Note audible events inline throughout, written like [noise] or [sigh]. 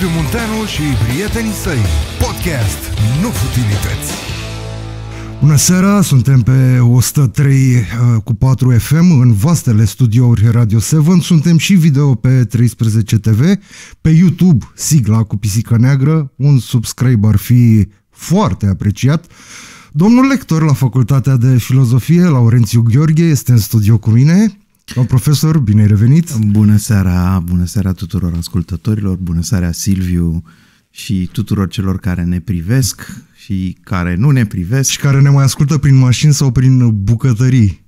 Liviu Munteanu și prietenii săi. Podcast Nu Futilități. Bună seara, suntem pe 103 uh, cu 4 FM în vastele studiouri Radio 7, suntem și video pe 13 TV, pe YouTube sigla cu pisică neagră, un subscribe ar fi foarte apreciat. Domnul lector la Facultatea de Filozofie, Laurențiu Gheorghe, este în studio cu mine. Domn profesor, bine ai revenit! Bună seara, bună seara tuturor ascultătorilor, bună seara Silviu și tuturor celor care ne privesc și care nu ne privesc. Și care ne mai ascultă prin mașini sau prin bucătării.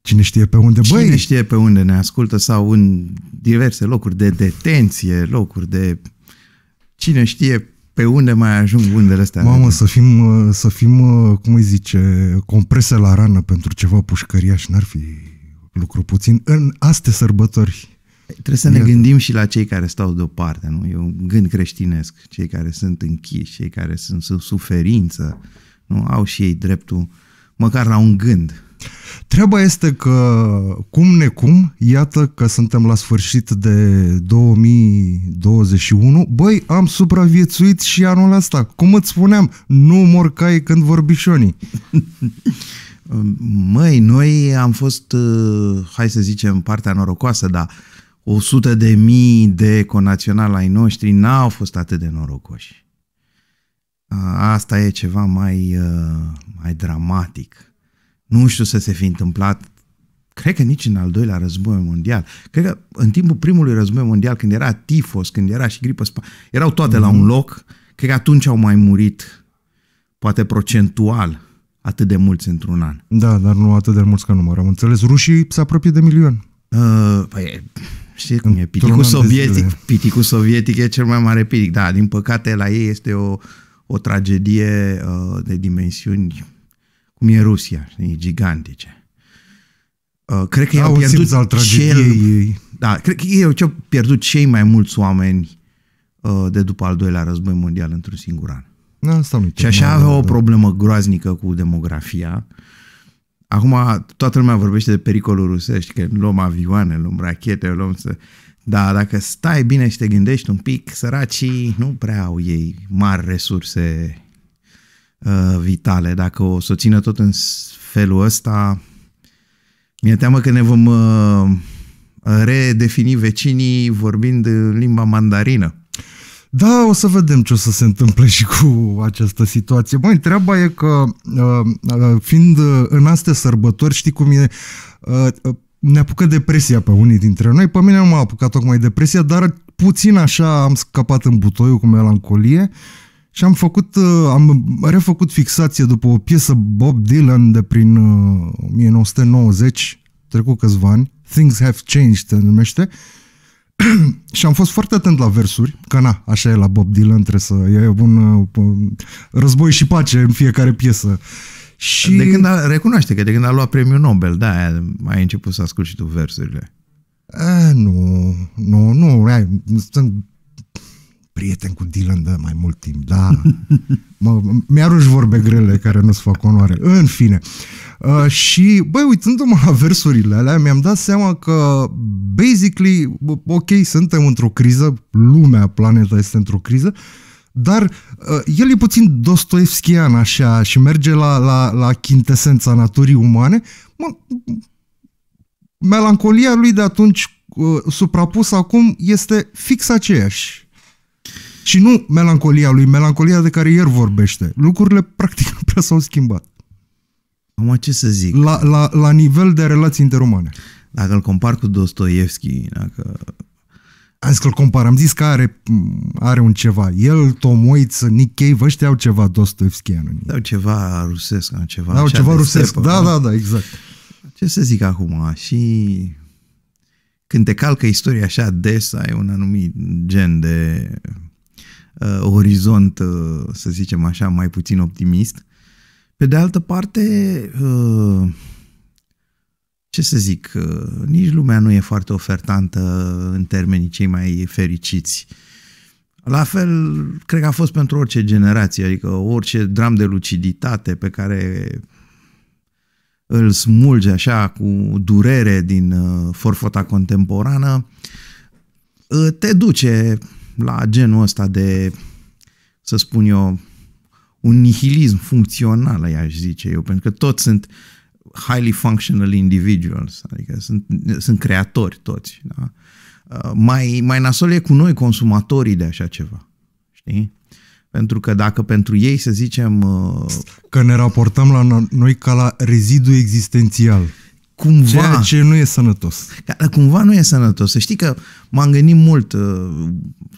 Cine știe pe unde, băi? Cine știe pe unde ne ascultă sau în diverse locuri de detenție, locuri de... Cine știe pe unde mai ajung undele astea. Mamă, să fim, să fim, cum îi zice, comprese la rană pentru ceva pușcăriaș, n-ar fi lucru puțin în aste sărbători. Păi, trebuie să ne Iată. gândim și la cei care stau deoparte, nu? E un gând creștinesc, cei care sunt închiși, cei care sunt sub suferință, nu? Au și ei dreptul măcar la un gând. Treaba este că, cum necum, iată că suntem la sfârșit de 2021, băi, am supraviețuit și anul ăsta. Cum îți spuneam, nu mor când vorbișonii. [laughs] Măi, noi am fost, uh, hai să zicem, partea norocoasă, dar 100 de mii de conaționali ai noștri n-au fost atât de norocoși. Asta e ceva mai, uh, mai dramatic. Nu știu să se fi întâmplat, cred că nici în al doilea război mondial. Cred că în timpul primului război mondial, când era tifos, când era și gripă, erau toate mm-hmm. la mm. un loc, cred că atunci au mai murit, poate procentual, atât de mulți într-un an. Da, dar nu atât de mulți ca număr. Am înțeles. Rușii se apropie de milion. Uh, păi, știi cum e? Piticul sovietic, piticul sovietic e cel mai mare pitic. Da, din păcate la ei este o, o tragedie uh, de dimensiuni cum e Rusia, știi? gigantice. Uh, cred că da, au pierdut al cel, ei. Da, cred că ei au pierdut cei mai mulți oameni uh, de după al doilea război mondial într-un singur an. Asta nu și așa avea da, o da. problemă groaznică cu demografia. Acum toată lumea vorbește de pericolul rusești, că luăm avioane, luăm rachete, luăm să... Da, dacă stai bine și te gândești un pic, săracii nu prea au ei mari resurse uh, vitale. Dacă o să țină tot în felul ăsta, mi-e teamă că ne vom uh, redefini vecinii vorbind în limba mandarină. Da, o să vedem ce o să se întâmple și cu această situație. Mai treaba e că, uh, uh, fiind uh, în astea sărbători, știi cum e, ne apucă depresia pe unii dintre noi. Pe mine nu m-a apucat tocmai depresia, dar puțin așa am scăpat în butoiul cu melancolie și am făcut, am refăcut fixație după o piesă Bob Dylan de prin 1990, trecut câțiva ani, Things Have Changed se numește, [clears throat] și am fost foarte atent la versuri, că na, așa e la Bob Dylan, trebuie să iei uh, un război și pace în fiecare piesă. Și... De când a, recunoaște că de când a luat premiul Nobel, da, ai început să asculti și tu versurile. E, nu, nu, nu, ai, sunt prieten cu Dylan de mai mult timp, da. [laughs] mă, mi-arunci vorbe grele care nu-ți fac onoare. În fine. Uh, și, băi, uitându-mă la versurile alea, mi-am dat seama că, basically, ok, suntem într-o criză, lumea, planeta este într-o criză, dar uh, el e puțin Dostoevskian așa și merge la, la, la chintesența naturii umane. Mă, melancolia lui de atunci uh, suprapus acum este fix aceeași. Și nu melancolia lui, melancolia de care el vorbește. Lucrurile practic [laughs] nu prea s-au schimbat. Am ce să zic. La, la, la nivel de relații interumane. Dacă îl compar cu Dostoevski, dacă... Am zis că îl compar, am zis că are, are un ceva. El, Tomoiță, Nick Cave, ăștia au ceva Dostoevski în Au ceva rusesc, au ceva... Au ceva rusesc, stepă, da, da, da, exact. Ce să zic acum? Și când te calcă istoria așa des, ai un anumit gen de uh, orizont, uh, să zicem așa, mai puțin optimist pe de altă parte, uh, ce să zic, uh, nici lumea nu e foarte ofertantă în termenii cei mai fericiți. La fel, cred că a fost pentru orice generație, adică orice dram de luciditate pe care îl smulge așa cu durere din uh, forfota contemporană, te duce la genul ăsta de, să spun eu, un nihilism funcțional, aș zice eu, pentru că toți sunt highly functional individuals, adică sunt, sunt creatori toți. Da? Uh, mai, mai nasol e cu noi consumatorii de așa ceva, știi? Pentru că dacă pentru ei, să zicem... Uh, că ne raportăm la noi ca la rezidu existențial. Cumva. Ceea ce nu e sănătos. Cumva nu e sănătos. Să știi că m-am gândit mult. Uh,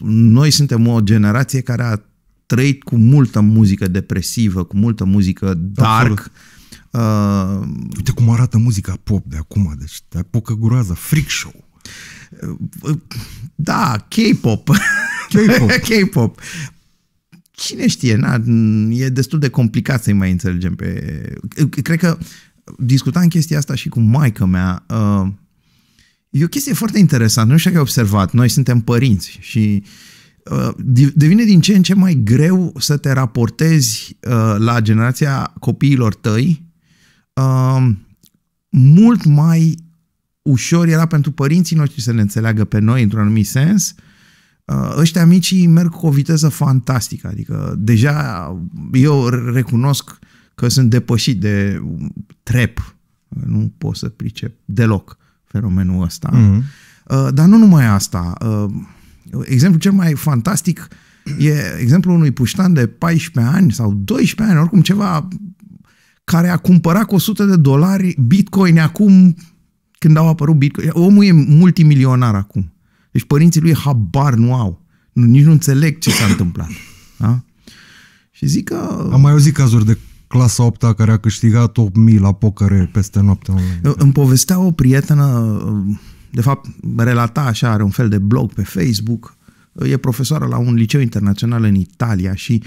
noi suntem o generație care a trăit cu multă muzică depresivă, cu multă muzică dark. Da, uh, Uite cum arată muzica pop de acum, deci te apucă groază, freak show. Uh, uh, da, K-pop. [laughs] K-pop. [laughs] K-pop. Cine știe, na, e destul de complicat să-i mai înțelegem pe... Uh, cred că discutam chestia asta și cu maica mea. Uh, e o chestie foarte interesantă, nu știu dacă ai observat, noi suntem părinți și uh, devine din ce în ce mai greu să te raportezi uh, la generația copiilor tăi. Um, mult mai ușor era pentru părinții noștri să ne înțeleagă pe noi într-un anumit sens. Uh, ăștia micii merg cu o viteză fantastică, adică deja eu recunosc că sunt depășit de trep, nu pot să pricep deloc fenomenul ăsta. Mm-hmm. Dar nu numai asta, exemplu cel mai fantastic e exemplul unui puștan de 14 ani sau 12 ani, oricum ceva care a cumpărat cu 100 de dolari bitcoin acum când au apărut bitcoin. Omul e multimilionar acum. Deci părinții lui habar nu au. nici nu înțeleg ce s-a întâmplat. Da? Și zic că... Am mai auzit cazuri de clasa 8 care a câștigat 8000 la pocăre peste noapte. Îmi povestea o prietenă de fapt, relata așa, are un fel de blog pe Facebook, uh, e profesoară la un liceu internațional în Italia și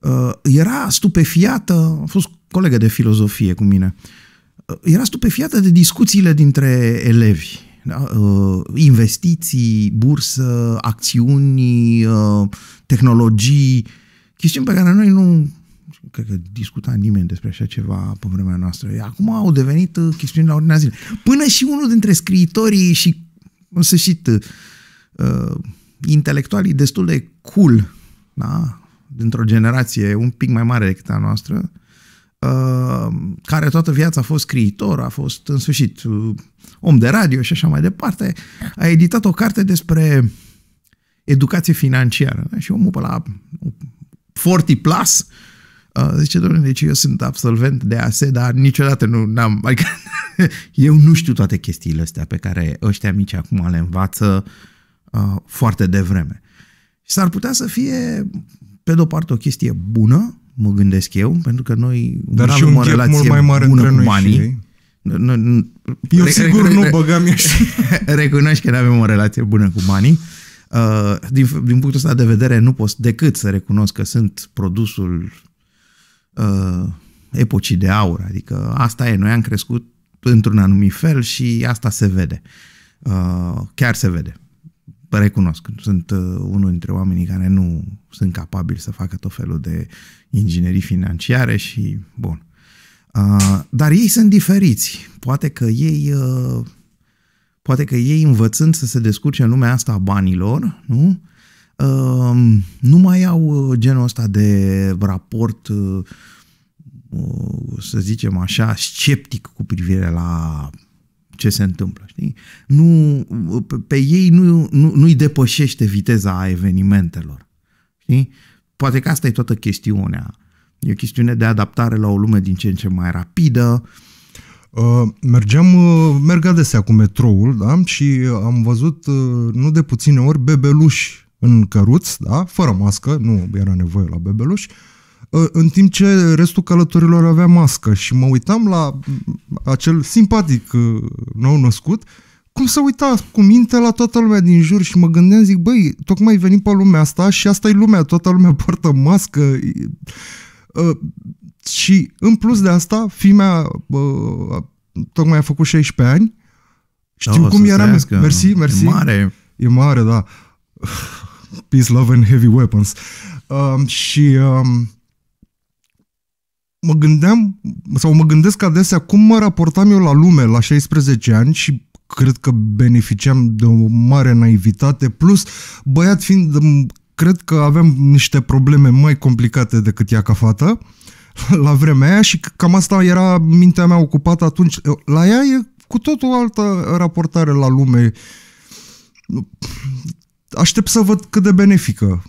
uh, era stupefiată, a fost colegă de filozofie cu mine, uh, era stupefiată de discuțiile dintre elevi, da? uh, investiții, bursă, acțiuni, uh, tehnologii, chestiuni pe care noi nu cred că discuta nimeni despre așa ceva pe vremea noastră. Acum au devenit uh, chestiuni la ordinea zilei. Până și unul dintre scriitorii și, în sfârșit, uh, uh, intelectualii destul de cool, da? dintr-o generație un pic mai mare decât a noastră, uh, care toată viața a fost scriitor, a fost, în sfârșit, uh, om de radio și așa mai departe, a editat o carte despre educație financiară. Da? Și omul pe la 40 plus zice, domnule, deci eu sunt absolvent de AS, dar niciodată nu am Adică, [laughs] eu nu știu toate chestiile astea pe care ăștia mici acum le învață uh, foarte devreme. Și s-ar putea să fie, pe de-o parte, o chestie bună, mă gândesc eu, pentru că noi dar avem un o relație mult mai mare bună între cu banii. nu, eu sigur nu băgam așa. [laughs] Recunoști că nu avem o relație bună cu banii. Uh, din, din punctul ăsta de vedere, nu pot decât să recunosc că sunt produsul uh, epocii de aur, adică asta e, noi am crescut într-un anumit fel și asta se vede. Uh, chiar se vede. Recunosc, sunt uh, unul dintre oamenii care nu sunt capabili să facă tot felul de inginerii financiare și bun. Uh, dar ei sunt diferiți. Poate că ei uh, poate că ei învățând să se descurce în lumea asta a banilor, nu? Uh, nu mai au uh, genul ăsta de raport uh, Uh, să zicem așa, sceptic cu privire la ce se întâmplă, știi? Nu, pe, ei nu, nu, nu-i depășește viteza a evenimentelor, știi? Poate că asta e toată chestiunea. E o chestiune de adaptare la o lume din ce în ce mai rapidă, uh, mergeam, uh, merg adesea cu metroul, da? Și am văzut uh, nu de puține ori bebeluși în căruți, da? Fără mască, nu era nevoie la bebeluși, în timp ce restul călătorilor avea mască și mă uitam la acel simpatic uh, nou născut, cum să uita cu minte la toată lumea din jur și mă gândeam, zic, băi, tocmai venim pe lumea asta și asta e lumea, toată lumea [laughs] poartă mască. Uh, și în plus de asta, fimea uh, tocmai a făcut 16 ani, știu oh, cum era, mersi, mersi. E mare. E mare, da. [sighs] Peace, love and heavy weapons. Um, și um, mă gândeam sau mă gândesc adesea cum mă raportam eu la lume la 16 ani și cred că beneficiam de o mare naivitate, plus băiat fiind, cred că aveam niște probleme mai complicate decât ea ca fată [laughs] la vremea aia și cam asta era mintea mea ocupată atunci. La ea e cu tot o altă raportare la lume. Aștept să văd cât de benefică.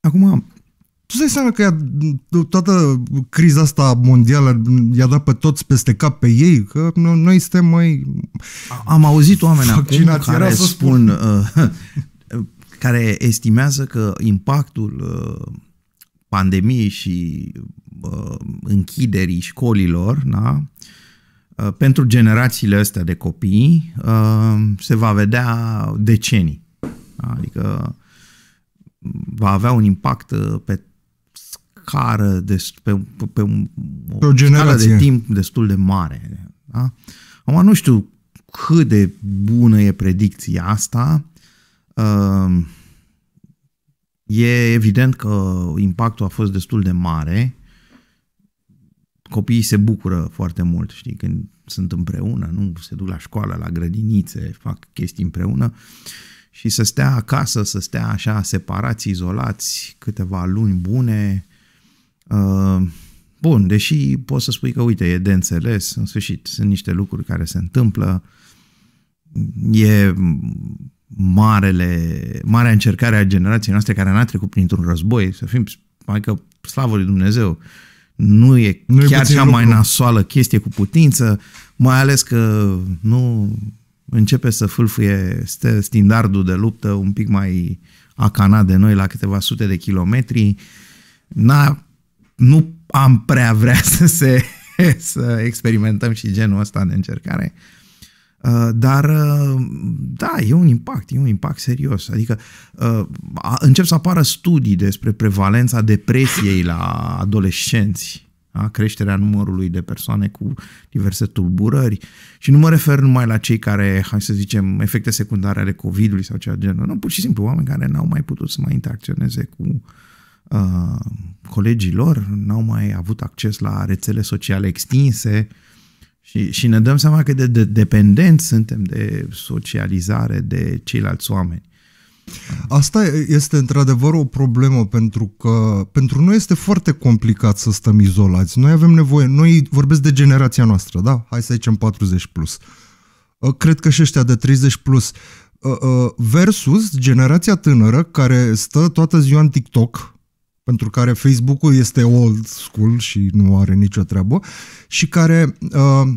Acum, tu dai seama că toată criza asta mondială i-a dat pe toți peste cap pe ei, că noi suntem mai... Am auzit oameni acum care să spun, uh, [laughs] care estimează că impactul uh, pandemiei și uh, închiderii școlilor, da? Uh, pentru generațiile astea de copii uh, se va vedea decenii. Adică mm, va avea un impact uh, pe scară, de, pe, pe, pe, pe o scară de timp destul de mare. Da? Acum nu știu cât de bună e predicția asta. Ehm, e evident că impactul a fost destul de mare. Copiii se bucură foarte mult, știi, când sunt împreună, nu se duc la școală, la grădinițe, fac chestii împreună și să stea acasă, să stea așa separați, izolați câteva luni bune, Ehm, bun, deși poți să spui că, uite, e de înțeles, în sfârșit, sunt niște lucruri care se întâmplă, e marele, marea încercare a generației noastre care n-a trecut printr-un război, să fim, mai că slavă lui Dumnezeu, nu e nu chiar cea lucru. mai nasoală chestie cu putință, mai ales că nu începe să fâlfâie standardul de luptă un pic mai acanat de noi la câteva sute de kilometri. N-a nu am prea vrea [laughs] să se să experimentăm și genul ăsta de încercare. Uh, dar, uh, da, e un impact, e un impact serios. Adică uh, încep să apară studii despre prevalența depresiei la adolescenți, a creșterea numărului de persoane cu diverse tulburări. Și nu mă refer numai la cei care, hai să zicem, efecte secundare ale COVID-ului sau ceva genul. Nu, pur și simplu oameni care n-au mai putut să mai interacționeze cu uh, Uh, colegii lor n-au mai avut acces la rețele sociale extinse și, și ne dăm seama că de, de dependenți suntem de socializare de ceilalți oameni. Asta este într-adevăr o problemă pentru că pentru noi este foarte complicat să stăm izolați. Noi avem nevoie, noi vorbesc de generația noastră, da? Hai să zicem 40 plus. Uh, cred că și ăștia de 30 plus uh, versus generația tânără care stă toată ziua în TikTok, pentru care Facebook-ul este old school și nu are nicio treabă și care, uh,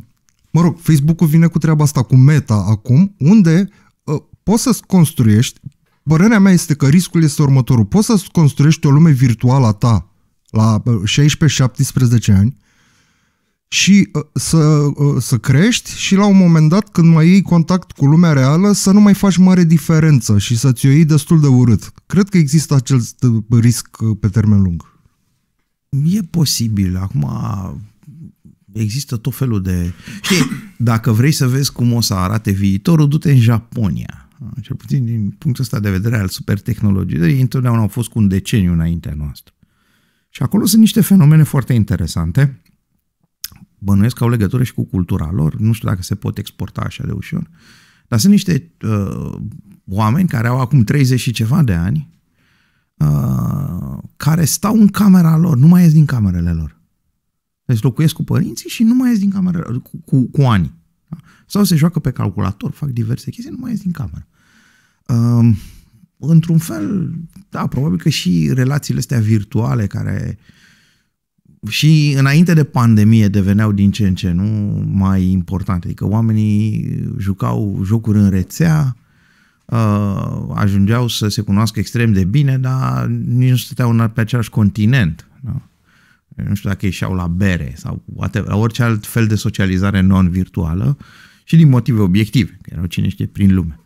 mă rog, Facebook-ul vine cu treaba asta, cu meta acum, unde uh, poți să-ți construiești, părerea mea este că riscul este următorul, poți să-ți construiești o lume virtuală a ta la 16-17 uh, ani, și uh, să, uh, să crești și la un moment dat când mai iei contact cu lumea reală să nu mai faci mare diferență și să ți-o iei destul de urât. Cred că există acel uh, risc pe termen lung. E posibil. Acum există tot felul de... Știi, dacă vrei să vezi cum o să arate viitorul, du-te în Japonia. Cel puțin din punctul ăsta de vedere al supertehnologiei, ei întotdeauna au fost cu un deceniu înaintea noastră. Și acolo sunt niște fenomene foarte interesante bănuiesc că au legătură și cu cultura lor, nu știu dacă se pot exporta așa de ușor, dar sunt niște uh, oameni care au acum 30 și ceva de ani, uh, care stau în camera lor, nu mai ies din camerele lor. Deci locuiesc cu părinții și nu mai ies din camera lor, cu, cu, cu ani. Da? Sau se joacă pe calculator, fac diverse chestii, nu mai ies din cameră. Uh, într-un fel, da, probabil că și relațiile astea virtuale care și înainte de pandemie deveneau din ce în ce nu mai importante. Adică oamenii jucau jocuri în rețea, uh, ajungeau să se cunoască extrem de bine, dar nici nu stăteau pe același continent. Da? Nu știu dacă ieșeau la bere sau whatever, orice alt fel de socializare non-virtuală și din motive obiective, că erau cine știe prin lume.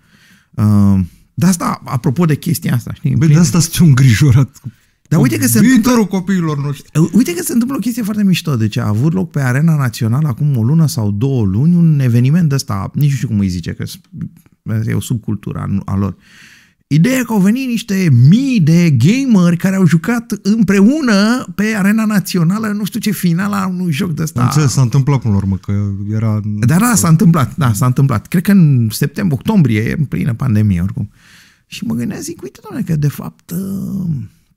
Uh, de asta, apropo de chestia asta, știi? Băi, de asta sunt îngrijorat dar uite că se întâmplă... copiilor noștri. Uite că se întâmplă o chestie foarte mișto. Deci a avut loc pe Arena Națională acum o lună sau două luni un eveniment de ăsta, nici nu știu cum îi zice, că e o subcultură a lor. Ideea că au venit niște mii de gameri care au jucat împreună pe arena națională, nu știu ce final a unui joc de ăsta. Înțeles, s-a întâmplat până la urmă, că era... Dar da, s-a întâmplat, da, s-a întâmplat. Cred că în septembrie, octombrie, în plină pandemie oricum. Și mă gândeam, zic, uite, doamne, că de fapt... Uh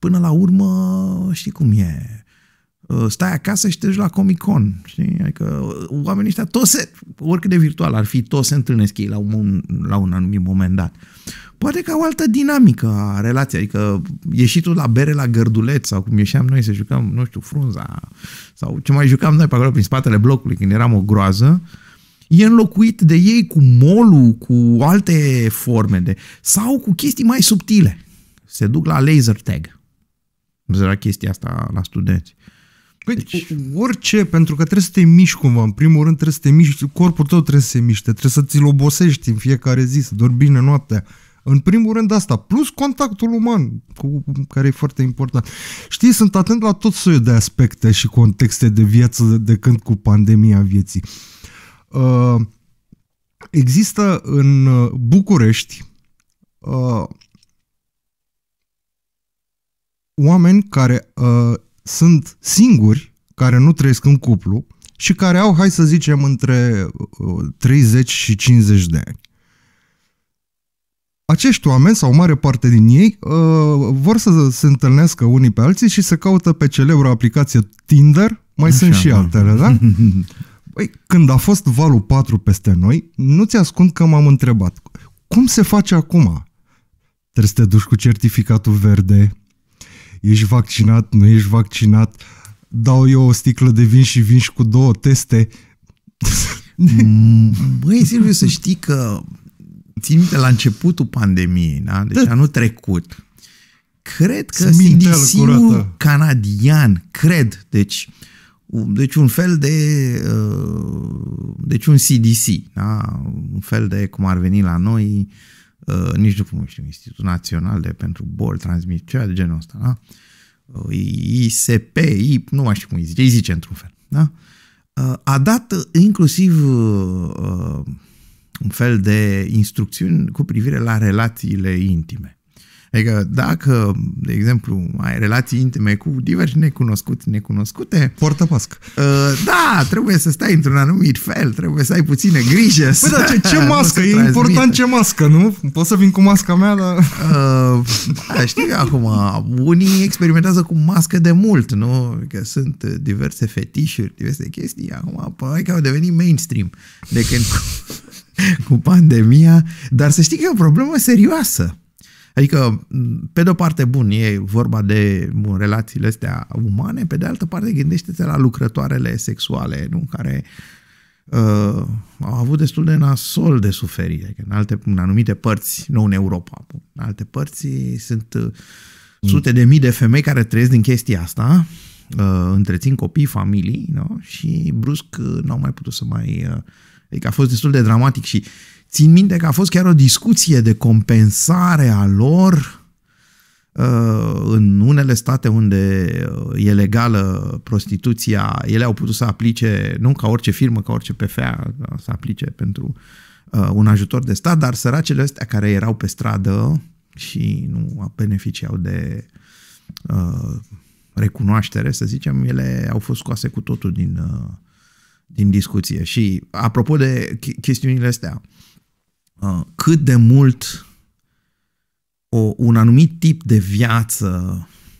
până la urmă, știi cum e, uh, stai acasă și te duci la Comic-Con, știi? Adică uh, oamenii ăștia toți se, oricât de virtual ar fi, toți se întâlnesc ei la un, la un anumit moment dat. Poate că o altă dinamică a relației, adică ieșitul la bere la gărduleț sau cum ieșeam noi să jucăm, nu știu, frunza sau ce mai jucam noi pe acolo prin spatele blocului când eram o groază, e înlocuit de ei cu molul, cu alte forme de, sau cu chestii mai subtile. Se duc la laser tag zărea chestia asta la studenți. Păi deci... orice, pentru că trebuie să te miști cumva. În primul rând trebuie să te miști, corpul tău trebuie să se miște, trebuie să ți-l obosești în fiecare zi, să dormi bine noaptea. În primul rând asta, plus contactul uman, cu, care e foarte important. Știi, sunt atent la tot soiul de aspecte și contexte de viață de, de când cu pandemia vieții. Uh, există în uh, București uh, oameni care uh, sunt singuri, care nu trăiesc în cuplu și care au, hai să zicem, între uh, 30 și 50 de ani. Acești oameni, sau mare parte din ei, uh, vor să se întâlnească unii pe alții și să caută pe celebra aplicație Tinder, mai Așa, sunt și altele, da? [laughs] Băi, când a fost valul 4 peste noi, nu ți ascund că m-am întrebat, cum se face acum? Trebuie să te duci cu certificatul verde, ești vaccinat, nu ești vaccinat, dau eu o sticlă de vin și vin și cu două teste. Mm, băi, Silviu, să știi că țin minte la începutul pandemiei, da? deci da. anul trecut, cred că cdc canadian, cred, deci, deci un fel de, uh, deci un CDC, da? un fel de, cum ar veni la noi, uh, Uh, nici nu cum știu, Institutul Național de pentru Bol, transmit, ceva de genul ăsta, da? Uh, ISP, I, nu mai știu cum îi zice, îi zice într-un fel, da? Uh, a dat inclusiv un fel de instrucțiuni cu privire la relațiile intime. Adică dacă, de exemplu, ai relații intime cu diversi necunoscuți, necunoscute... Portă mască. Uh, da, trebuie să stai într-un anumit fel, trebuie să ai puțină grijă. Păi, dar ce, ce [laughs] mască? E important ce mască, nu? Pot să vin cu masca mea, dar... Uh, da, știi că acum, unii experimentează cu mască de mult, nu? Că sunt diverse fetișuri, diverse chestii. Acum, păi că au devenit mainstream de când cu, cu pandemia. Dar să știi că e o problemă serioasă. Adică, pe de-o parte, bun, e vorba de bun, relațiile astea umane, pe de altă parte, gândește-te la lucrătoarele sexuale, nu? care uh, au avut destul de nasol de suferit. Adică în, alte, în anumite părți, nu în Europa, bun, în alte părți sunt uh, mm. sute de mii de femei care trăiesc din chestia asta, uh, întrețin copii, familii, nu și brusc uh, n-au mai putut să mai... Uh, adică a fost destul de dramatic și Țin minte că a fost chiar o discuție de compensare a lor uh, în unele state unde uh, e legală prostituția, ele au putut să aplice, nu ca orice firmă, ca orice PFA, uh, să aplice pentru un ajutor de stat, dar săracele astea care erau pe stradă și nu beneficiau de recunoaștere, să zicem, ele au fost scoase cu totul din, din discuție. Și apropo de chestiunile astea, Uh, cât de mult o, un anumit tip de viață,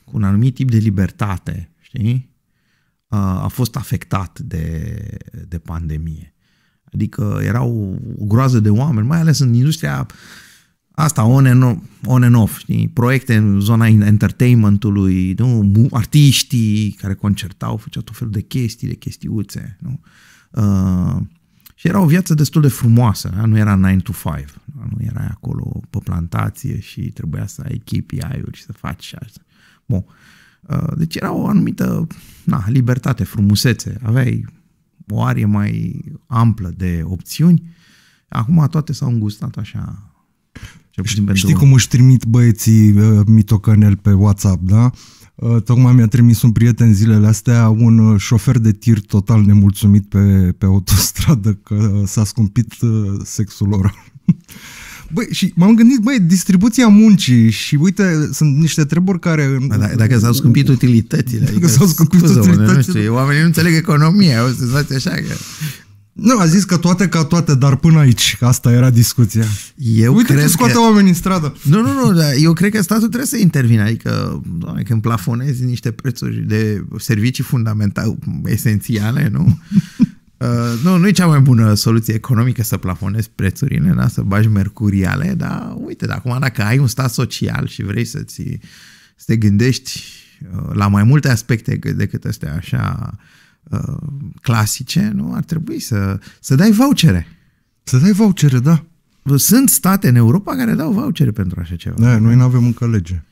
cu un anumit tip de libertate, știi, uh, a fost afectat de, de pandemie. Adică erau o groază de oameni, mai ales în industria asta, on and off, on and off știi? proiecte în zona entertainmentului, nu? artiștii care concertau, făceau tot felul de chestii, de chestiuțe. Nu? Uh, și era o viață destul de frumoasă, da? nu era 9 to 5, da? nu era acolo pe plantație și trebuia să ai echipi aiuri și să faci și așa. Bun. Uh, deci era o anumită na, libertate, frumusețe, aveai o arie mai amplă de opțiuni. Acum toate s-au îngustat așa. Știi, cum își trimit băieții uh, mitocanel pe WhatsApp, da? Uh, tocmai mi-a trimis un prieten zilele astea un uh, șofer de tir total nemulțumit pe, pe autostradă că s-a scumpit uh, sexul lor. [laughs] Băi, și m-am gândit, băi, distribuția muncii și uite, sunt niște treburi care... Dacă, dacă s-au scumpit utilitățile. Dacă adică s-au scumpit utilitățile. Nu știu, oamenii nu înțeleg economia, au să așa că... Nu, a zis că toate ca toate, dar până aici. Asta era discuția. Eu Uite cred ce scoate că... oamenii în stradă. Nu, nu, nu, dar eu cred că statul trebuie să intervine. Adică, doamne, când plafonezi niște prețuri de servicii fundamentale, esențiale, nu? [laughs] uh, nu, nu e cea mai bună soluție economică să plafonezi prețurile, da? să bagi mercuriale, dar uite, dacă acum dacă ai un stat social și vrei să, ți, să te gândești uh, la mai multe aspecte decât astea așa uh, Uh, clasice, nu? Ar trebui să, să dai vouchere. Să dai vouchere, da. Sunt state în Europa care dau vouchere pentru așa ceva. Da, noi nu avem încă lege.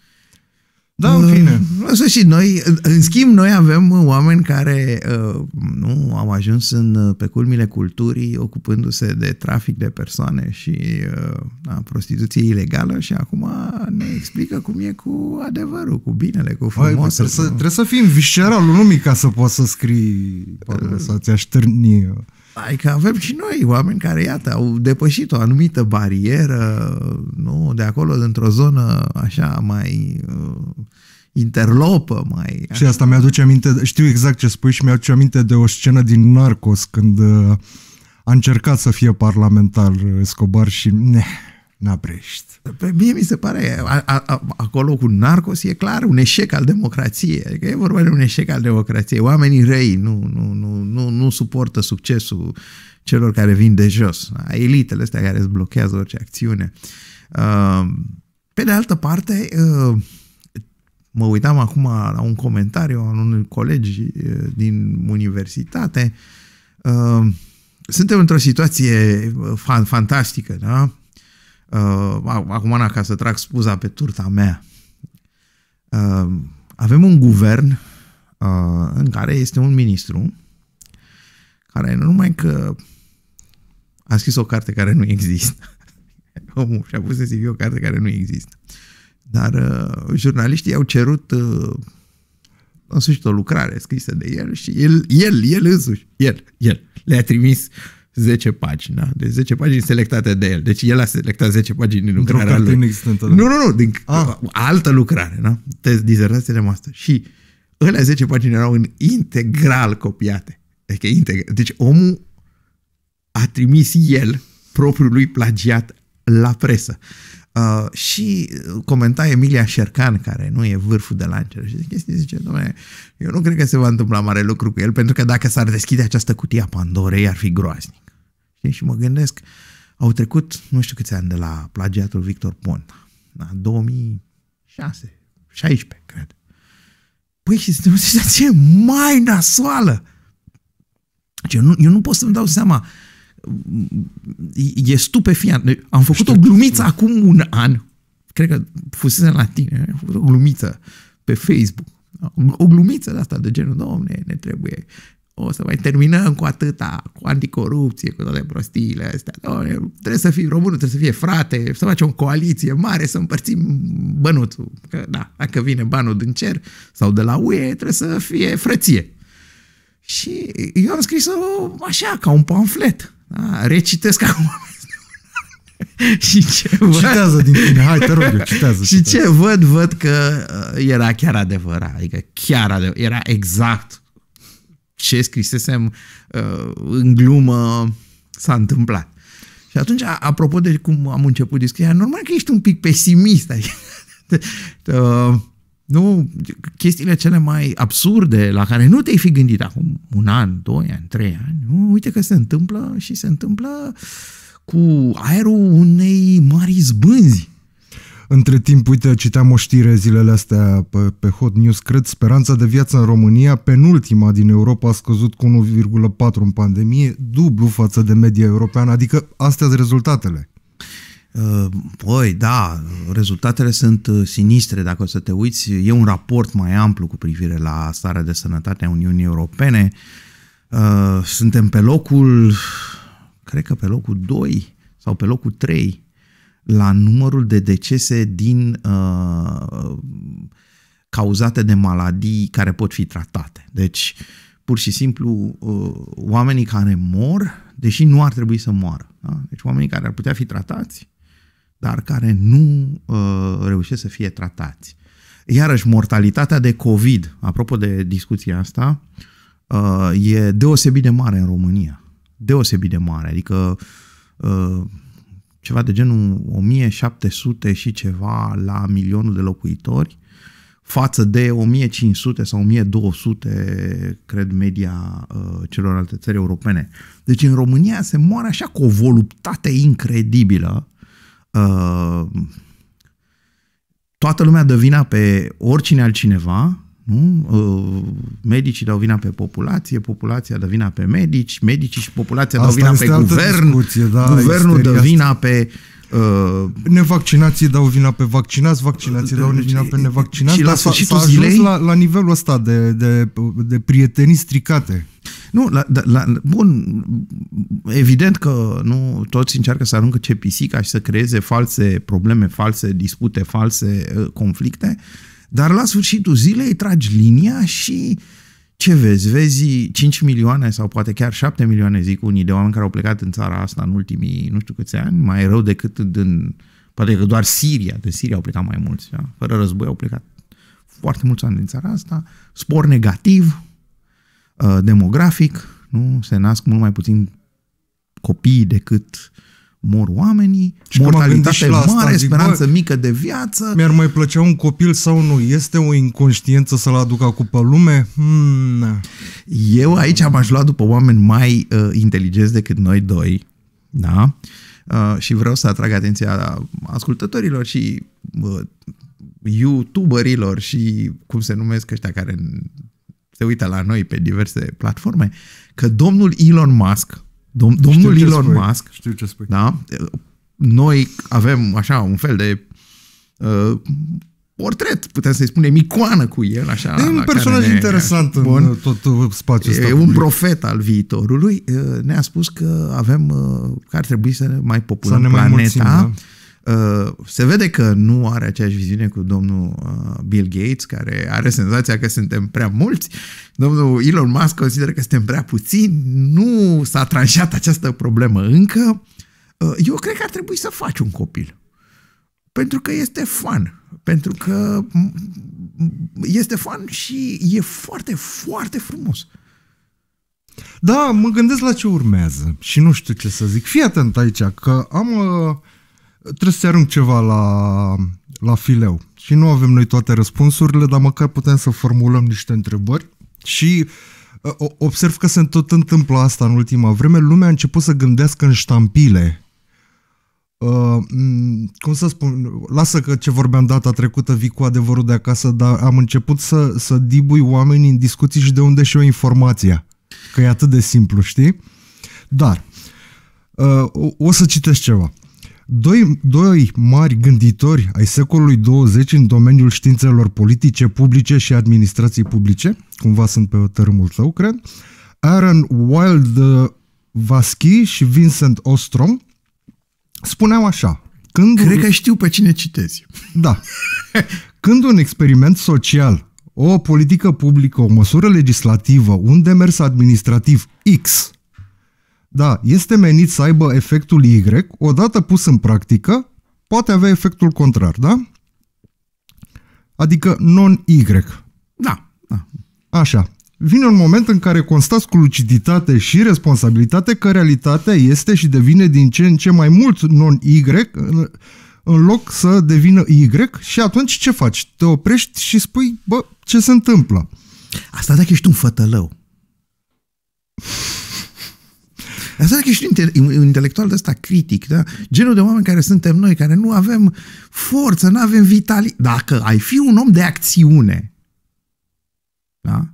Da, în mm. fine. Însă și noi, în schimb, noi avem uh, oameni care uh, nu au ajuns în, uh, pe culmile culturii ocupându-se de trafic de persoane și a da, prostituție ilegală și acum ne explică cum e cu adevărul, cu binele, cu frumosul. Hai, trebuie, cu... trebuie să fim visceralul lumii ca să poți să scrii parcă, să-ți aștârni că avem și noi oameni care, iată, au depășit o anumită barieră, nu, de acolo, dintr-o zonă așa mai uh, interlopă mai... Și asta mi-aduce aminte, știu exact ce spui și mi-aduce aminte de o scenă din Narcos când uh, a încercat să fie parlamentar uh, Escobar și ne, Naprești. Pe mie mi se pare, a, a, a, acolo cu Narcos e clar un eșec al democrației. Adică e vorba de un eșec al democrației. Oamenii răi nu, nu, nu, nu, nu suportă succesul celor care vin de jos. A da, elitele astea care îți blochează orice acțiune. Ehm, pe de altă parte, ehm, mă uitam acum la un comentariu al unui colegi eh, din universitate. Ehm, suntem într-o situație eh, fantastică, da? uh, acum Ana, ca să trag spuza pe turta mea, uh, avem un guvern uh, în care este un ministru care nu numai că a scris o carte care nu există, [laughs] omul și-a pus în CV o carte care nu există, dar uh, jurnaliștii au cerut uh, în sfârșit o lucrare scrisă de el și el, el, el însuși, el, el, le-a trimis uh, 10 pagini, da? Deci 10 pagini selectate de el. Deci el a selectat 10 pagini din lucrarea lui. Inexistentă, da. Nu, nu, nu, din ah. altă lucrare, da? Te dizertația de master. Și ălea 10 pagini erau în integral copiate. Adică deci, integral. Deci omul a trimis el propriul lui plagiat la presă. Uh, și comenta Emilia Șercan, care nu e vârful de lancer și zice, zice, domnule, eu nu cred că se va întâmpla mare lucru cu el, pentru că dacă s-ar deschide această cutie a Pandorei, ar fi groaznic. Știi? Și mă gândesc, au trecut nu știu câți ani de la plagiatul Victor Ponta, La 2006, 16, cred. Păi, și suntem o situație mai nasoală. Deci eu, nu, eu nu pot să-mi dau seama. E stupefiant. Deci, am făcut Știu. o glumiță acum un an. Cred că fusese la tine. Am făcut o glumiță pe Facebook. O glumiță de asta de genul, domne, ne trebuie o să mai terminăm cu atâta, cu anticorupție, cu toate prostiile astea. Doamne, trebuie să fii românul, trebuie să fie frate, să facem o coaliție mare, să împărțim bănuțul. Că, da, dacă vine banul din cer sau de la UE, trebuie să fie frăție. Și eu am scris-o așa, ca un pamflet. Da, recitesc acum [laughs] și ce văd... Citează din tine, hai, te rog eu, citează. și ce văd, văd că uh, era chiar adevărat, adică chiar adevărat, era exact ce scrisesem uh, în glumă s-a întâmplat. Și atunci, apropo de cum am început discuția, normal că ești un pic pesimist. Adică, [laughs] uh, nu, chestiile cele mai absurde la care nu te-ai fi gândit acum un an, doi ani, trei ani, nu, uite că se întâmplă și se întâmplă cu aerul unei mari zbânzi. Între timp, uite, citeam o știre zilele astea pe, pe Hot News, cred, speranța de viață în România, penultima din Europa, a scăzut cu 1,4 în pandemie, dublu față de media europeană, adică astea sunt rezultatele. Uh, păi, da, rezultatele sunt uh, sinistre dacă o să te uiți. E un raport mai amplu cu privire la starea de sănătate a Uniunii Europene. Uh, suntem pe locul, cred că pe locul 2 sau pe locul 3 la numărul de decese din uh, cauzate de maladii care pot fi tratate. Deci, pur și simplu, uh, oamenii care mor, deși nu ar trebui să moară, da? deci oamenii care ar putea fi tratați, dar care nu uh, reușesc să fie tratați. Iarăși, mortalitatea de COVID, apropo de discuția asta, uh, e deosebit de mare în România. Deosebit de mare. Adică, uh, ceva de genul 1700 și ceva la milionul de locuitori, față de 1500 sau 1200, cred, media uh, celorlalte țări europene. Deci în România se moare așa cu o voluptate incredibilă. Uh, toată lumea dă vina pe oricine altcineva, nu? Mm, uh, medicii dau vina pe populație, populația dă vina pe medici, medicii și populația Asta dau vina pe guvern, discuție, da, guvernul dă vina pe... Uh, Nevaccinații dau vina pe vaccinați, vaccinații dau deci, vina pe nevaccinați. Și la sfârșitul s-a, s-a zilei... la, la nivelul ăsta de, de, de prietenii stricate. Nu, la, da, la, bun, evident că nu toți încearcă să aruncă ce pisica și să creeze false probleme, false dispute, false uh, conflicte, uh, dar la sfârșitul zilei tragi linia și ce vezi? Vezi 5 milioane sau poate chiar 7 milioane, zic unii, de oameni care au plecat în țara asta în ultimii nu știu câți ani, mai rău decât din... Poate că doar Siria, de Siria au plecat mai mulți, da? fără război au plecat foarte mulți ani din țara asta, spor negativ, uh, demografic, nu? se nasc mult mai puțin copii decât uh, mor oamenii, și mortalitate și asta, mare, zic, speranță bă, mică de viață. Mi-ar mai plăcea un copil sau nu? Este o inconștiență să-l aduc acum pe lume? Hmm. Eu aici am aș lua după oameni mai uh, inteligenți decât noi doi, da? Uh, și vreau să atrag atenția ascultătorilor și uh, youtuberilor și cum se numesc ăștia care se uită la noi pe diverse platforme, că domnul Elon Musk, Dom- domnul știu Elon spui. Musk, știu ce spui. Da? noi avem așa un fel de uh, portret, putem să-i spunem, icoană cu el. Așa, e un personaj ne, interesant așa, în uh, tot uh, spațiul ăsta. E un profet al viitorului. Uh, Ne-a spus că avem, uh, că ar trebui să ne mai populăm planeta. mai Mulțim, da? Uh, se vede că nu are aceeași viziune cu domnul uh, Bill Gates, care are senzația că suntem prea mulți. Domnul Elon Musk consideră că suntem prea puțini. Nu s-a tranșat această problemă încă. Uh, eu cred că ar trebui să faci un copil. Pentru că este fan. Pentru că este fan și e foarte, foarte frumos. Da, mă gândesc la ce urmează și nu știu ce să zic. Fii atent aici, că am uh, trebuie să arunc ceva la, la fileu. Și nu avem noi toate răspunsurile, dar măcar putem să formulăm niște întrebări și uh, observ că se tot întâmplă asta în ultima vreme. Lumea a început să gândească în ștampile. Uh, cum să spun, lasă că ce vorbeam data trecută, vii cu adevărul de acasă, dar am început să, să dibui oamenii în discuții și de unde și eu informația. Că e atât de simplu, știi? Dar, uh, o, o să citesc ceva. Doi, doi mari gânditori ai secolului 20 în domeniul științelor politice, publice și administrației publice, cumva sunt pe tărâmul tău, cred, Aaron Wild uh, Vasky și Vincent Ostrom, spuneau așa. Când Cred un... că știu pe cine citezi. Da. [laughs] Când un experiment social, o politică publică, o măsură legislativă, un demers administrativ X da, este menit să aibă efectul Y, odată pus în practică, poate avea efectul contrar, da? Adică non-Y. Da, da. Așa. Vine un moment în care constați cu luciditate și responsabilitate că realitatea este și devine din ce în ce mai mult non-Y în loc să devină Y și atunci ce faci? Te oprești și spui, bă, ce se întâmplă? Asta dacă ești un fătălău. Înseamnă că ești un intelectual de ăsta critic, da? genul de oameni care suntem noi, care nu avem forță, nu avem vitalitate. Dacă ai fi un om de acțiune, da?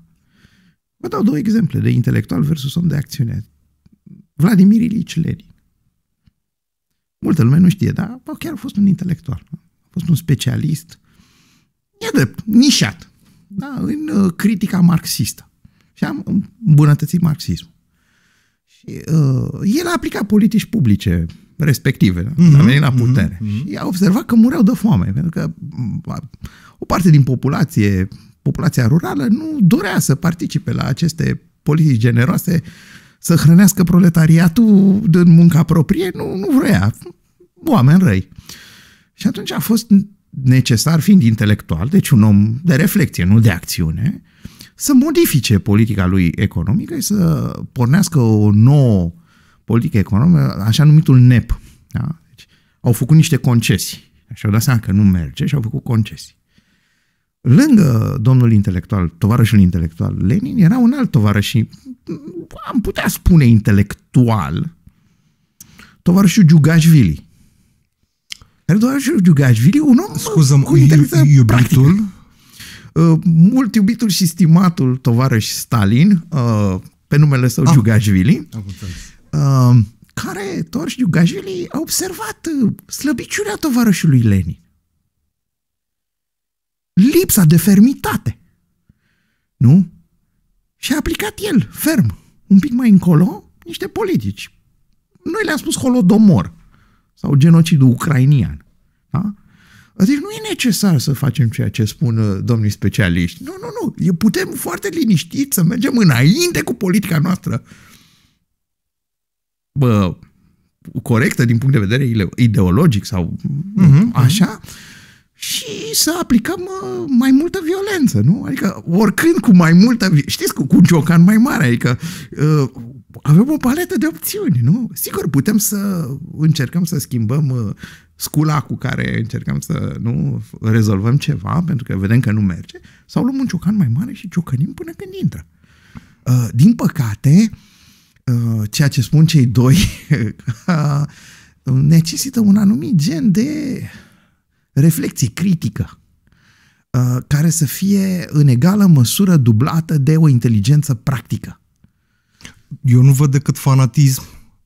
Vă dau două exemple de intelectual versus om de acțiune. Vladimir Ilici Lenin. Multă lume nu știe, dar bă, chiar a fost un intelectual. Da? A fost un specialist. E drept, nișat. Da? În uh, critica marxistă. Și am îmbunătățit marxismul. Uh, el a aplicat politici publice respective, mm-hmm, da? a venit la mhm. putere. Mm-hmm. Și a observat că mureau de foame, pentru că o parte din populație, populația rurală, nu dorea să participe la aceste politici generoase, să hrănească proletariatul din munca proprie, nu, nu vrea. Oameni răi. Și atunci a fost necesar, fiind intelectual, deci un om de reflexie, nu de acțiune, uh, să modifice politica lui economică și să pornească o nouă politică economică, așa numitul NEP. Da? Deci, au făcut niște concesii. Și-au dat seama că nu merge și au făcut concesii. Lângă domnul intelectual, tovarășul intelectual Lenin, era un alt tovarăș, și am putea spune intelectual, tovarășul Giugașvili. Care tovarășul Giugașvili, un om Scuzăm, cu iubitul, practică. Uh, mult iubitul și stimatul tovarăș Stalin, uh, pe numele său ah, uh, care, Torș Giugașvili, a observat uh, slăbiciunea tovarășului Lenin. Lipsa de fermitate. Nu? Și a aplicat el, ferm, un pic mai încolo, niște politici. Noi le-am spus holodomor sau genocidul ucrainian. Da? Adică nu e necesar să facem ceea ce spun uh, domnii specialiști. Nu, nu, nu. Putem foarte liniștit să mergem înainte cu politica noastră. Bă, corectă din punct de vedere ideologic sau uh-huh, așa, uh-huh și să aplicăm uh, mai multă violență, nu? Adică oricând cu mai multă, știți, cu, cu un ciocan mai mare, adică uh, avem o paletă de opțiuni, nu? Sigur, putem să încercăm să schimbăm uh, scula cu care încercăm să nu rezolvăm ceva, pentru că vedem că nu merge, sau luăm un ciocan mai mare și ciocănim până când intră. Din păcate, ceea ce spun cei doi [laughs] necesită un anumit gen de reflecție critică uh, care să fie în egală măsură dublată de o inteligență practică. Eu nu văd decât fanatism,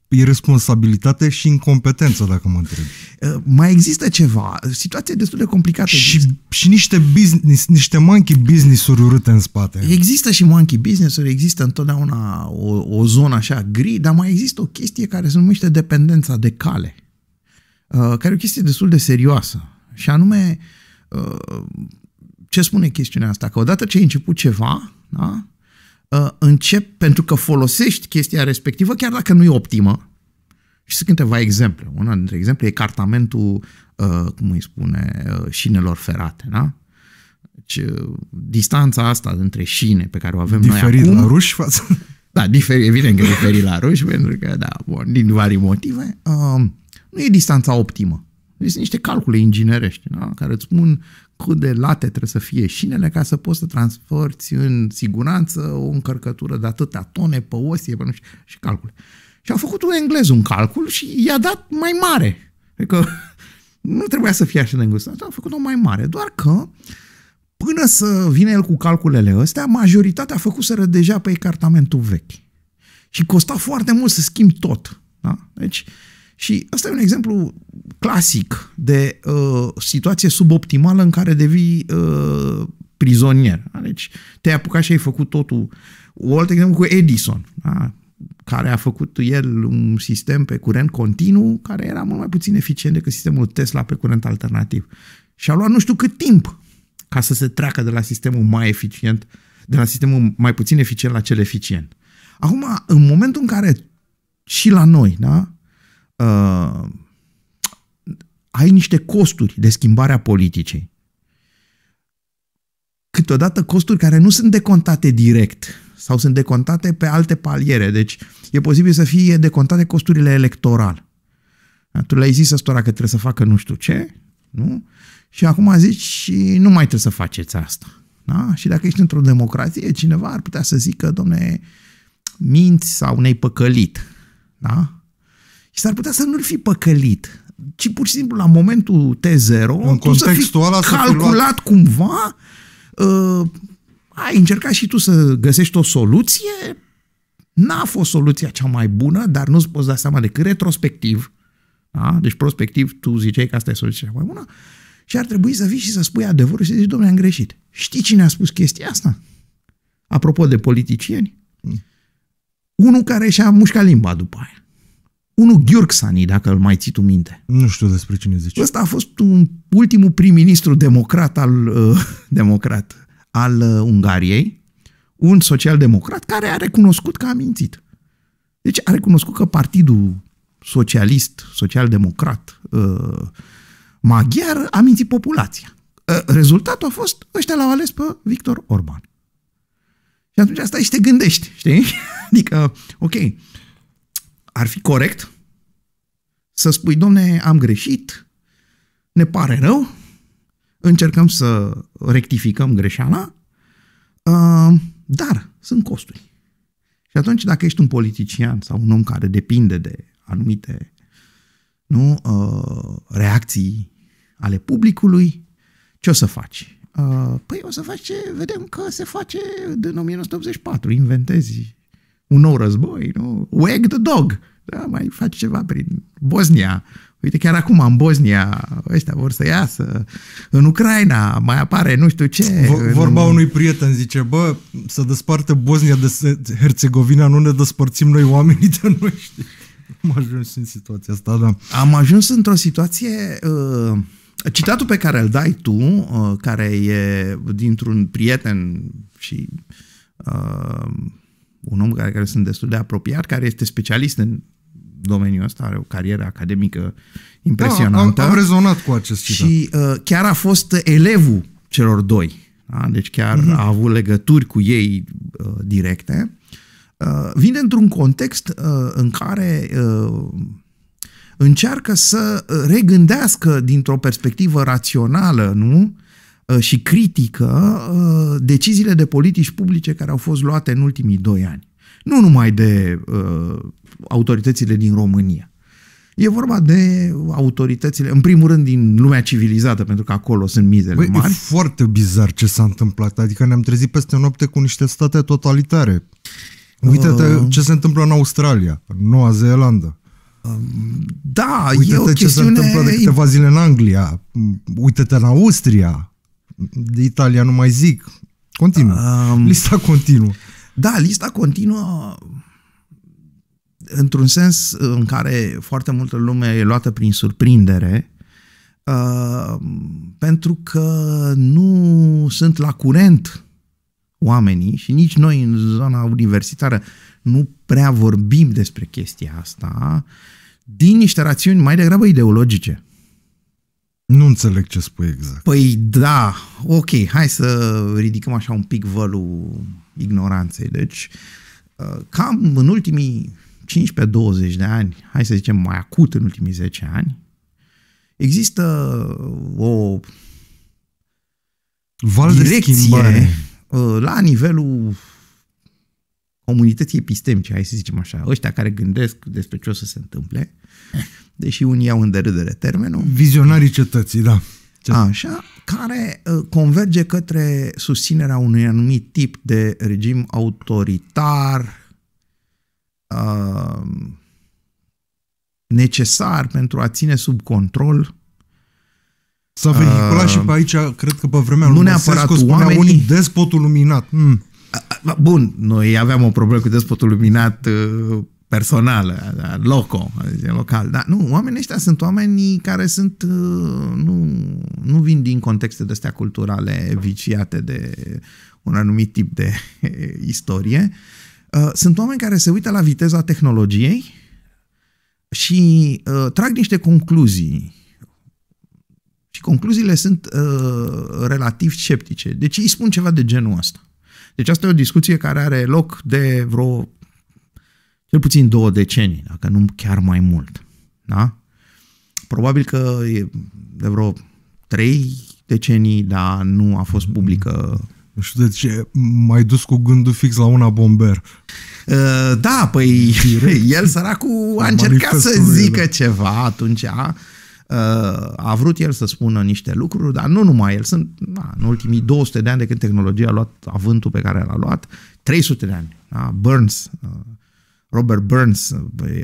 irresponsabilitate și incompetență, dacă mă întreb. Uh, mai există ceva, e destul de complicată. Și, și niște business, niște monkey business-uri urâte în spate. Există și monkey business-uri, există întotdeauna o, o zonă așa gri, dar mai există o chestie care se numește dependența de cale, uh, care e o chestie destul de serioasă și anume, uh, ce spune chestiunea asta? Că odată ce ai început ceva, da? Uh, încep pentru că folosești chestia respectivă, chiar dacă nu e optimă. Și sunt câteva exemple. Una dintre exemple e cartamentul, uh, cum îi spune, șinelor ferate. Da? Deci, distanța asta dintre șine pe care o avem diferit noi acum... Diferit la ruși față... Da, diferi evident că diferi la ruși, [laughs] pentru că, da, bun, din vari motive, uh, nu e distanța optimă. Sunt niște calcule inginerești da? care îți spun cât de late trebuie să fie șinele ca să poți să transporti în siguranță o încărcătură de atâtea tone pe osie pe nu știu, și calcule. Și a făcut un englez un calcul și i-a dat mai mare. Adică [laughs] nu trebuia să fie așa de îngustat, a făcut-o mai mare. Doar că până să vină el cu calculele astea, majoritatea făcuseră deja pe ecartamentul vechi. Și costa foarte mult să schimbi tot. Da? Deci, și ăsta e un exemplu clasic de uh, situație suboptimală în care devii uh, prizonier. Deci te-ai apucat și ai făcut totul. O altă exemplu cu Edison, da? care a făcut el un sistem pe curent continuu care era mult mai puțin eficient decât sistemul Tesla pe curent alternativ. Și a luat nu știu cât timp ca să se treacă de la sistemul mai eficient, de la sistemul mai puțin eficient la cel eficient. Acum, în momentul în care și la noi, da? uh, ai niște costuri de schimbare a politicii. Câteodată costuri care nu sunt decontate direct sau sunt decontate pe alte paliere. Deci e posibil să fie decontate costurile electorale. Da, tu le-ai zis ăstora că trebuie să facă nu știu ce, nu? Și acum zici, nu mai trebuie să faceți asta. Da? Și dacă ești într-o democrație, cineva ar putea să zică, domne, minți sau ne-ai păcălit. Da? și s-ar putea să nu-l fi păcălit, ci pur și simplu la momentul T0 în tu să fi ăla calculat luat... cumva, uh, ai încercat și tu să găsești o soluție, n-a fost soluția cea mai bună, dar nu-ți poți da seama decât retrospectiv, da? deci prospectiv tu ziceai că asta e soluția cea mai bună, și ar trebui să vii și să spui adevărul și să zici, domnule, am greșit. Știi cine a spus chestia asta? Apropo de politicieni? Mm. Unul care și-a mușcat limba după aia unul Gheorghsani, dacă îl mai ții tu minte. Nu știu despre cine zici. Ăsta a fost un ultimul prim-ministru democrat al, uh, [laughs] democrat, al uh, Ungariei, un social-democrat care a recunoscut că a mințit. Deci a recunoscut că partidul socialist, social-democrat, uh, maghiar a mințit populația. Uh, rezultatul a fost, ăștia l-au ales pe Victor Orban. Și atunci asta și te gândești, știi? [laughs] Adică, ok, ar fi corect să spui, domne, am greșit, ne pare rău, încercăm să rectificăm greșeala, uh, dar sunt costuri. Și atunci, dacă ești un politician sau un om care depinde de anumite nu, uh, reacții ale publicului, ce o să faci? Uh, păi o să faci ce vedem că se face din 1984, inventezi un nou război, nu? Wag the dog! da, mai faci ceva prin Bosnia. Uite, chiar acum în Bosnia ăștia vor să iasă, în Ucraina mai apare nu știu ce. Vorba în... unui prieten zice, bă, să desparte Bosnia de Herțegovina, nu ne despărțim noi oamenii de noi, [laughs] Am ajuns în situația asta, da. Am ajuns într-o situație... Uh, citatul pe care îl dai tu, uh, care e dintr-un prieten și uh, un om care, care sunt destul de apropiat, care este specialist în domeniul ăsta, are o carieră academică da, impresionantă. Da, am, am rezonat cu acest citat. Și uh, chiar a fost elevul celor doi. Da? Deci chiar mm-hmm. a avut legături cu ei uh, directe. Uh, vine într-un context uh, în care uh, încearcă să regândească dintr-o perspectivă rațională, nu? Uh, și critică uh, deciziile de politici publice care au fost luate în ultimii doi ani nu numai de uh, autoritățile din România. E vorba de autoritățile, în primul rând, din lumea civilizată, pentru că acolo sunt mizele Băi, mari. E foarte bizar ce s-a întâmplat. Adică ne-am trezit peste noapte cu niște state totalitare. Uite-te uh... ce se întâmplă în Australia, în Noua Zeelandă. Uh, da, Uite-te e o ce chestiune... se întâmplă de câteva zile în Anglia. Uite-te în Austria. De Italia nu mai zic. Continuă. Um... Lista continuă. Da, lista continuă într-un sens în care foarte multă lume e luată prin surprindere, uh, pentru că nu sunt la curent oamenii și nici noi în zona universitară nu prea vorbim despre chestia asta din niște rațiuni mai degrabă ideologice. Nu înțeleg ce spui exact. Păi da, ok, hai să ridicăm așa un pic vălul ignoranței. Deci, uh, cam în ultimii 15-20 de ani, hai să zicem mai acut în ultimii 10 ani, există uh, o Val de direcție schimbare. Uh, la nivelul comunității epistemice, hai să zicem așa, ăștia care gândesc despre ce o să se întâmple, deși unii au în de termenul. Vizionarii cetății, da. Așa, care ă, converge către susținerea unui anumit tip de regim autoritar uh, necesar pentru a ține sub control S-a vehiculat uh, ă, și pe aici, cred că pe vremea nu lui neapărat oamenii... unii despotul luminat. Mm. Bun, noi aveam o problemă cu despotul luminat personală, da, loco, local. Dar nu, oamenii ăștia sunt oamenii care sunt, uh, nu, nu vin din contexte de astea culturale viciate de un anumit tip de [laughs] istorie. Uh, sunt oameni care se uită la viteza tehnologiei și uh, trag niște concluzii. Și concluziile sunt relativ sceptice. Deci îi spun ceva de genul ăsta. Deci asta e o discuție care are loc de vreo cel puțin două decenii, dacă nu chiar mai mult. Da? Probabil că e de vreo trei decenii, dar nu a fost mm-hmm. publică. Nu știu de ce, mai dus cu gândul fix la una bomber. Uh, da, păi Direct. [laughs] el săracul a încercat să da. zică ceva atunci, a, uh, a vrut el să spună niște lucruri, dar nu numai el, sunt da, în ultimii 200 de ani de când tehnologia a luat avântul pe care l-a luat, 300 de ani, da, Burns, uh, Robert Burns,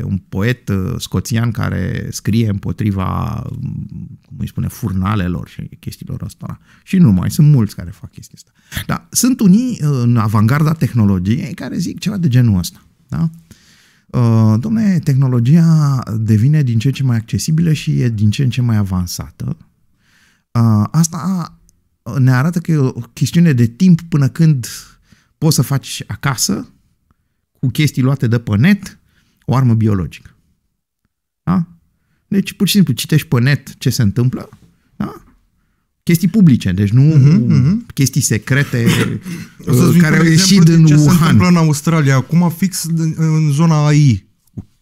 un poet uh, scoțian care scrie împotriva, mm, cum îi spune, furnalelor și chestiilor astea. Și nu mai, sunt mulți care fac chestia asta. Dar sunt unii uh, în avangarda tehnologiei care zic ceva de genul ăsta. Da? Uh, domne, tehnologia devine din ce în ce mai accesibilă și e din ce în ce mai avansată. Asta ne arată că e o chestiune de timp până când poți să faci acasă cu chestii luate de pe net o armă biologică. Da? Deci, pur și simplu, citești pe net ce se întâmplă, da? chestii publice, deci nu uh-huh, uh-huh. chestii secrete [coughs] o uh, care au ieșit în ce Wuhan. se întâmplă în Australia acum, fix în zona AI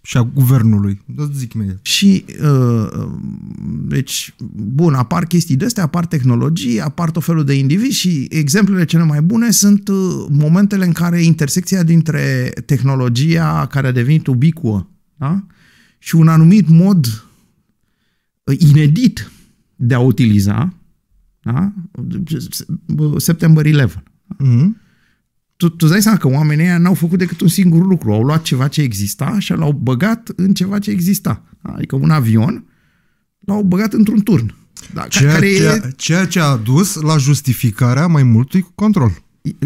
și a guvernului, Da, zic mie. Și, uh, uh, deci, bun, apar chestii de astea, apar tehnologii, apar tot felul de indivizi și exemplele cele mai bune sunt uh, momentele în care intersecția dintre tehnologia care a devenit ubicuă da? și un anumit mod inedit de a utiliza, da? September 11, mm-hmm tu, tu dai seama că oamenii ăia n-au făcut decât un singur lucru. Au luat ceva ce exista și l-au băgat în ceva ce exista. Adică un avion l-au băgat într-un turn. Da, ceea, care ce, e... ceea ce a dus la justificarea mai multui control.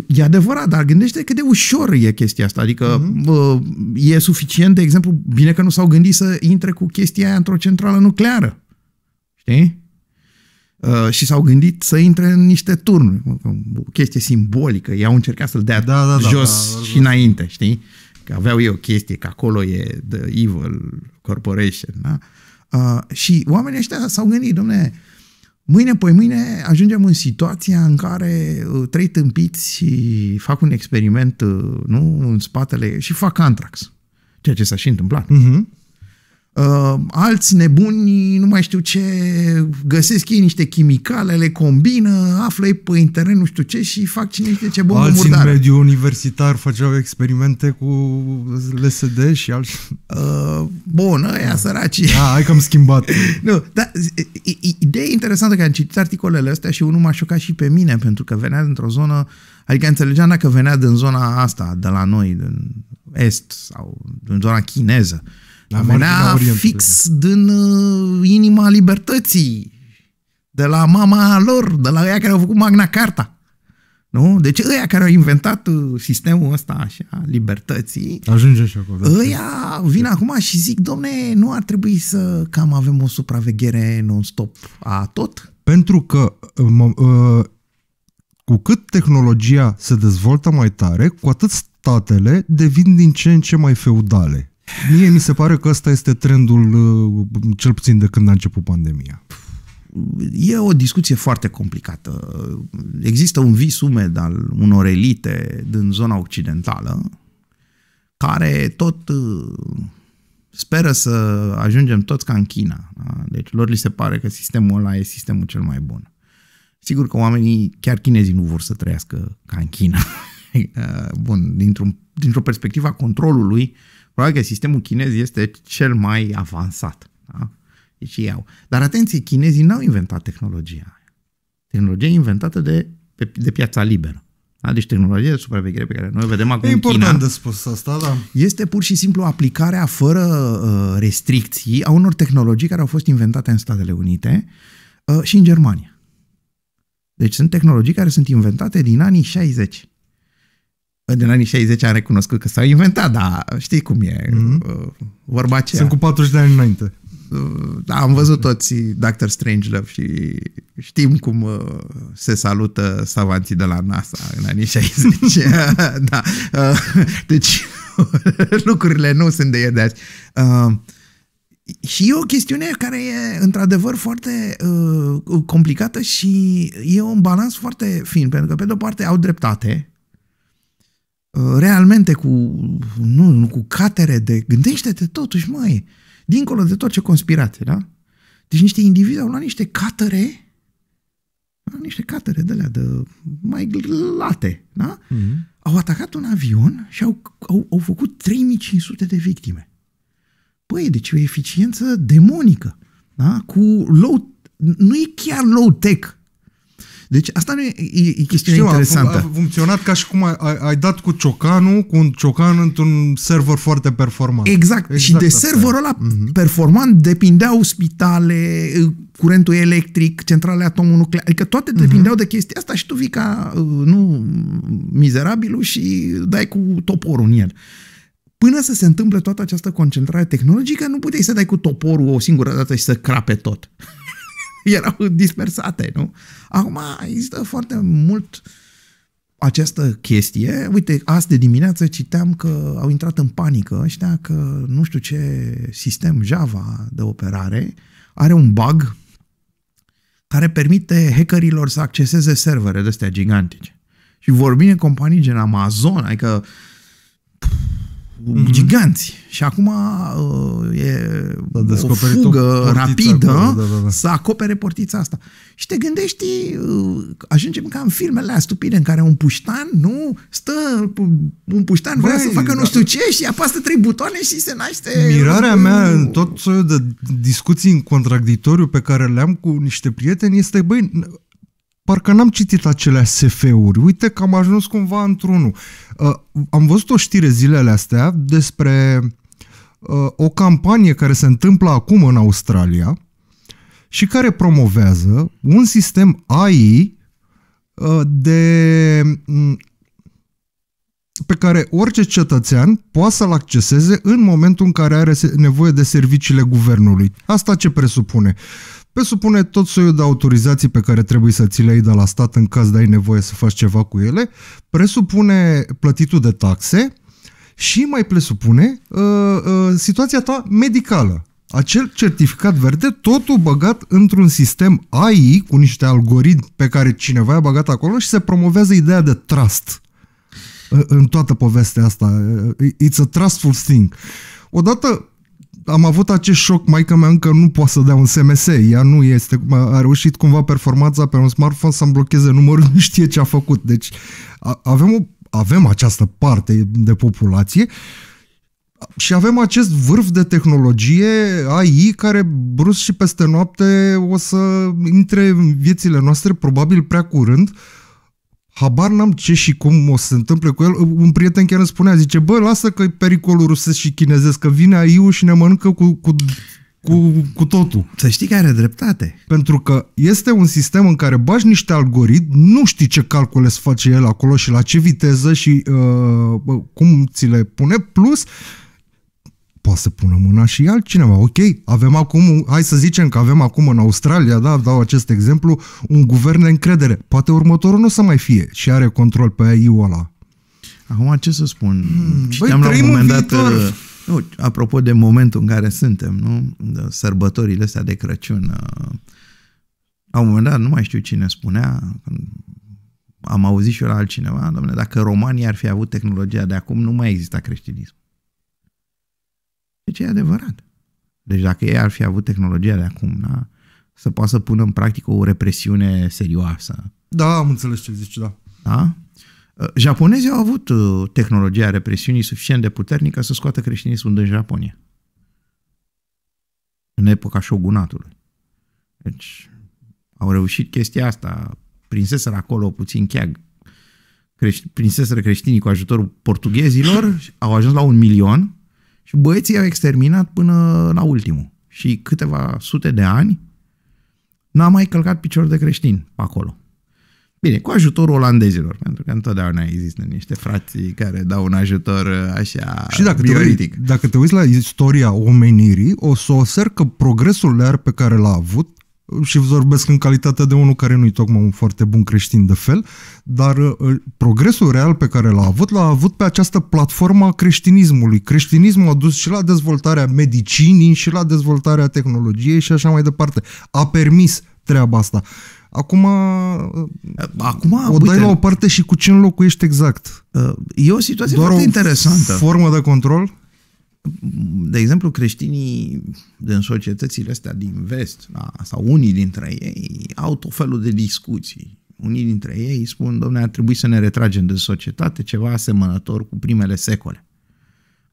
E adevărat, dar gândește cât de ușor e chestia asta. Adică mm-hmm. Bă, e suficient, de exemplu, bine că nu s-au gândit să intre cu chestia aia într-o centrală nucleară. Știi? Uh, și s-au gândit să intre în niște turnuri, o chestie simbolică, ei au încercat să-l dea da, da, da, da jos da, da, da, și înainte, știi? Că aveau ei o chestie, că acolo e The Evil Corporation, da? Uh, și oamenii ăștia s-au gândit, domne, mâine poi mâine ajungem în situația în care uh, trei tâmpiți și fac un experiment, uh, nu, în spatele și fac antrax, ceea ce s-a și întâmplat. Uh-huh. Uh, alți nebuni, nu mai știu ce, găsesc ei niște chimicale, le combină, află ei pe internet nu știu ce și fac cine știe ce bombă alții murdare. în mediul universitar făceau experimente cu LSD și alți... Uh, bun, ăia săraci. Da, hai că am schimbat. [laughs] nu, da, ideea interesantă că am citit articolele astea și unul m-a șocat și pe mine, pentru că venea dintr-o zonă, adică înțelegeam dacă venea din zona asta, de la noi, din est sau din zona chineză. Uh, la Venea fix din uh, inima libertății, de la mama lor, de la ea care au făcut Magna Carta. Nu? Deci ăia care au inventat uh, sistemul ăsta așa, libertății, Ajunge și acolo. Ăia vin acum și zic, domne, nu ar trebui să cam avem o supraveghere non-stop a tot? Pentru că uh, cu cât tehnologia se dezvoltă mai tare, cu atât statele devin din ce în ce mai feudale. Mie mi se pare că ăsta este trendul, uh, cel puțin de când a început pandemia. E o discuție foarte complicată. Există un vis umed al unor elite din zona occidentală care tot uh, speră să ajungem toți ca în China. Da? Deci lor li se pare că sistemul ăla e sistemul cel mai bun. Sigur că oamenii, chiar chinezii, nu vor să trăiască ca în China. [laughs] Bun, dintr-un, dintr-o perspectivă a controlului, uh, Probabil că sistemul chinez este cel mai avansat. Da? Deci ei au. Dar atenție, chinezii n-au inventat tehnologia. Tehnologia inventată de, de piața liberă. Da? Deci tehnologia de supraveghere pe care noi o vedem acum e important China, de spus asta, da. Este pur și simplu aplicarea fără uh, restricții a unor tehnologii care au fost inventate în Statele Unite uh, și în Germania. Deci sunt tehnologii care sunt inventate din anii 60 din anii 60 am recunoscut că s-au inventat, dar știi cum e mm-hmm. vorba aceea. Sunt cu 40 de ani înainte. Da, am văzut toți Doctor Strangelove și știm cum uh, se salută savanții de la NASA în anii 60. [laughs] da. Deci [laughs] lucrurile nu sunt de ieri azi. Și e o chestiune care e într-adevăr foarte complicată și e un balans foarte fin, pentru că pe de o parte au dreptate, Uh, realmente cu, nu, cu catere de... Gândește-te totuși, mai dincolo de tot ce conspirație, da? Deci niște indivizi au luat niște catere, niște catere de alea, de mai late, da? Mm-hmm. Au atacat un avion și au, au, au făcut 3500 de victime. Păi, deci o eficiență demonică, da? Cu low... Nu e chiar low-tech, deci asta nu e, e, e chestiunea Știu, interesantă. A, a funcționat ca și cum ai, ai dat cu ciocanul, cu un ciocan într-un server foarte performant. Exact. exact și de serverul ăla mhm. performant depindeau spitale, uh, curentul electric, centrale nuclear. adică toate mhm. depindeau uh-huh. de chestia asta și tu vii ca, uh, nu, mizerabilul și dai cu toporul în el. Până să se întâmple toată această concentrare tehnologică, nu puteai să dai cu toporul o singură dată și să crape tot. [laughs] erau dispersate, nu? Acum există foarte mult această chestie. Uite, azi de dimineață citeam că au intrat în panică ăștia că nu știu ce sistem Java de operare are un bug care permite hackerilor să acceseze servere de astea gigantice. Și vorbim de companii gen Amazon, adică pf, mm-hmm. giganți. Și acum uh, e S-a o fugă o rapidă acolo, da, da, da. să acopere portița asta. Și te gândești, uh, ajungem ca în filmele astea stupide în care un puștan, nu, stă un puștan, Băi, vrea să facă da. nu știu ce și apasă trei butoane și se naște... Mirarea uh, mea în tot soiul de discuții în contradictoriu pe care le-am cu niște prieteni este, băi, parcă n-am citit acelea SF-uri. Uite că am ajuns cumva într-unul. Uh, am văzut o știre zilele astea despre uh, o campanie care se întâmplă acum în Australia și care promovează un sistem AI uh, de mm, pe care orice cetățean poate să-l acceseze în momentul în care are nevoie de serviciile guvernului. Asta ce presupune? Uh, presupune tot soiul de autorizații pe care trebuie să ți le iei de la stat în caz de ai nevoie să faci ceva cu ele, presupune plătitul de taxe și mai presupune uh, uh, situația ta medicală. Acel certificat verde, totul băgat într-un sistem AI cu niște algoritmi pe care cineva i-a băgat acolo și se promovează ideea de trust uh, în toată povestea asta. Uh, uh, it's a trustful thing. Odată am avut acest șoc, maica mea încă nu poate să dea un SMS, ea nu este, a reușit cumva performanța pe un smartphone să-mi blocheze numărul, [laughs] nu știe ce a făcut. Deci a, avem, o, avem această parte de populație și avem acest vârf de tehnologie AI care brusc și peste noapte o să intre în viețile noastre probabil prea curând uh, habar n-am ce și cum o să se întâmple cu el. Un prieten chiar îmi spunea, zice, bă, lasă că e pericolul rusesc și chinezesc, că vine AIU și ne mănâncă cu, cu, cu, cu totul. Să știi că are dreptate. Pentru că este un sistem în care bași niște algoritmi, nu știi ce calcule să face el acolo și la ce viteză și uh, cum ți le pune, plus uh, poate să pună mâna și altcineva. Ok, avem acum, hai să zicem că avem acum în Australia, da, dau acest exemplu, un guvern de încredere. Poate următorul nu o să mai fie și are control pe AI-ul ăla. Acum ce să spun? Hmm, băi, la un moment dat... Viitor. Uh, nu, apropo de momentul în care suntem, nu? Sărbătorile astea de Crăciun. Uh, la un moment dat, nu mai știu cine spunea, am auzit și eu la altcineva, domnule, dacă România ar fi avut tehnologia de acum, nu mai exista creștinism. Deci e adevărat. Deci dacă ei ar fi avut tehnologia de acum, na, da, să poată să pună în practică o represiune serioasă. Da, am înțeles ce zici, da. Da? Uh, japonezii au avut uh, tehnologia represiunii suficient de puternică să scoată creștinismul din Japonia. În epoca șogunatului. Deci au reușit chestia asta. Prinseseră acolo puțin cheag. Crești, prinseseră creștinii cu ajutorul portughezilor au ajuns la un milion și băieții au exterminat până la ultimul. Și câteva sute de ani n-a mai călcat picior de creștin pe acolo. Bine, cu ajutorul olandezilor, pentru că întotdeauna există niște frații care dau un ajutor uh, așa Și dacă te, uiți, dacă te uiți la istoria omenirii, o să o că progresul lear pe care l-a avut și vorbesc în calitatea de unul care nu-i tocmai un foarte bun creștin de fel, dar uh, progresul real pe care l-a avut, l-a avut pe această platformă a creștinismului. Creștinismul a dus și la dezvoltarea medicinii, și la dezvoltarea tehnologiei și așa mai departe. A permis treaba asta. Acum, uh, Acum o dai uite, la o parte și cu ce înlocuiești exact. Uh, e o situație Doar foarte o interesantă. formă de control? de exemplu, creștinii din societățile astea din vest, da, sau unii dintre ei, au tot felul de discuții. Unii dintre ei spun, domnule, ar trebui să ne retragem de societate, ceva asemănător cu primele secole.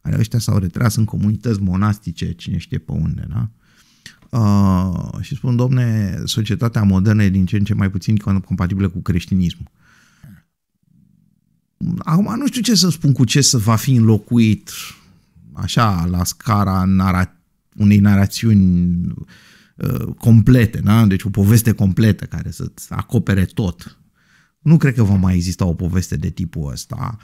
Ale ăștia s-au retras în comunități monastice, cine știe pe unde, da? Uh, și spun, domne, societatea modernă e din ce în ce mai puțin compatibilă cu creștinismul. Acum nu știu ce să spun cu ce să va fi înlocuit așa, la scara nara- unei narațiuni uh, complete, da? deci o poveste completă care să acopere tot. Nu cred că va mai exista o poveste de tipul ăsta,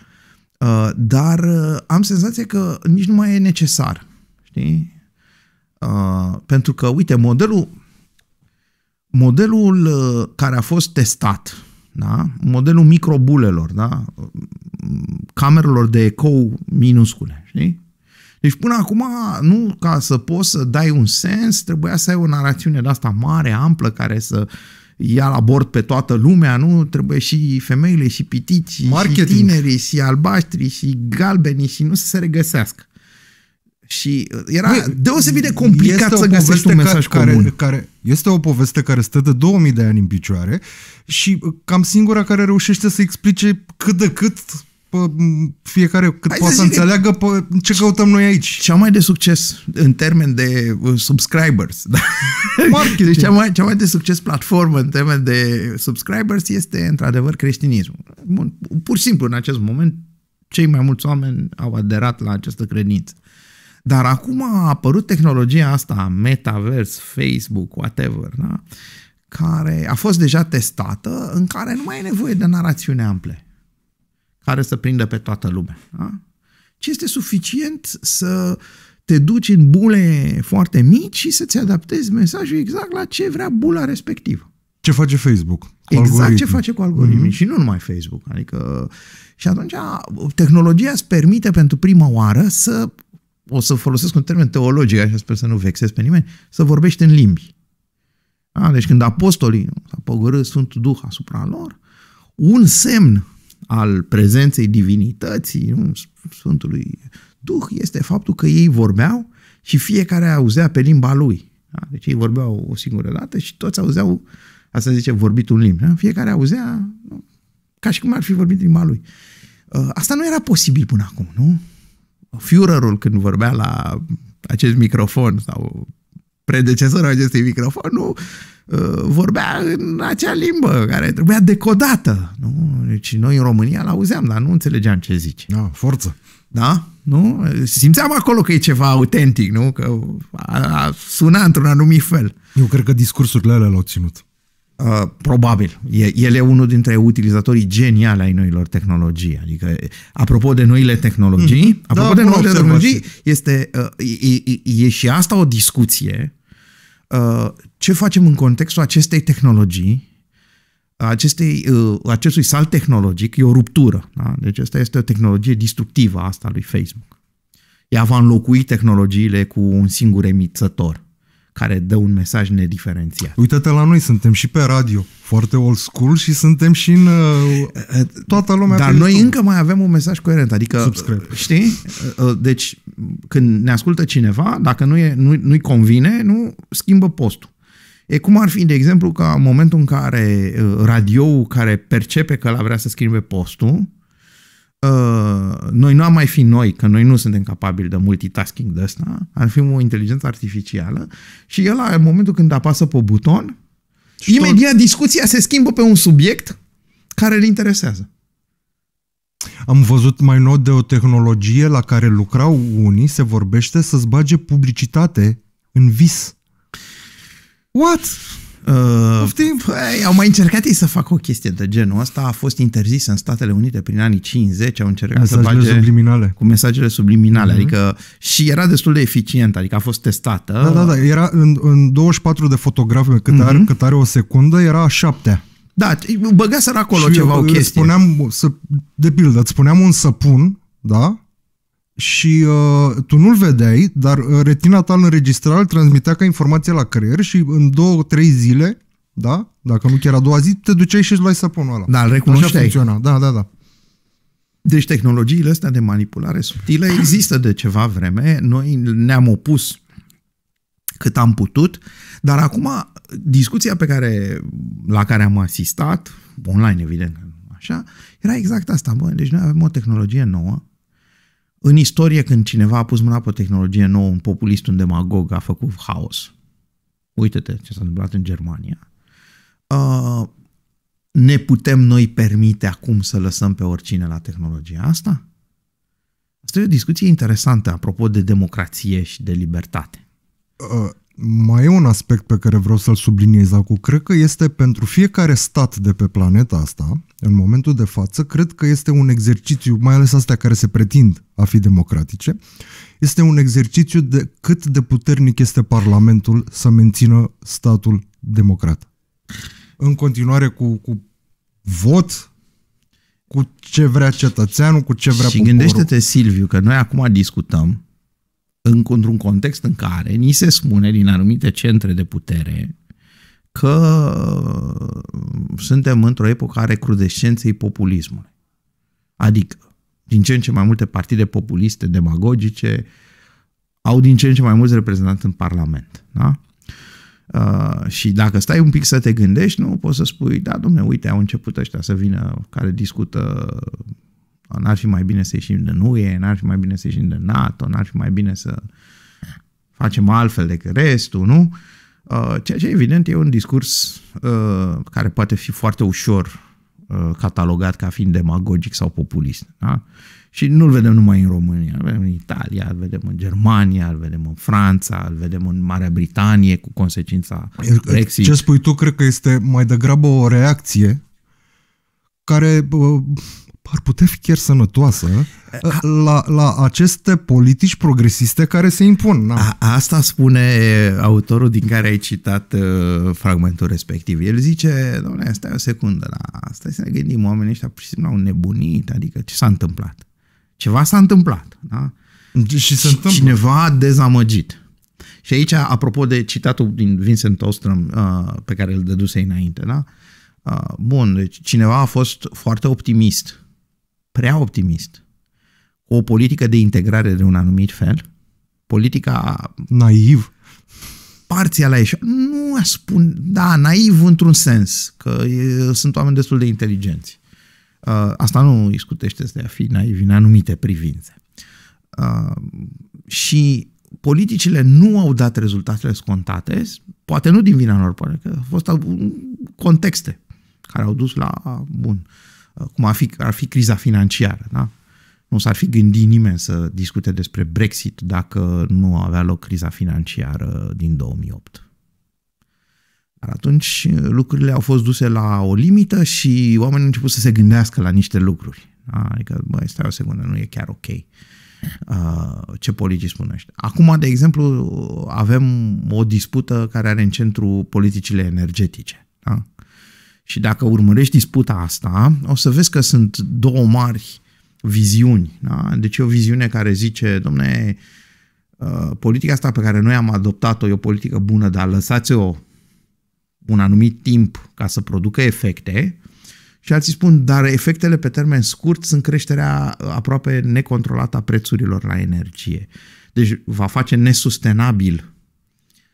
uh, dar uh, am senzația că nici nu mai e necesar, știi? Pentru că, uite, modelul, modelul care a fost testat, da? modelul microbulelor, da? camerelor de ecou minuscule, știi? Deci până acum, nu ca să poți să dai un sens, trebuia să ai o narațiune de asta mare, amplă, care să ia la bord pe toată lumea, nu? Trebuie și femeile, și pitici, Marketing. și tinerii, și albaștri, și galbeni, și nu să se regăsească. Și era Băi, deosebit de complicat să găsești un mesaj ca, care, comun. Care, este o poveste care stă de 2000 de ani în picioare și cam singura care reușește să explice cât de cât pe fiecare cât poate să, să înțeleagă pe ce căutăm noi aici. Cea mai de succes în termen de uh, subscribers. Da? Marketing. Deci cea mai, cea mai de succes platformă în termen de subscribers este într-adevăr creștinismul. Bun, pur și simplu în acest moment cei mai mulți oameni au aderat la această credință. Dar acum a apărut tehnologia asta, metavers, Facebook, whatever, da? care a fost deja testată, în care nu mai e nevoie de narațiune ample care să prindă pe toată lumea. Da? Ci este suficient să te duci în bule foarte mici și să-ți adaptezi mesajul exact la ce vrea bula respectivă. Ce face Facebook? Exact algoritmi. ce face cu algoritmii mm-hmm. și nu numai Facebook. Adică, și atunci tehnologia îți permite pentru prima oară să, o să folosesc un termen teologic, așa sper să nu vexez pe nimeni, să vorbești în limbi. Da? deci când apostolii s au pogorât Sfântul Duh asupra lor, un semn al prezenței divinității, nu, Sfântului Duh, este faptul că ei vorbeau și fiecare auzea pe limba lui. Da? Deci ei vorbeau o singură dată și toți auzeau, asta zice, vorbit un limb. Da? Fiecare auzea nu? ca și cum ar fi vorbit limba lui. Uh, asta nu era posibil până acum, nu? Führerul când vorbea la acest microfon sau predecesorul acestui microfon, nu uh, vorbea în acea limbă care trebuia decodată. Nu? Deci noi în România l-auzeam, dar nu înțelegeam ce zice. Da, forță. Da? Nu? Simțeam acolo că e ceva autentic, nu? Că a, a suna într-un anumit fel. Eu cred că discursurile alea l-au ținut. Uh, probabil. E, el e unul dintre utilizatorii geniali ai noilor tehnologii. Adică, apropo de noile tehnologii, mm. apropo da, de noile tehnologii, este, uh, e, e, e și asta o discuție Uh, ce facem în contextul acestei tehnologii, acestei, uh, acestui salt tehnologic, e o ruptură. Da? Deci asta este o tehnologie distructivă asta lui Facebook. Ea va înlocui tehnologiile cu un singur emițător care dă un mesaj nediferențiat. Uită-te la noi, suntem și pe radio, foarte old school și suntem și în uh, toată lumea. Dar noi YouTube. încă mai avem un mesaj coerent, adică, Subscribe. Uh, știi? Uh, uh, deci, când ne ascultă cineva, dacă nu e, nu, nu-i convine, nu schimbă postul. E cum ar fi, de exemplu, ca în momentul în care radioul care percepe că la vrea să schimbe postul, noi nu am mai fi noi, că noi nu suntem capabili de multitasking de ăsta, ar fi o inteligență artificială și el, în momentul când apasă pe buton, și imediat tot... discuția se schimbă pe un subiect care îl interesează. Am văzut mai nou de o tehnologie la care lucrau unii, se vorbește să-ți bage publicitate în vis. What? Uh, Poftim. ei, au mai încercat ei să facă o chestie de genul ăsta. A fost interzis în Statele Unite prin anii 50. Au încercat mesajele să bage subliminale. cu mesajele subliminale. Uh-huh. Adică și era destul de eficient. Adică a fost testată. Da, da, da. Era în, în 24 de fotografe cât, uh-huh. are, mhm. cât are o secundă, era a șaptea. Da, băgaseră acolo și ceva o chestie. Spuneam, să, de pildă, îți spuneam un săpun, da? și uh, tu nu-l vedeai, dar uh, retina ta îl înregistra, îl transmitea ca informație la creier și în două, trei zile, da? Dacă nu chiar a doua zi, te duceai și îți luai săpunul ăla. Da, îl recunoșteai. Așa da, da, da. Deci tehnologiile astea de manipulare subtilă există de ceva vreme, noi ne-am opus cât am putut, dar acum discuția pe care, la care am asistat, online evident, așa, era exact asta, bă, deci noi avem o tehnologie nouă, în istorie, când cineva a pus mâna pe o tehnologie nouă, un populist, un demagog, a făcut haos. Uite-te ce s-a întâmplat în Germania. Uh, ne putem noi permite acum să lăsăm pe oricine la tehnologia asta? Asta e o discuție interesantă apropo de democrație și de libertate. Uh, mai e un aspect pe care vreau să-l subliniez acum. Cred că este pentru fiecare stat de pe planeta asta, în momentul de față, cred că este un exercițiu, mai ales astea care se pretind a fi democratice, este un exercițiu de cât de puternic este Parlamentul să mențină statul democrat. În continuare cu, cu vot, cu ce vrea cetățeanul, cu ce vrea Și poporul. gândește-te, Silviu, că noi acum discutăm într-un context în care ni se spune din anumite centre de putere că suntem într-o epocă a recrudescenței populismului. Adică, din ce în ce mai multe partide populiste, demagogice, au din ce în ce mai mulți reprezentanți în Parlament. Da? Uh, și dacă stai un pic să te gândești, nu poți să spui, da, domne, uite, au început ăștia să vină care discută n-ar fi mai bine să ieșim de NUE, n-ar fi mai bine să ieșim de NATO, n-ar fi mai bine să facem altfel decât restul, nu? Uh, Uh, ceea ce, evident, e un discurs uh, care poate fi foarte ușor uh, catalogat ca fiind demagogic sau populist. Da? Și nu-l vedem numai în România, îl vedem în Italia, îl vedem în Germania, îl vedem în Franța, îl vedem în Marea Britanie cu consecința Brexit. Ce spui tu cred că este mai degrabă o reacție care ar putea fi chiar sănătoasă la, la aceste politici progresiste care se impun. Na. A, asta spune autorul din care ai citat uh, fragmentul respectiv. El zice, domnule, stai o secundă, la asta să ne gândim, oamenii ăștia pur și simplu au nebunit, adică ce s-a întâmplat? Ceva s-a întâmplat, da? Și se întâmplă. Cineva a dezamăgit. Și aici, apropo de citatul din Vincent Ostrom uh, pe care îl dăduse înainte, da? Uh, bun, deci cineva a fost foarte optimist prea optimist cu o politică de integrare de un anumit fel, politica... Naiv? Parția la ieșire. Nu a spun, da, naiv într-un sens, că e, sunt oameni destul de inteligenți. Uh, asta nu scutește de a fi naiv în anumite privințe. Uh, și politicile nu au dat rezultatele scontate, poate nu din vina lor, poate că au fost contexte care au dus la, bun, uh, Uh, cum ar fi, ar fi criza financiară. Da? Nu s-ar fi gândit nimeni să discute despre Brexit dacă nu avea loc criza financiară din 2008. Dar atunci uh, lucrurile au fost duse la o limită și oamenii au început să se gândească la niște lucruri. Da? Adică, băi, stai o secundă, nu e chiar ok uh, ce politici spun ăștia. Acum, de exemplu, avem o dispută care are în centru politicile energetice. Da? Și dacă urmărești disputa asta, o să vezi că sunt două mari viziuni. Da? Deci e o viziune care zice, domne, uh, politica asta pe care noi am adoptat-o e o politică bună, dar lăsați-o un anumit timp ca să producă efecte și alții spun, dar efectele pe termen scurt sunt creșterea aproape necontrolată a prețurilor la energie. Deci va face nesustenabil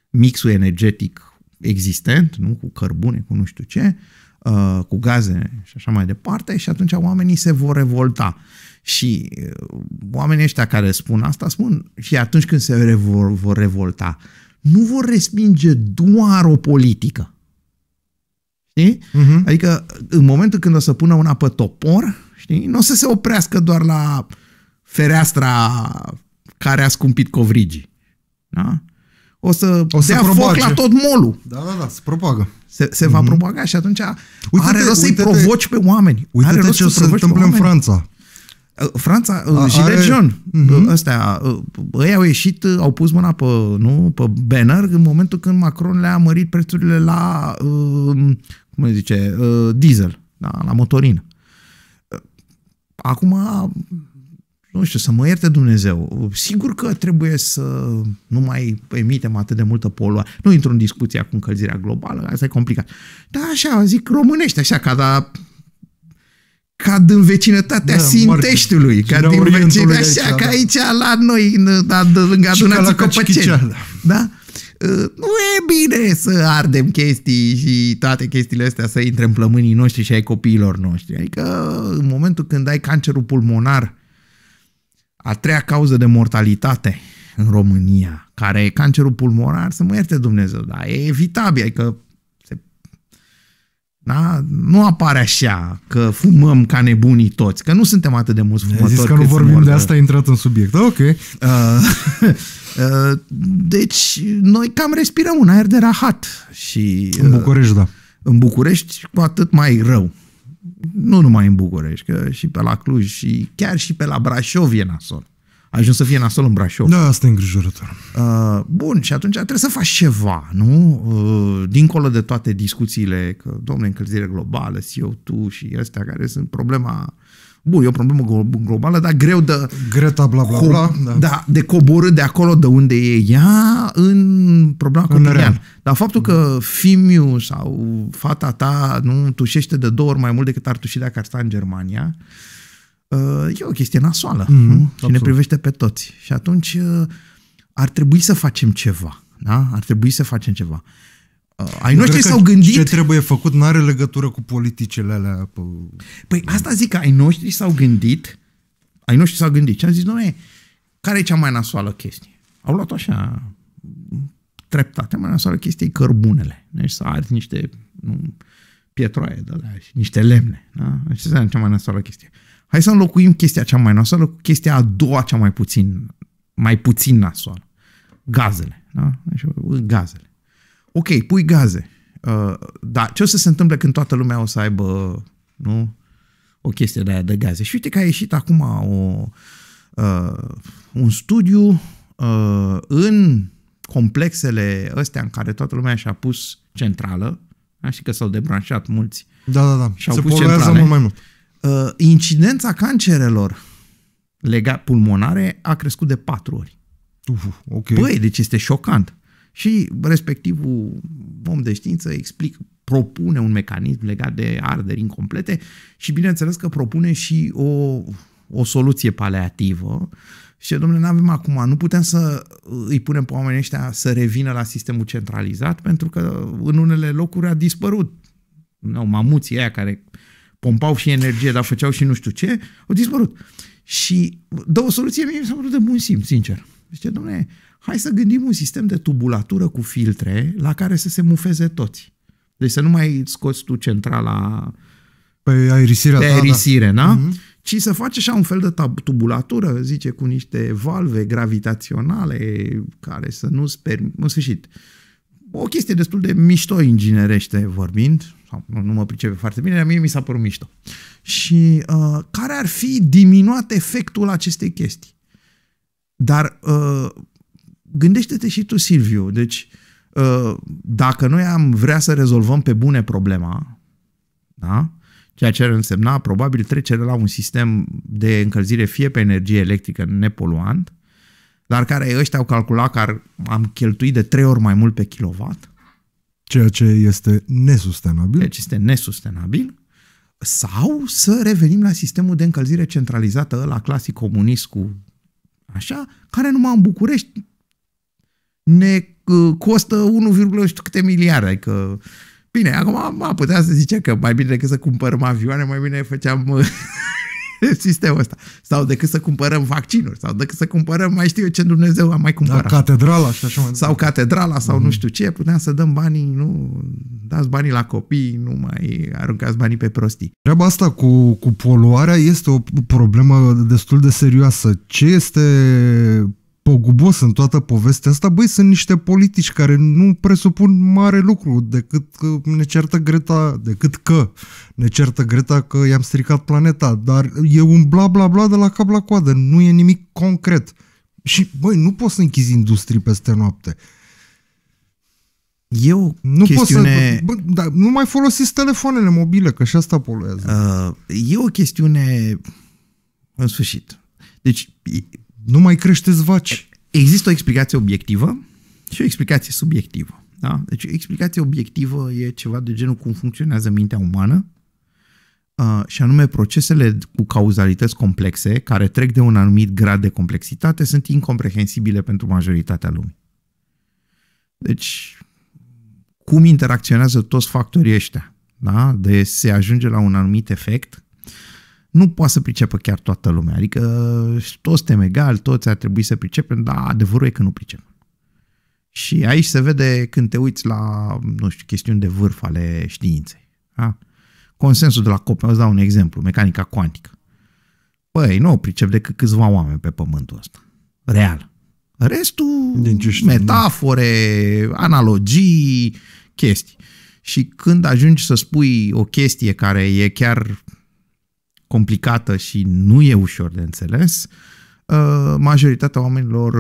mixul energetic existent, nu cu cărbune, cu nu știu ce, Uh, cu gaze și așa mai departe și atunci oamenii se vor revolta. Și uh, oamenii ăștia care spun asta spun și atunci când se revol, vor revolta, nu vor respinge doar o politică. Știi? Uh-huh. Adică în momentul când o să pună una pe topor, știi, nu o să se oprească doar la fereastra care a scumpit covrigii. Da? o să, o să dea propage. foc la tot molul. Da, da, da, se propagă. Se, se mm-hmm. va mhm. propaga și atunci uite-te, are rost să-i provoci pe oameni. Uite-te ce rost se întâmplă în Franța. Uh, Franța, uh, A, Gilet are... John, mhm. uh, ăstea, ei au ieșit, au pus mâna pe, nu, pe banner în momentul când Macron le-a mărit prețurile la, cum se zice, diesel, da, la motorină. Acum nu știu, să mă ierte Dumnezeu. Sigur că trebuie să nu mai emitem atât de multă poluare. Nu intru în discuția cu încălzirea globală, asta e complicat. Dar așa, zic românește așa, ca da, ca din vecinătatea da, Sinteștiului, ca din vecinătatea, așa, aici, ca da. aici la noi, da, lângă adunații Copăceni. Da? da? Ă, nu e bine să ardem chestii și toate chestiile astea să intre în plămânii noștri și ai copiilor noștri. Adică în momentul când ai cancerul pulmonar a treia cauză de mortalitate în România, care e cancerul pulmonar, să mă ierte Dumnezeu, dar e evitabil, adică se, da? nu apare așa că fumăm ca nebunii toți, că nu suntem atât de mulți fumători. Zis că nu vorbim mortă. de asta, a intrat în subiect. Ah, ok. Uh, [laughs] uh, deci, noi cam respirăm un aer de rahat. Și, uh, în București, da. În București, cu atât mai rău nu numai în București, că și pe la Cluj și chiar și pe la Brașov e nasol. A ajuns să fie nasol în Brașov. Da, asta e îngrijorător. Uh, bun, și atunci trebuie să faci ceva, nu? Uh, dincolo de toate discuțiile, că, domnule, încălzire globală, CO2 și astea care sunt problema Bun, e o problemă globală, dar greu de... Greta, bla, bla, bla. Da. da. de coborâ de acolo de unde e ea în problema cotidian. Dar faptul că fimiu sau fata ta nu tușește de două ori mai mult decât ar tuși dacă ar sta în Germania, uh, e o chestie nasoală. Mm-hmm, nu? Absolut. Și ne privește pe toți. Și atunci uh, ar trebui să facem ceva. Da? Ar trebui să facem ceva. Uh, ai noștri s-au gândit... Ce trebuie făcut nu are legătură cu politicele alea. Pe... Păi asta zic, ai noștri s-au gândit, ai noștri s-au gândit și am zis, doamne, care e cea mai nasoală chestie? Au luat așa treptate, mai nasoală chestie cărbunele. Deci să arzi niște nu, pietroaie de alea și niște lemne. Da? Deci asta e cea mai nasoală chestie. Hai să înlocuim chestia cea mai nasoală cu chestia a doua cea mai puțin, mai puțin nasoală. Gazele. Da? Deci, gazele. Ok, pui gaze. Uh, dar ce o să se întâmple când toată lumea o să aibă nu, o chestie de aia de gaze? Și uite că a ieșit acum o, uh, un studiu uh, în complexele astea în care toată lumea și-a pus centrală, da? și că s-au debranșat mulți. Da, da, da. Și-au Se pus centrale. mult mai mult. Uh, incidența cancerelor lega pulmonare a crescut de patru ori. Uf, okay. Băi, deci este șocant. Și respectivul om de știință explică, propune un mecanism legat de arderi incomplete și bineînțeles că propune și o, o soluție paliativă. Și domnule, nu avem acum, nu putem să îi punem pe oamenii ăștia să revină la sistemul centralizat, pentru că în unele locuri a dispărut. Nu, mamuții aia care pompau și energie, dar făceau și nu știu ce, au dispărut. Și dă o soluție, mie mi s-a părut de bun simț, sincer. Zice, domnule, hai să gândim un sistem de tubulatură cu filtre la care să se mufeze toți. Deci să nu mai scoți tu centrala pe aerisirea, da, de da. aerisire, da? da? Mm-hmm ci să faci așa un fel de tubulatură, zice, cu niște valve gravitaționale care să nu sper, În sfârșit, o chestie destul de mișto inginerește vorbind, sau nu, nu mă pricepe foarte bine, dar mie mi s-a părut mișto. Și uh, care ar fi diminuat efectul acestei chestii? Dar uh, gândește-te și tu, Silviu, deci ă, dacă noi am vrea să rezolvăm pe bune problema, da? ceea ce ar însemna probabil trecerea la un sistem de încălzire fie pe energie electrică nepoluant, dar care ăștia au calculat că ar, am cheltuit de trei ori mai mult pe kilowatt. Ceea ce este nesustenabil. Ceea deci ce este nesustenabil. Sau să revenim la sistemul de încălzire centralizată, la clasic comunist cu așa, care numai în București ne costă 1, știu câte miliarde, adică Bine, acum am putea să zice că mai bine decât să cumpărăm avioane, mai bine făceam [laughs] sistemul ăsta. Sau decât să cumpărăm vaccinuri, sau decât să cumpărăm, mai știu eu ce Dumnezeu am mai da, cumpărat. Da, catedrala și așa mai Sau catedrala, sau mm-hmm. nu știu ce, puteam să dăm banii, nu, dați banii la copii, nu mai aruncați banii pe prostii. Treaba asta cu, cu poluarea este o problemă destul de serioasă. Ce este pogubos în toată povestea asta, băi, sunt niște politici care nu presupun mare lucru decât că ne certă Greta, decât că ne certă Greta că i-am stricat planeta, dar e un bla bla bla de la cap la coadă, nu e nimic concret. Și, băi, nu poți să închizi industrii peste noapte. Eu nu chestiune... poți să... Bă, da, nu mai folosiți telefoanele mobile, că și asta poluează. Uh, e o chestiune... În sfârșit. Deci, nu mai creșteți vaci. Există o explicație obiectivă și o explicație subiectivă. Da? Deci explicația obiectivă e ceva de genul cum funcționează mintea umană uh, și anume procesele cu cauzalități complexe care trec de un anumit grad de complexitate sunt incomprehensibile pentru majoritatea lumii. Deci cum interacționează toți factorii ăștia? Da? De se ajunge la un anumit efect nu poate să pricepă chiar toată lumea. Adică toți suntem egali, toți ar trebui să pricepem, dar adevărul e că nu pricep. Și aici se vede când te uiți la, nu știu, chestiuni de vârf ale științei. Da? Consensul de la Copenhaga, îți dau un exemplu, mecanica cuantică. Păi, nu o pricep decât câțiva oameni pe pământul ăsta. Real. Restul, Din ce știu, metafore, nu. analogii, chestii. Și când ajungi să spui o chestie care e chiar complicată și nu e ușor de înțeles, uh, majoritatea oamenilor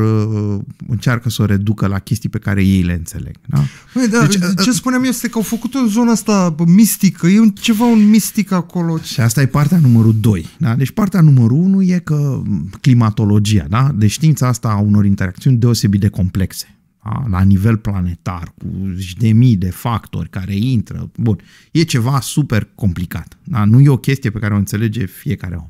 uh, încearcă să o reducă la chestii pe care ei le înțeleg. Da? Păi, da, deci, uh, ce spuneam este că au făcut în zona asta mistică, e un, ceva un mistic acolo. Și asta e partea numărul 2. Da? Deci partea numărul 1 e că climatologia, da? deci știința asta a unor interacțiuni deosebit de complexe la nivel planetar, cu zeci de mii de factori care intră. Bun, e ceva super complicat. Da? Nu e o chestie pe care o înțelege fiecare om.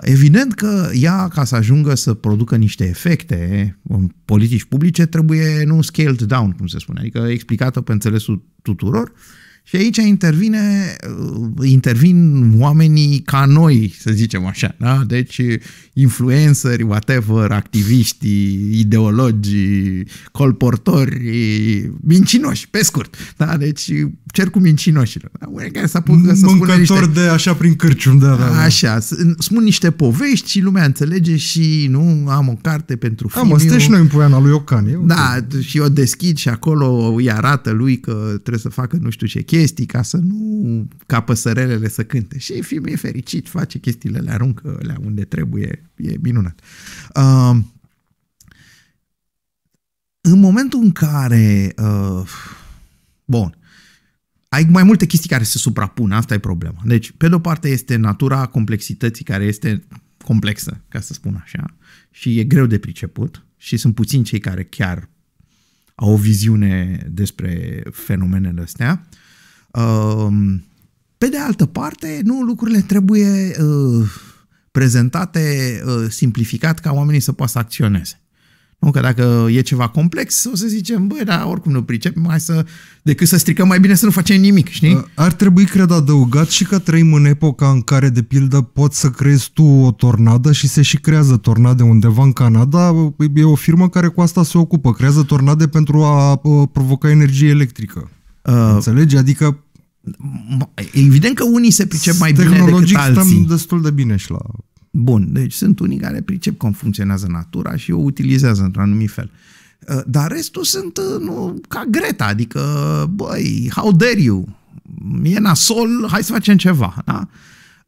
Evident că ea, ca să ajungă să producă niște efecte în politici publice, trebuie nu scaled down, cum se spune, adică explicată pe înțelesul tuturor, uh, și aici intervine, uh, intervin oamenii ca noi, să zicem așa, da? Deci influenceri, whatever, activiști, ideologi, colportori, mincinoși, pe scurt. Da? Deci cer cu mincinoșilor. Da? Unii care s-a pus să spună niște... de așa prin cârcium, da, da, da. Așa, spun niște povești și lumea înțelege și nu am o carte pentru film. Am, asta și noi în puiana lui Ocan. Eu, da, și o deschid și acolo îi arată lui că trebuie să facă nu știu ce chestii chestii ca să nu ca păsărelele să cânte. Și fi e fericit, face chestiile, le aruncă le unde trebuie, e minunat. Uh, în momentul în care uh, bun, ai mai multe chestii care se suprapun, asta e problema. Deci, pe de-o parte este natura complexității care este complexă, ca să spun așa, și e greu de priceput și sunt puțini cei care chiar au o viziune despre fenomenele astea. Ehm, pe de altă parte, nu lucrurile trebuie eh, prezentate eh, simplificat ca oamenii să poată să acționeze. Nu, că dacă e ceva complex, o să zicem, băi, dar oricum nu pricep mai să, decât să stricăm, mai bine să nu facem nimic, știi? Eh, ar trebui, cred, adăugat și că trăim în epoca în care, de pildă, poți să crezi tu o tornadă și se și creează tornade undeva în Canada. E o firmă care cu asta se ocupă, creează tornade pentru a provoca energie electrică. Uh, Înțelegi? Adică Evident că unii se pricep mai bine decât alții. stăm destul de bine și la... Bun, deci sunt unii care pricep cum funcționează natura și o utilizează într-un anumit fel. Uh, dar restul sunt uh, nu, ca Greta, adică, băi, how dare you? E nasol, hai să facem ceva. Da?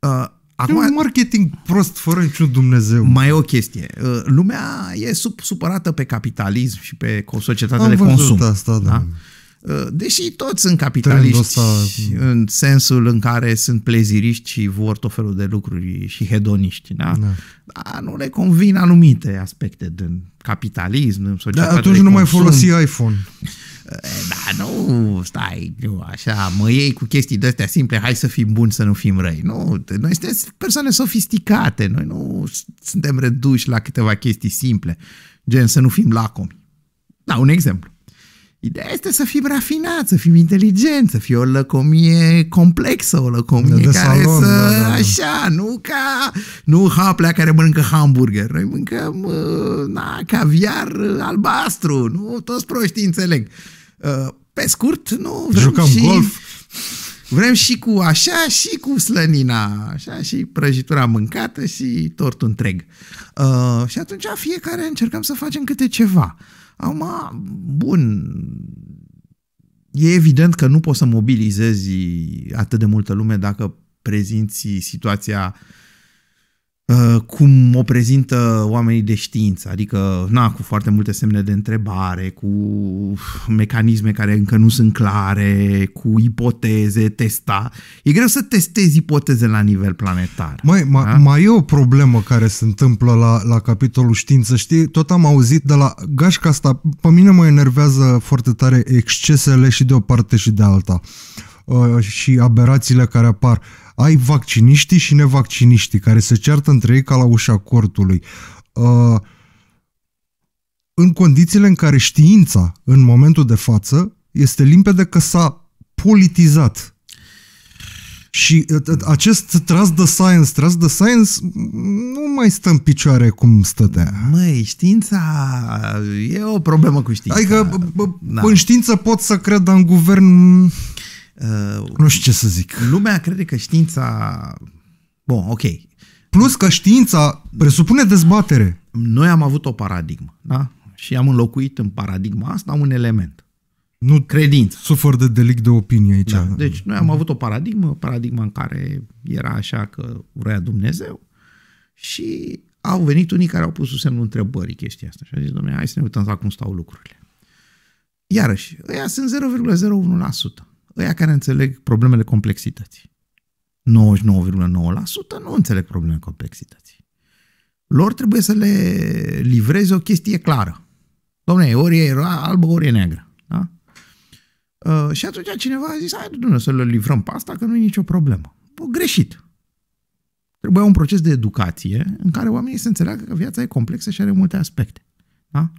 Uh, acum, e un marketing prost, fără niciun Dumnezeu. Mai e o chestie. Lumea e supărată pe capitalism și pe societatea de consum. Asta, da. da? Uh, deși toți sunt capitaliști ăsta... în sensul în care sunt pleziriști și vor tot felul de lucruri și hedoniști, da? da. Dar nu le convin anumite aspecte din capitalism, din societate Da, atunci nu consum. mai folosi iPhone. Eh, da, nu, stai, nu, așa, mă iei cu chestii de-astea simple, hai să fim buni, să nu fim răi. Nu, noi suntem persoane sofisticate, noi nu suntem reduși la câteva chestii simple, gen să nu fim lacomi. Da, un exemplu. Ideea este să fim rafinați, să fim inteligenți, să fie o lăcomie complexă, o lăcomie de care salon, să... Da, da. da. Așa, nu ca... Nu haplea care mănâncă hamburger. Noi mâncăm uh, na, caviar uh, albastru, nu? Toți proștii înțeleg. Uh, pe scurt, nu vrem Jucăm și... golf. Vrem și cu așa și cu slănina, așa și prăjitura mâncată și tortul întreg. și atunci fiecare încercăm să facem câte ceva. Am, bun, e evident că nu poți să mobilizezi atât de multă lume dacă prezinți situația Uh, cum o prezintă oamenii de știință, adică, na, cu foarte multe semne de întrebare, cu mecanisme care încă nu sunt clare, cu ipoteze, testa. E greu să testezi ipoteze la nivel planetar. Mai, da? mai e o problemă care se întâmplă la, la capitolul știință, știi? Tot am auzit de la gașca asta, pe mine mă enervează foarte tare excesele și de o parte și de alta uh, și aberațiile care apar ai vacciniștii și nevacciniștii care se ceartă între ei ca la ușa cortului. Uh, în condițiile în care știința, în momentul de față, este limpede că s-a politizat. Și uh, uh, acest trust the science, trust the science nu mai stă în picioare cum stătea. Măi, știința e o problemă cu știința. Adică da. în știință pot să cred, dar în guvern Uh, nu știu ce să zic. Lumea crede că știința... Bun, ok. Plus că știința presupune dezbatere. Noi am avut o paradigmă, da? Și am înlocuit în paradigma asta un element. Nu credință. Sufăr de delic de opinie aici. Da, deci noi am avut o paradigmă, paradigma în care era așa că vrea Dumnezeu și au venit unii care au pus semnul întrebării chestia asta și a zis, domnule, hai să ne uităm la exact cum stau lucrurile. Iarăși, ăia sunt 0,01% ăia care înțeleg problemele complexității. 99,9% nu înțeleg problemele complexității. Lor trebuie să le livreze o chestie clară. Domne, ori e albă, ori e neagră. Da? Uh, și atunci cineva a zis, hai, Dumnezeu, să le livrăm pe asta, că nu e nicio problemă. Bă, greșit. Trebuia un proces de educație în care oamenii să înțeleagă că viața e complexă și are multe aspecte. Da?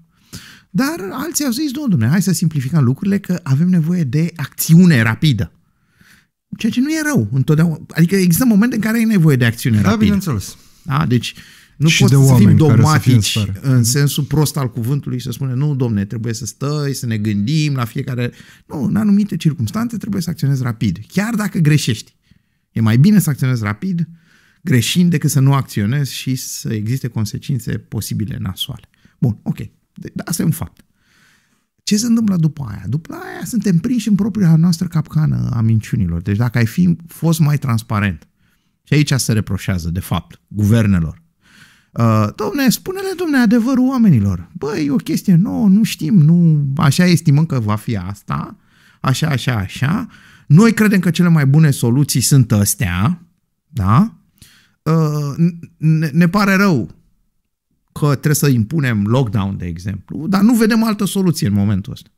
Dar alții au zis, nu, domnule, hai să simplificăm lucrurile că avem nevoie de acțiune rapidă. Ceea ce nu e rău întotdeauna. Adică există momente în care ai nevoie de acțiune da, rapidă. Da, bineînțeles. Da? Deci nu și poți să fim dogmatici să în, în mhm. sensul prost al cuvântului și să spunem, nu, domne, trebuie să stai, să ne gândim la fiecare... Nu, în anumite circunstanțe trebuie să acționezi rapid, chiar dacă greșești. E mai bine să acționezi rapid greșind decât să nu acționezi și să existe consecințe posibile nasoale. Bun, ok. Deci, asta e un fapt. Ce se întâmplă după aia? După aia suntem prinși în propria noastră capcană a minciunilor. Deci dacă ai fi fost mai transparent, și aici se reproșează, de fapt, guvernelor. Uh, domne, spune-le, domne, adevărul oamenilor. Băi, e o chestie nouă, nu știm, nu, așa estimăm că va fi asta, așa, așa, așa. Noi credem că cele mai bune soluții sunt astea, da? Uh, ne, ne pare rău, că trebuie să impunem lockdown, de exemplu, dar nu vedem altă soluție în momentul ăsta.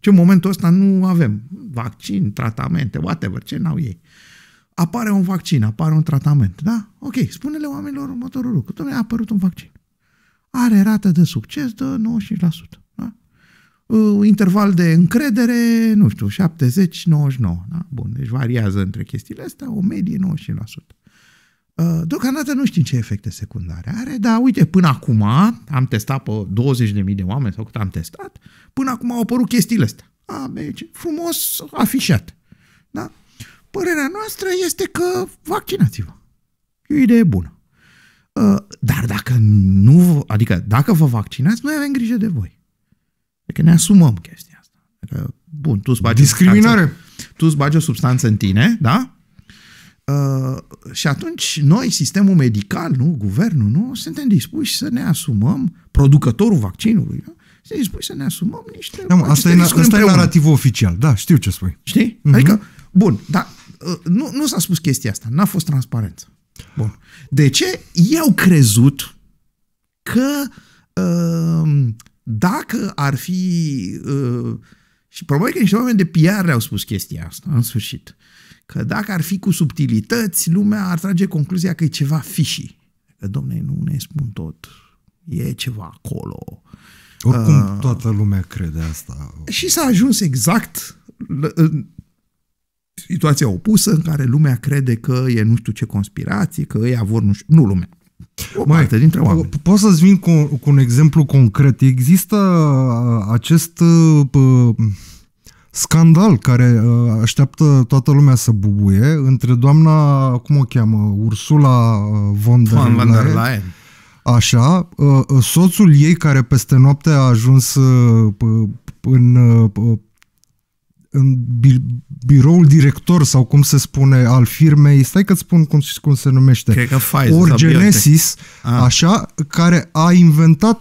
Ce în momentul ăsta nu avem vaccin, tratamente, whatever, ce n-au ei. Apare un vaccin, apare un tratament, da? Ok, spune-le oamenilor următorul lucru. Dom'le, a apărut un vaccin. Are rată de succes de 95%. Da? Uh, interval de încredere, nu știu, 70-99. Da? Bun, deci variază între chestiile astea, o medie 95%. Uh, deocamdată nu știm ce efecte secundare are, dar uite, până acum am testat pe 20.000 de oameni sau cât am testat, până acum au apărut chestiile astea. A, B, deci, frumos afișat. Da? Părerea noastră este că vaccinați-vă. E o idee bună. Uh, dar dacă nu, adică dacă vă vaccinați, noi avem grijă de voi. Adică ne asumăm chestia asta. Adică, bun, tu îți bagi Discriminare. O substanță, tu îți bagi o substanță în tine, da? Uh, și atunci noi, sistemul medical, nu, guvernul, nu, suntem dispuși să ne asumăm, producătorul vaccinului, nu? suntem dispuși să ne asumăm niște... Da, mă, asta, e, asta împreună. e narativul oficial, da, știu ce spui. Știi? Uh-huh. Adică, bun, dar uh, nu, nu s-a spus chestia asta, n-a fost transparență. Bun. De ce? Eu crezut că uh, dacă ar fi... și probabil că niște oameni de PR au spus chestia asta, în sfârșit. Uh, Că dacă ar fi cu subtilități, lumea ar trage concluzia că e ceva fișii. Că, domne, nu ne spun tot. E ceva acolo. Oricum uh, toată lumea crede asta. Și s-a ajuns exact în situația opusă în care lumea crede că e nu știu ce conspirații, că ei vor nu știu... Nu lumea. O Mai, parte dintre oameni. Pot să-ți vin cu, cu un exemplu concret. Există uh, acest... Uh, scandal care uh, așteaptă toată lumea să bubuie între doamna, cum o cheamă, Ursula uh, von der Leyen, von der Leyen. Așa, uh, soțul ei care peste noapte a ajuns în, în biroul director sau cum se spune al firmei, stai că-ți spun cum, cum se numește, Cred că Pfizer, Orgenesis, ah. așa, care a inventat,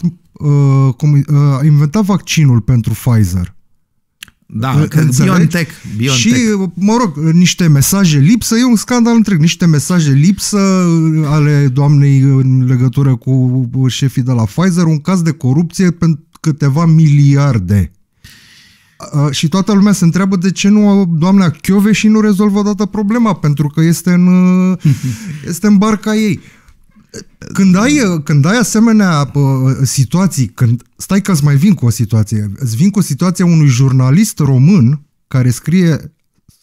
cum, a inventat vaccinul pentru Pfizer. Da, BioNTech, BioNTech. Și, mă rog, niște mesaje lipsă, e un scandal întreg, niște mesaje lipsă uh, ale doamnei în legătură cu șefii de la Pfizer, un caz de corupție pentru câteva miliarde. Uh, și toată lumea se întreabă de ce nu doamna și nu rezolvă odată problema, pentru că este în, uh, [laughs] este în barca ei. Când ai, când ai asemenea situații, când stai că îți mai vin cu o situație, îți vin cu situația unui jurnalist român care scrie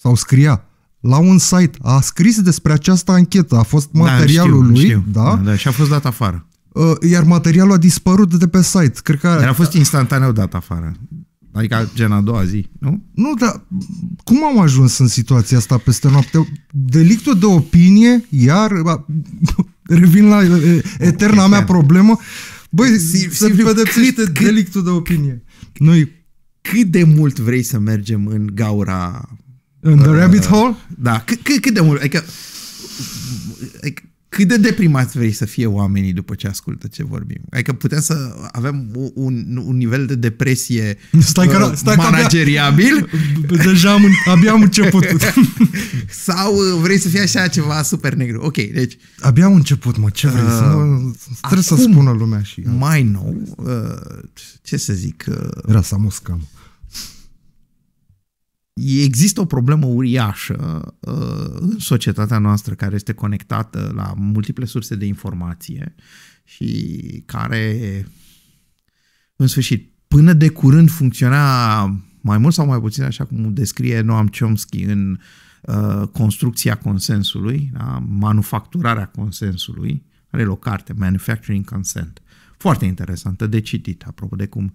sau scria la un site, a scris despre această anchetă, a fost da, materialul da, știu, lui, știu. Da? Da, da, și a fost dat afară. Ă, iar materialul a dispărut de pe site. Cred că Dar a fost instantaneu dat afară. Adică gen a doua zi, nu? Nu, dar cum am ajuns în situația asta peste noapte? Delictul de opinie, iar revin la eterna mea problemă, băi, să Silviu, pedepsește delictul de opinie. Noi... Cât de mult vrei să mergem în gaura... În uh, the uh, rabbit hole? Da, cât, cât, cât de mult, adică, adică cât de deprimați vrei să fie oamenii după ce ascultă ce vorbim? Adică putem să avem un, un nivel de depresie stai că, uh, stai manageriabil? Că abia, deja am, abia am început. [laughs] Sau uh, vrei să fie așa ceva super negru? Ok, deci... Abia am început, mă, ce vrei? Uh, să mă, trebuie acum, să spună lumea și... Mai nou, uh, ce să zic... Uh, Era să muscam. Există o problemă uriașă uh, în societatea noastră care este conectată la multiple surse de informație și care, în sfârșit, până de curând funcționa mai mult sau mai puțin așa cum descrie Noam Chomsky în Uh, construcția consensului, da? manufacturarea consensului, are o carte, Manufacturing Consent. Foarte interesantă de citit, apropo de cum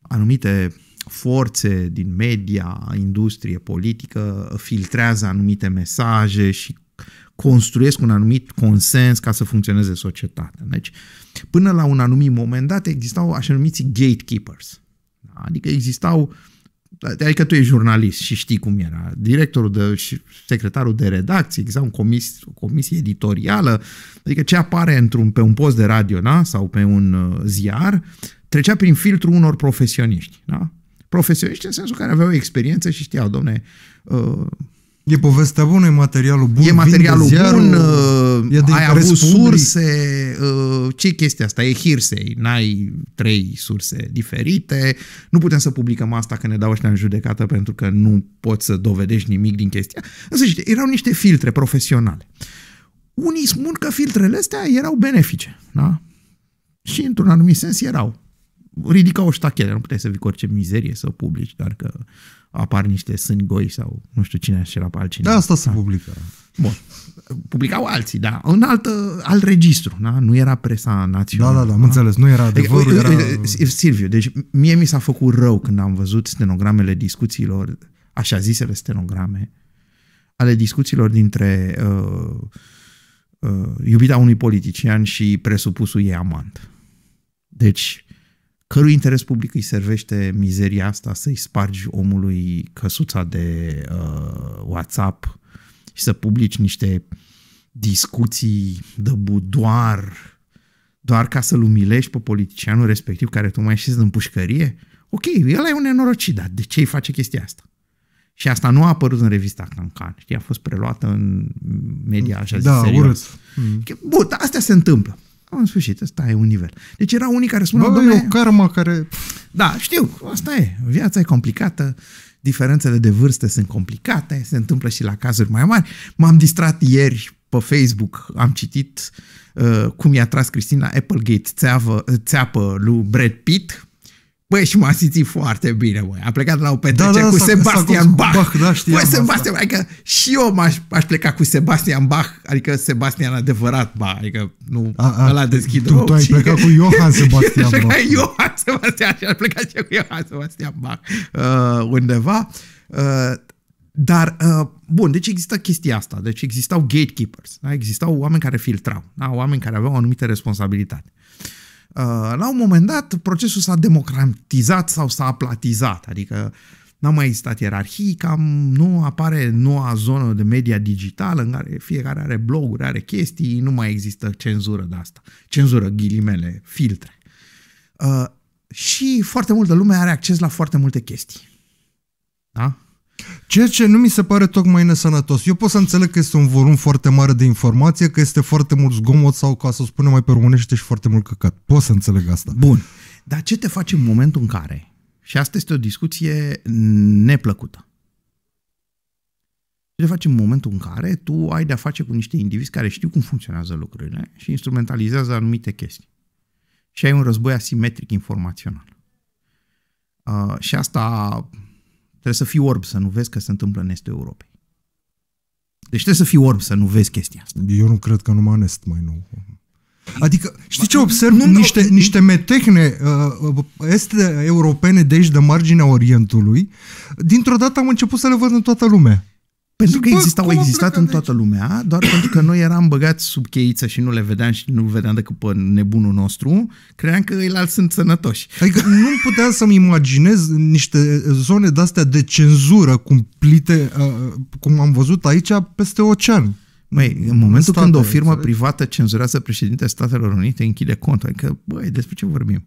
anumite forțe din media, industrie, politică filtrează anumite mesaje și construiesc un anumit consens ca să funcționeze societatea. Deci, până la un anumit moment dat, existau așa numiți gatekeepers. Da, adică existau adică tu ești jurnalist și știi cum era, directorul de, și secretarul de redacție, exact, un comis, o comisie editorială, adică ce apare într-un, pe un post de radio na sau pe un uh, ziar, trecea prin filtrul unor profesioniști. na da? Profesioniști în sensul care aveau experiență și știau, domne, uh, E povestea bună, e materialul bun, E materialul ziarul, bun, e uh, de ai avut surse, uh, ce chestia asta? E hirsei, n-ai trei surse diferite, nu putem să publicăm asta că ne dau ăștia în judecată pentru că nu poți să dovedești nimic din chestia. Însă erau niște filtre profesionale. Unii spun că filtrele astea erau benefice, da? Și într-un anumit sens erau. Ridicau o ștachere, nu puteai să vii cu orice mizerie să o publici, dar că apar niște sâni goi sau nu știu cine așa era pe altcineva. Da, asta se da. publică. Bun. Publicau alții, da. În altă, alt registru, da? Nu era presa națională. Da, da, da, am da? înțeles. Nu era adică, adevărul, era... Silviu, deci mie mi s-a făcut rău când am văzut stenogramele discuțiilor, așa zisele stenograme, ale discuțiilor dintre uh, uh, iubita unui politician și presupusul ei amant. Deci, cărui interes public îi servește mizeria asta să-i spargi omului căsuța de uh, WhatsApp și să publici niște discuții de budoar doar ca să-l umilești pe politicianul respectiv care tu mai ieșiți în pușcărie? Ok, el e un nenorocit, dar de ce îi face chestia asta? Și asta nu a apărut în revista Cancan, știi, a fost preluată în media așa da, zis, serios. Urât. Mm. Bun, astea se întâmplă în sfârșit, ăsta e un nivel. Deci erau unii care spuneau, Bă, e o karma care... Da, știu, asta e. Viața e complicată, diferențele de vârste sunt complicate, se întâmplă și la cazuri mai mari. M-am distrat ieri pe Facebook, am citit uh, cum i-a tras Cristina Applegate țeavă, țeapă lui Brad Pitt, Băi, și m-a simțit foarte bine, băi. Am plecat la o da, petrecere da, da, cu Sebastian Bach. Bach da, știam băi, da, da. Sebastian, asta. adică și eu m-aș, aș pleca cu Sebastian Bach, adică Sebastian adevărat Bach, adică nu a, a, ăla deschid Tu, tu ai plecat cu Johann Sebastian [laughs] Bach. Bach. Johann Sebastian și aș pleca și cu Johann Sebastian Bach uh, undeva. Uh, dar, uh, bun, deci există chestia asta. Deci existau gatekeepers, da? existau oameni care filtrau, da? oameni care aveau o anumită responsabilitate. Uh, la un moment dat, procesul s-a democratizat sau s-a aplatizat, adică n-a mai existat ierarhii, cam nu apare noua zonă de media digitală în care fiecare are bloguri, are chestii, nu mai există cenzură de asta. Cenzură, ghilimele, filtre. Uh, și foarte multă lume are acces la foarte multe chestii. Da? Ceea ce nu mi se pare tocmai nesănătos. Eu pot să înțeleg că este un volum foarte mare de informație, că este foarte mult zgomot sau, ca să o spunem mai pe românește, și foarte mult căcat. Pot să înțeleg asta. Bun. Dar ce te faci în momentul în care? Și asta este o discuție neplăcută. Ce te faci în momentul în care tu ai de-a face cu niște indivizi care știu cum funcționează lucrurile și instrumentalizează anumite chestii. Și ai un război asimetric informațional. Uh, și asta Trebuie să fii orb să nu vezi că se întâmplă în estul Europei. Deci trebuie să fii orb să nu vezi chestia asta. Eu nu cred că numai în est mai nou. Adică, știi ce observ? Nu, nu, niște, niște metehne uh, este europene de aici, de marginea Orientului, dintr-o dată am început să le văd în toată lumea. Pentru că existau, au existat în toată lumea, doar pentru că noi eram băgați sub cheiță și nu le vedeam și nu vedeam decât pe nebunul nostru, credeam că alți sunt sănătoși. Adică nu puteam să-mi imaginez niște zone de-astea de cenzură cumplite, uh, cum am văzut aici, peste ocean. Măi, în momentul în state, când o firmă înțeleg? privată cenzurează președintele Statelor Unite, închide contul. Adică, băi, despre ce vorbim?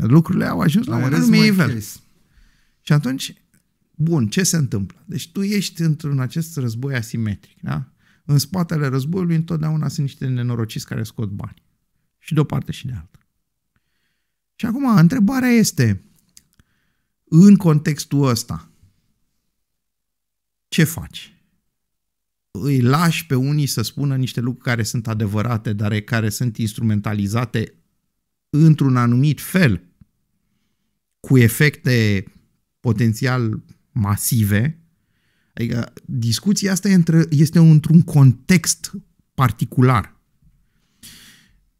Lucrurile au ajuns la un anumit nivel. Case. Și atunci, Bun, ce se întâmplă? Deci tu ești într-un acest război asimetric, da? În spatele războiului întotdeauna sunt niște nenorociți care scot bani. Și de o parte și de alta. Și acum, întrebarea este, în contextul ăsta, ce faci? Îi lași pe unii să spună niște lucruri care sunt adevărate, dar care sunt instrumentalizate într-un anumit fel, cu efecte potențial masive. Adică discuția asta între, este într-un context particular.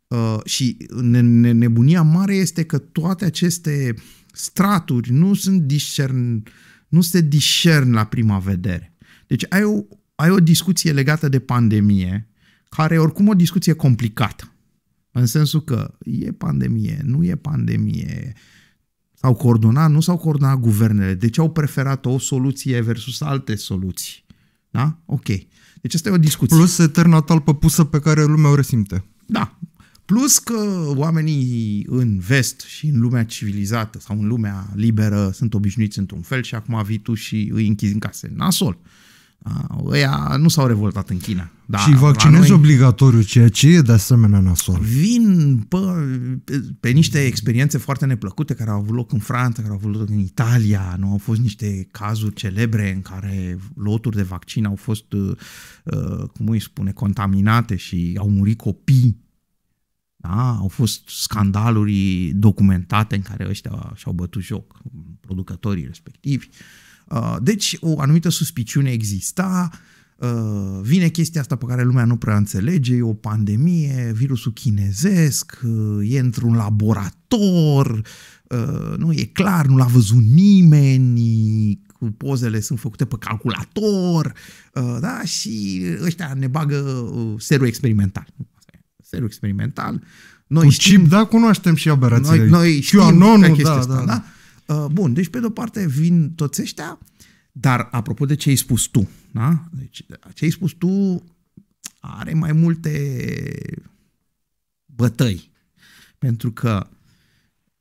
Uh, și nebunia mare este că toate aceste straturi nu sunt discern, nu se discern la prima vedere. Deci ai o, ai o discuție legată de pandemie, care e oricum o discuție complicată. În sensul că e pandemie, nu e pandemie, uh, S-au coordonat, nu s-au coordonat guvernele. De deci ce au preferat o soluție versus alte soluții? Da? Ok. Deci asta e o discuție. Plus eterna talpă pusă pe care lumea o resimte. Da. Plus că oamenii în vest și în lumea civilizată sau în lumea liberă sunt obișnuiți într-un fel și acum vii tu și îi închizi în case, Nasol. Uh, Ah, ăia nu s-au revoltat în China. Da, și vaccinezi noi... obligatoriu, ceea ce e de asemenea nasol. Vin pe, pe, pe niște experiențe foarte neplăcute care au avut loc în Franța, care au avut loc în Italia. Nu au fost niște cazuri celebre în care loturi de vaccin au fost, uh, uh cum îi spune, contaminate și au murit copii. Da? Au fost scandaluri documentate în care ăștia și-au bătut joc producătorii respectivi. Uh, Uh, deci o anumită suspiciune exista, uh, vine chestia asta pe care lumea nu prea înțelege, e o pandemie, virusul chinezesc, uh, e într-un laborator, nu e clar, nu l-a văzut nimeni, pozele sunt făcute pe calculator, da, și ăștia ne bagă serul experimental. Serul experimental. Noi cu știm, chip, da, cunoaștem și aberațiile. Noi, noi știm QAnon, da da, da, da, da. da? Uh, bun, deci pe de-o parte vin toți ăștia, dar apropo de ce ai spus tu, da? Deci, ce ai spus tu are mai multe bătăi. Pentru că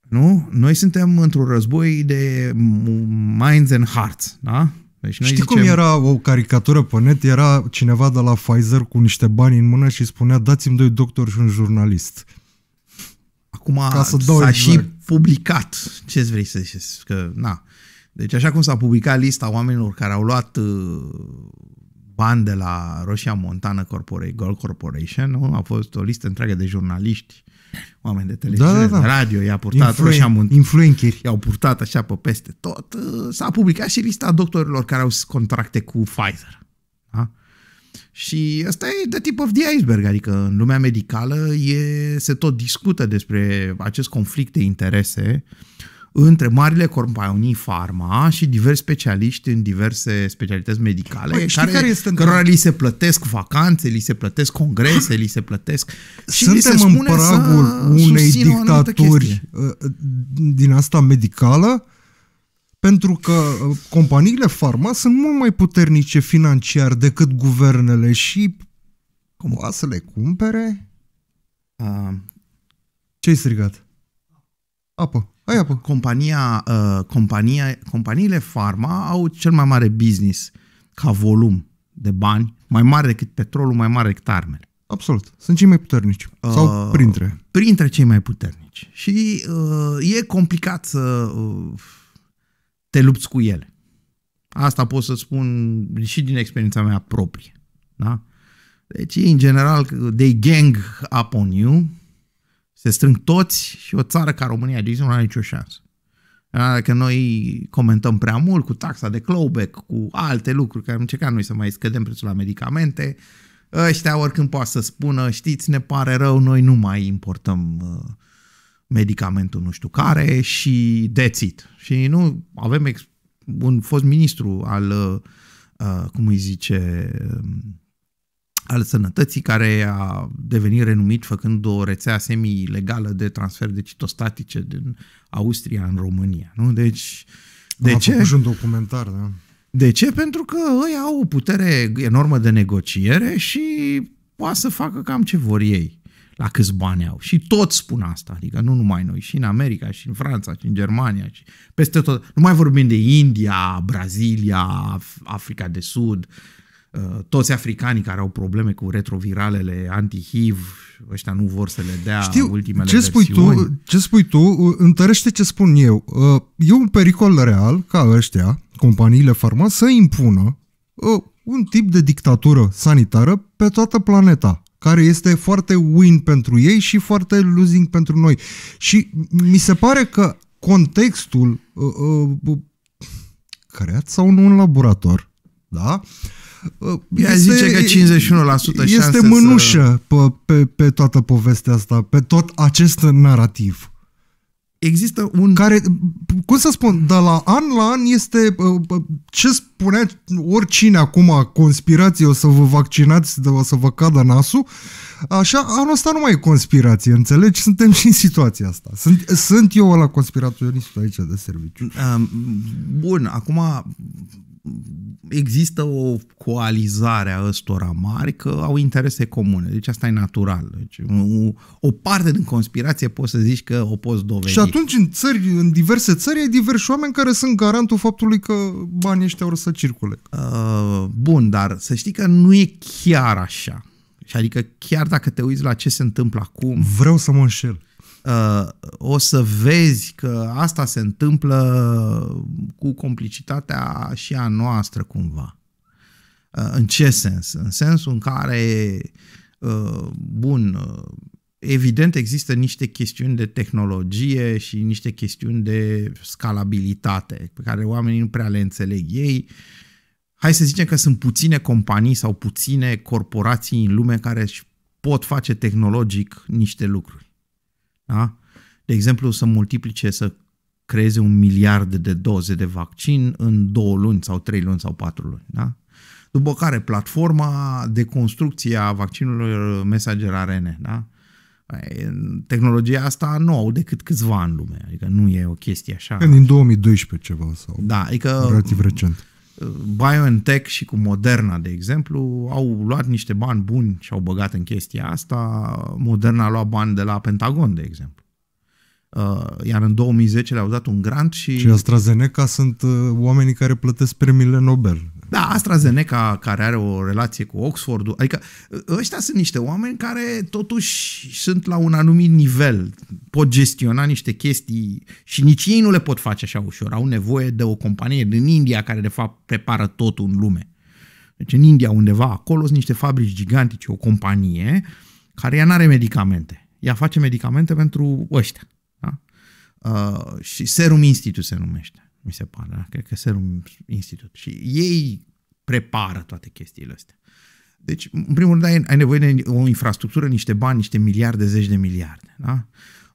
nu? Noi suntem într-un război de minds and hearts, da? Deci noi Știi zicem... cum era o caricatură pe net? Era cineva de la Pfizer cu niște bani în mână și spunea dați-mi doi doctori și un jurnalist. Acum a s-a și vrei. publicat. Ce vrei să zici? Că, na. Deci așa cum s-a publicat lista oamenilor care au luat uh, bani de la Roșia Montana Corporate, Gold Corporation, nu? a fost o listă întreagă de jurnaliști, oameni de da, da, televiziune, da, da, da. de radio, i-a purtat Influen- Roșia Montana. Influencheri. I-au purtat așa pe peste tot. Uh, s-a publicat și lista doctorilor care au contracte cu Pfizer. Și asta e de tip of the iceberg, adică în lumea medicală e, se tot discută despre acest conflict de interese între marile companii farma și diversi specialiști în diverse specialități medicale, Bă, păi, care, care este cărora li se plătesc vacanțe, li se plătesc congrese, li se plătesc... Și Suntem se în pragul unei dictaturi ă, din asta medicală pentru că uh, companiile farma sunt mult mai puternice financiar decât guvernele și cum o să le cumpere? Uh, Ce-ai strigat? Apă. Ai apă. Compania, uh, compania, companiile farma au cel mai mare business ca volum de bani, mai mare decât petrolul, mai mare decât armele. Absolut. Sunt cei mai puternici. Uh, Sau printre. Printre cei mai puternici. Și uh, e complicat să... Uh, te lupți cu ele. Asta pot să spun și din experiența mea proprie. Da? Deci, în general, they gang up on you, se strâng toți și o țară ca România, de exemplu, nu are nicio șansă. Dacă noi comentăm prea mult cu taxa de clawback, cu alte lucruri care am încercat noi să mai scădem prețul la medicamente, ăștia oricând poate să spună, știți, ne pare rău, noi nu mai importăm uh, medicamentul nu știu care și dețit. Și nu avem ex- un fost ministru al, uh, cum îi zice, um, al sănătății care a devenit renumit făcând o rețea semi-legală de transfer de citostatice din Austria în România. Nu? Deci, de a ce? și un documentar, da. De ce? Pentru că ei au o putere enormă de negociere și poate să facă cam ce vor ei la câți bani au. Și toți spun asta, adică nu numai noi, și în America, și în Franța, și în Germania, și peste tot. Nu mai vorbim de India, Brazilia, Africa de Sud, uh, toți africanii care au probleme cu retroviralele anti-HIV, ăștia nu vor să le dea Știu, ultimele ce spui versiuni. tu, Ce spui tu uh, întărește ce spun eu. Uh, e un pericol real ca ăștia, companiile farmaceutice să impună un tip de dictatură sanitară pe toată planeta care este foarte win pentru ei și foarte losing pentru noi. Și mi se pare că contextul uh, uh, creat sau nu un laborator, da? Ea este, zice că 51% Este mânușă să... pe, pe, pe toată povestea asta, pe tot acest narativ există un... Care, cum să spun, de la an la an este ce spunea oricine acum, conspirație, o să vă vaccinați, o să vă cadă nasul, așa, anul ăsta nu mai e conspirație, înțelegi? Suntem și în situația asta. Sunt, sunt eu la conspiratorist aici de serviciu. Bun, acum există o coalizare a ăstora mari că au interese comune. Deci asta e natural. Deci, o parte din conspirație poți să zici că o poți dovedi. Și atunci în țări, în diverse țări, ai diversi oameni care sunt garantul faptului că banii ăștia or să circule. Uh, bun, dar să știi că nu e chiar așa. Și adică chiar dacă te uiți la ce se întâmplă acum... Vreau să mă înșel. Uh, o să vezi că asta se întâmplă cu complicitatea și a noastră cumva. Uh, în ce sens? În sensul în care, uh, bun, evident există niște chestiuni de tehnologie și niște chestiuni de scalabilitate pe care oamenii nu prea le înțeleg ei. Hai să zicem că sunt puține companii sau puține corporații în lume care își pot face tehnologic niște lucruri da? De exemplu, să multiplice, să creeze un miliard de doze de vaccin în două luni sau trei luni sau patru luni. Da? După care platforma de construcție a vaccinului Messenger ARN. Da? Tehnologia asta nu au decât câțiva în lume, adică nu e o chestie așa. Din 2012 ceva sau da, adică, relativ recent. BioNTech și cu Moderna, de exemplu, au luat niște bani buni și au băgat în chestia asta. Moderna a luat bani de la Pentagon, de exemplu. Uh, iar în 2010 le-au dat un grant și... Și AstraZeneca sunt uh, oamenii care plătesc premiile Nobel. Da, AstraZeneca, care are o relație cu Oxford, adică ă, ăștia sunt niște oameni care totuși sunt la un anumit nivel, pot gestiona niște chestii și nici ei nu le pot face așa ușor. Au nevoie de o companie din India care, de fapt, prepară totul în lume. Deci în India undeva acolo sunt niște fabrici gigantice, o companie care ea nu are medicamente. Ea face medicamente pentru ăștia. Da? Uh, și Serum Institute se numește mi se pare, da? cred că un institut. Și ei prepară toate chestiile astea. Deci, în primul rând, ai, nevoie de o infrastructură, niște bani, niște miliarde, zeci de miliarde. Da?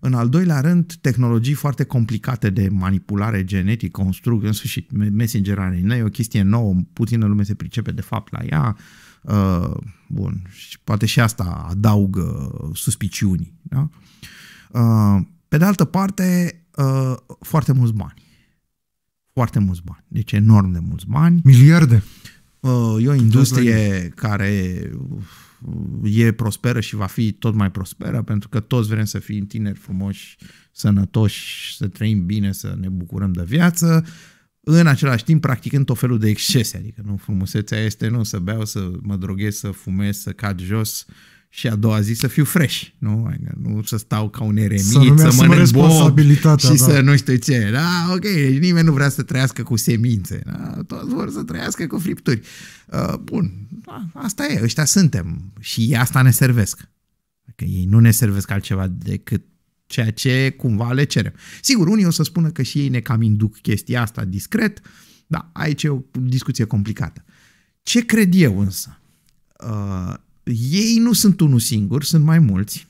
În al doilea rând, tehnologii foarte complicate de manipulare genetică, construc, în sfârșit, messenger RNA, e o chestie nouă, puțină lume se pricepe de fapt la ea. Uh, bun, și poate și asta adaugă suspiciunii. Da? Uh, pe de altă parte, uh, foarte mulți bani foarte mulți bani, deci enorm de mulți bani. Miliarde. Uh, e o industrie care uh, e prosperă și va fi tot mai prosperă, pentru că toți vrem să fim tineri, frumoși, sănătoși, să trăim bine, să ne bucurăm de viață, în același timp practicând tot felul de excese, adică nu frumusețea este nu să beau, să mă droghez, să fumez, să cad jos, uh, și a doua zi să fiu fresh, nu? Adică nu să stau ca un eremit, să, să mănânc responsabilitatea, și da. să nu știu ce. Da, ok, deci nimeni nu vrea să trăiască cu semințe. Da? Toți vor să trăiască cu fripturi. Uh, bun, da, asta e, ăștia suntem și asta ne servesc. Că adică ei nu ne servesc altceva decât ceea ce cumva le cerem. Sigur, unii o să spună că și ei ne cam induc chestia asta discret, dar aici e o discuție complicată. Ce cred eu însă? Uh, ei nu sunt unul singur, sunt mai mulți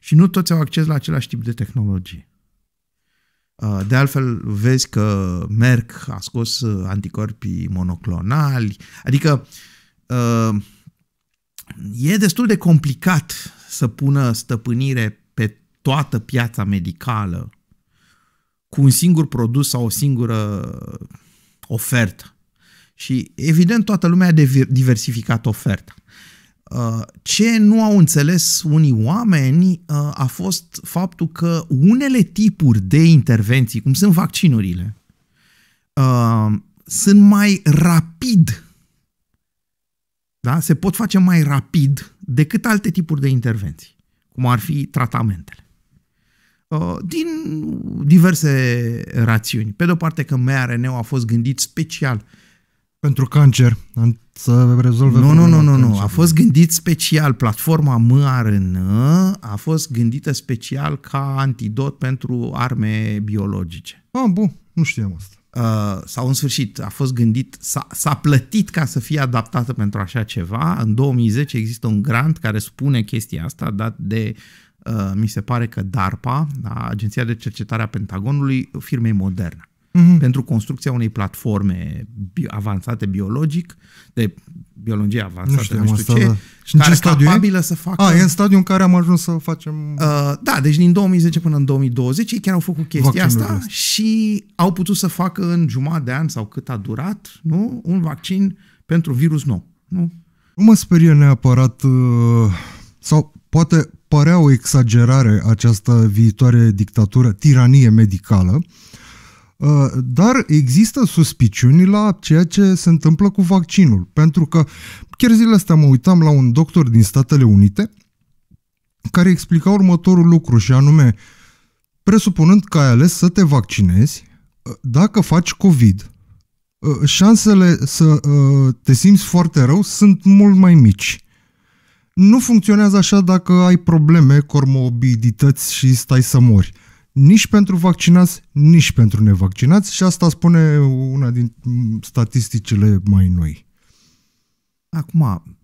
și nu toți au acces la același tip de tehnologie. Uh, de altfel, vezi că Merck a scos uh, anticorpii monoclonali, adică uh, e destul de complicat să pună stăpânire pe toată piața medicală cu un singur produs sau o singură ofertă. Și evident toată lumea a diversificat oferta. Uh, ce nu au înțeles unii oameni uh, a fost faptul că unele tipuri de intervenții, cum sunt vaccinurile, uh, sunt mai rapid, da? se pot face mai rapid decât alte tipuri de intervenții, cum ar fi tratamentele. Din diverse rațiuni. Pe de o parte că mRNA-ul a fost gândit special pentru cancer, să rezolve Nu, nu, nu, nu, nu. A fost gândit special. Platforma MRN a fost gândită special ca antidot pentru arme biologice. Ah, bun. Nu știam asta. Uh, sau în sfârșit a fost gândit, s-a, s-a plătit ca să fie adaptată pentru așa ceva. În 2010 există un grant care spune chestia asta, dat de uh, mi se pare că DARPA, da, Agenția de Cercetare a Pentagonului, firmei Moderna mm-hmm. pentru construcția unei platforme bi- avansate biologic, de biologie avansată, nu știu, nu știu asta, ce, da. care ce capabilă e? să facă... A, e în stadiul în care am ajuns să facem... Uh, da, deci din 2010 până în 2020 ei chiar au făcut chestia Vaccinul asta și au putut să facă în jumătate de an sau cât a durat, nu? Un vaccin pentru virus nou, nu? Nu mă sperie neapărat, uh, sau poate părea o exagerare această viitoare dictatură, tiranie medicală, Uh, dar există suspiciuni la ceea ce se întâmplă cu vaccinul, pentru că chiar zilele astea mă uitam la un doctor din Statele Unite care explica următorul lucru și anume, presupunând că ai ales să te vaccinezi, uh, dacă faci COVID, uh, șansele să te simți foarte rău sunt mult mai mici. Nu funcționează așa dacă ai probleme, comorbidități și stai să mori nici pentru vaccinați, nici pentru nevaccinați și asta spune una din statisticile mai noi. Acum,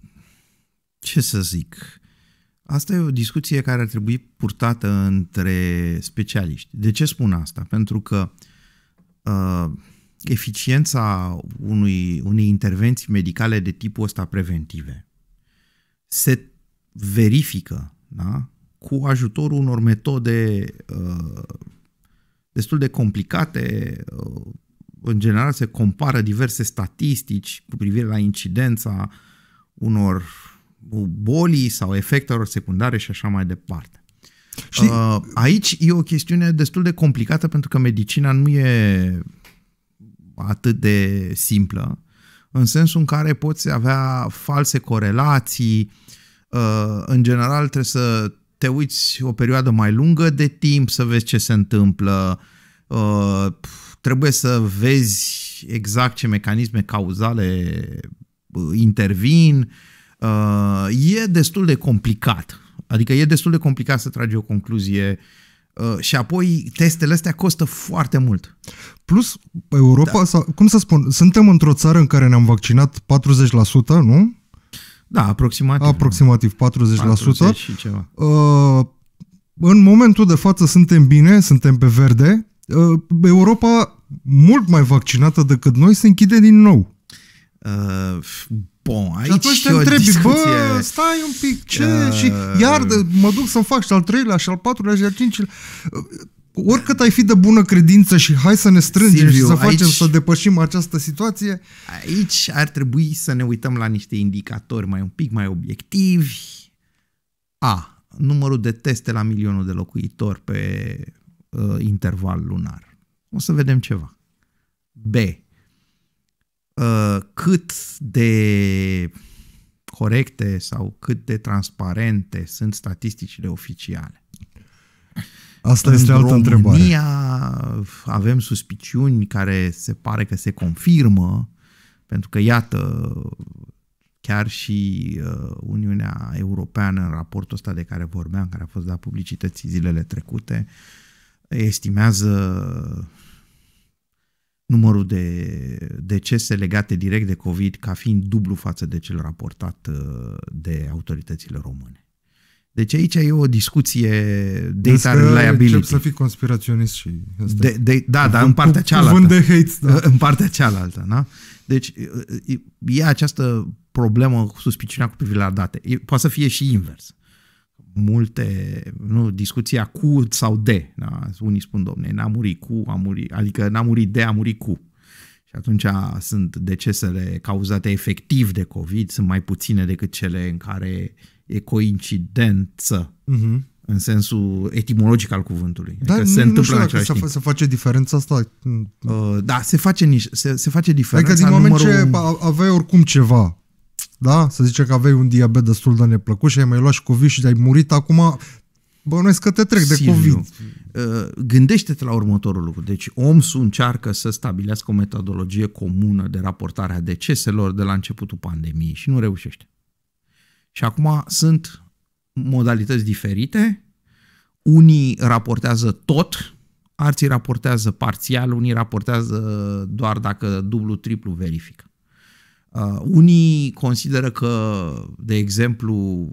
ce să zic? Asta e o discuție care ar trebui purtată între specialiști. De ce spun asta? Pentru că uh, eficiența unui, unei intervenții medicale de tipul ăsta preventive se verifică da? cu ajutorul unor metode uh, destul de complicate, uh, în general se compară diverse statistici cu privire la incidența unor bolii sau efectelor secundare și așa mai departe. Și... Uh, aici e o chestiune destul de complicată pentru că medicina nu e atât de simplă, în sensul în care poți avea false corelații, uh, în general trebuie să te uiți o perioadă mai lungă de timp să vezi ce se întâmplă, uh, trebuie să vezi exact ce mecanisme cauzale uh, intervin, uh, e destul de complicat. Adică e destul de complicat să tragi o concluzie și apoi testele astea costă foarte mult. Plus, Europa, da. sau, cum să spun, suntem într-o țară în care ne-am vaccinat 40%, nu? Da, aproximativ. Aproximativ 40%. 40 și ceva. Uh, în momentul de față suntem bine, suntem pe verde. Uh, Europa, mult mai vaccinată decât noi, se închide din nou. Uh, bon, aici și atunci te întrebi, discuție... bă, stai un pic, ce? Uh... Și iar de, mă duc să-mi fac și al treilea, și al patrulea, și al cincilea oricât ai fi de bună credință și hai să ne strângem Silviu, și să facem aici, să depășim această situație. Aici ar trebui să ne uităm la niște indicatori mai un pic mai obiectivi. A. Numărul de teste la milionul de locuitori pe uh, interval lunar. O să vedem ceva. B. Uh, cât de corecte sau cât de transparente sunt statisticile oficiale. Asta în este altă România întrebare. avem suspiciuni care se pare că se confirmă, pentru că, iată, chiar și uh, Uniunea Europeană, în raportul ăsta de care vorbeam, care a fost dat publicității zilele trecute, estimează numărul de decese legate direct de COVID ca fiind dublu față de cel raportat uh, de autoritățile române. Deci aici e o discuție deci data Vezi reliability. Încep să fii conspiraționist și De, de, da, dar da. [laughs] în partea cealaltă. de hate, da. În partea cealaltă, da? Deci e această problemă cu suspiciunea cu privire la date. E, poate să fie și invers. Multe, nu, discuția cu sau de. Da? Unii spun, domne, n-a murit cu, a murit, adică n-a murit de, a murit cu atunci sunt decesele cauzate efectiv de COVID, sunt mai puține decât cele în care e coincidență. Uh-huh. În sensul etimologic al cuvântului. Da, adică se nu întâmplă știu dacă se, timp. se face diferența asta. Uh, da, se face, nici, se, se face diferența. Adică din moment ce un... aveai oricum ceva, da? Să zice că aveai un diabet destul de neplăcut și ai mai luat și COVID și ai murit acum, Bănuiesc că te trec Silviu. de COVID. Uh, gândește-te la următorul lucru. Deci OMS încearcă să stabilească o metodologie comună de raportare a deceselor de la începutul pandemiei și nu reușește. Și acum sunt modalități diferite. Unii raportează tot, alții raportează parțial, unii raportează doar dacă dublu-triplu verifică. Uh, unii consideră că, de exemplu,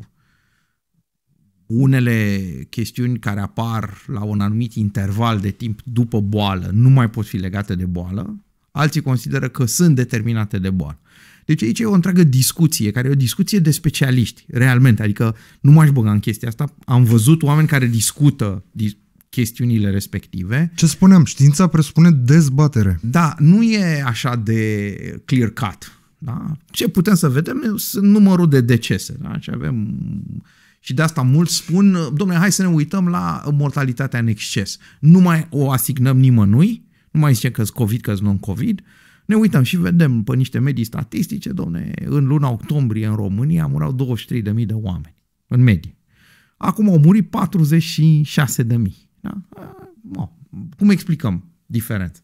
unele chestiuni care apar la un anumit interval de timp după boală nu mai pot fi legate de boală, alții consideră că sunt determinate de boală. Deci aici e o întreagă discuție, care e o discuție de specialiști, realmente, adică nu m-aș băga în chestia asta, am văzut oameni care discută dis- chestiunile respective. Ce spuneam, știința presupune dezbatere. Da, nu e așa de clear-cut. Da? Ce putem să vedem sunt numărul de decese. Da? Și avem și de asta mulți spun, domnule, hai să ne uităm la mortalitatea în exces. Nu mai o asignăm nimănui, nu mai zicem că COVID, că non-COVID, ne uităm și vedem pe niște medii statistice, domne, în luna octombrie în România murau 23.000 de oameni, în medie. Acum au murit 46.000. Da? Cum explicăm diferența?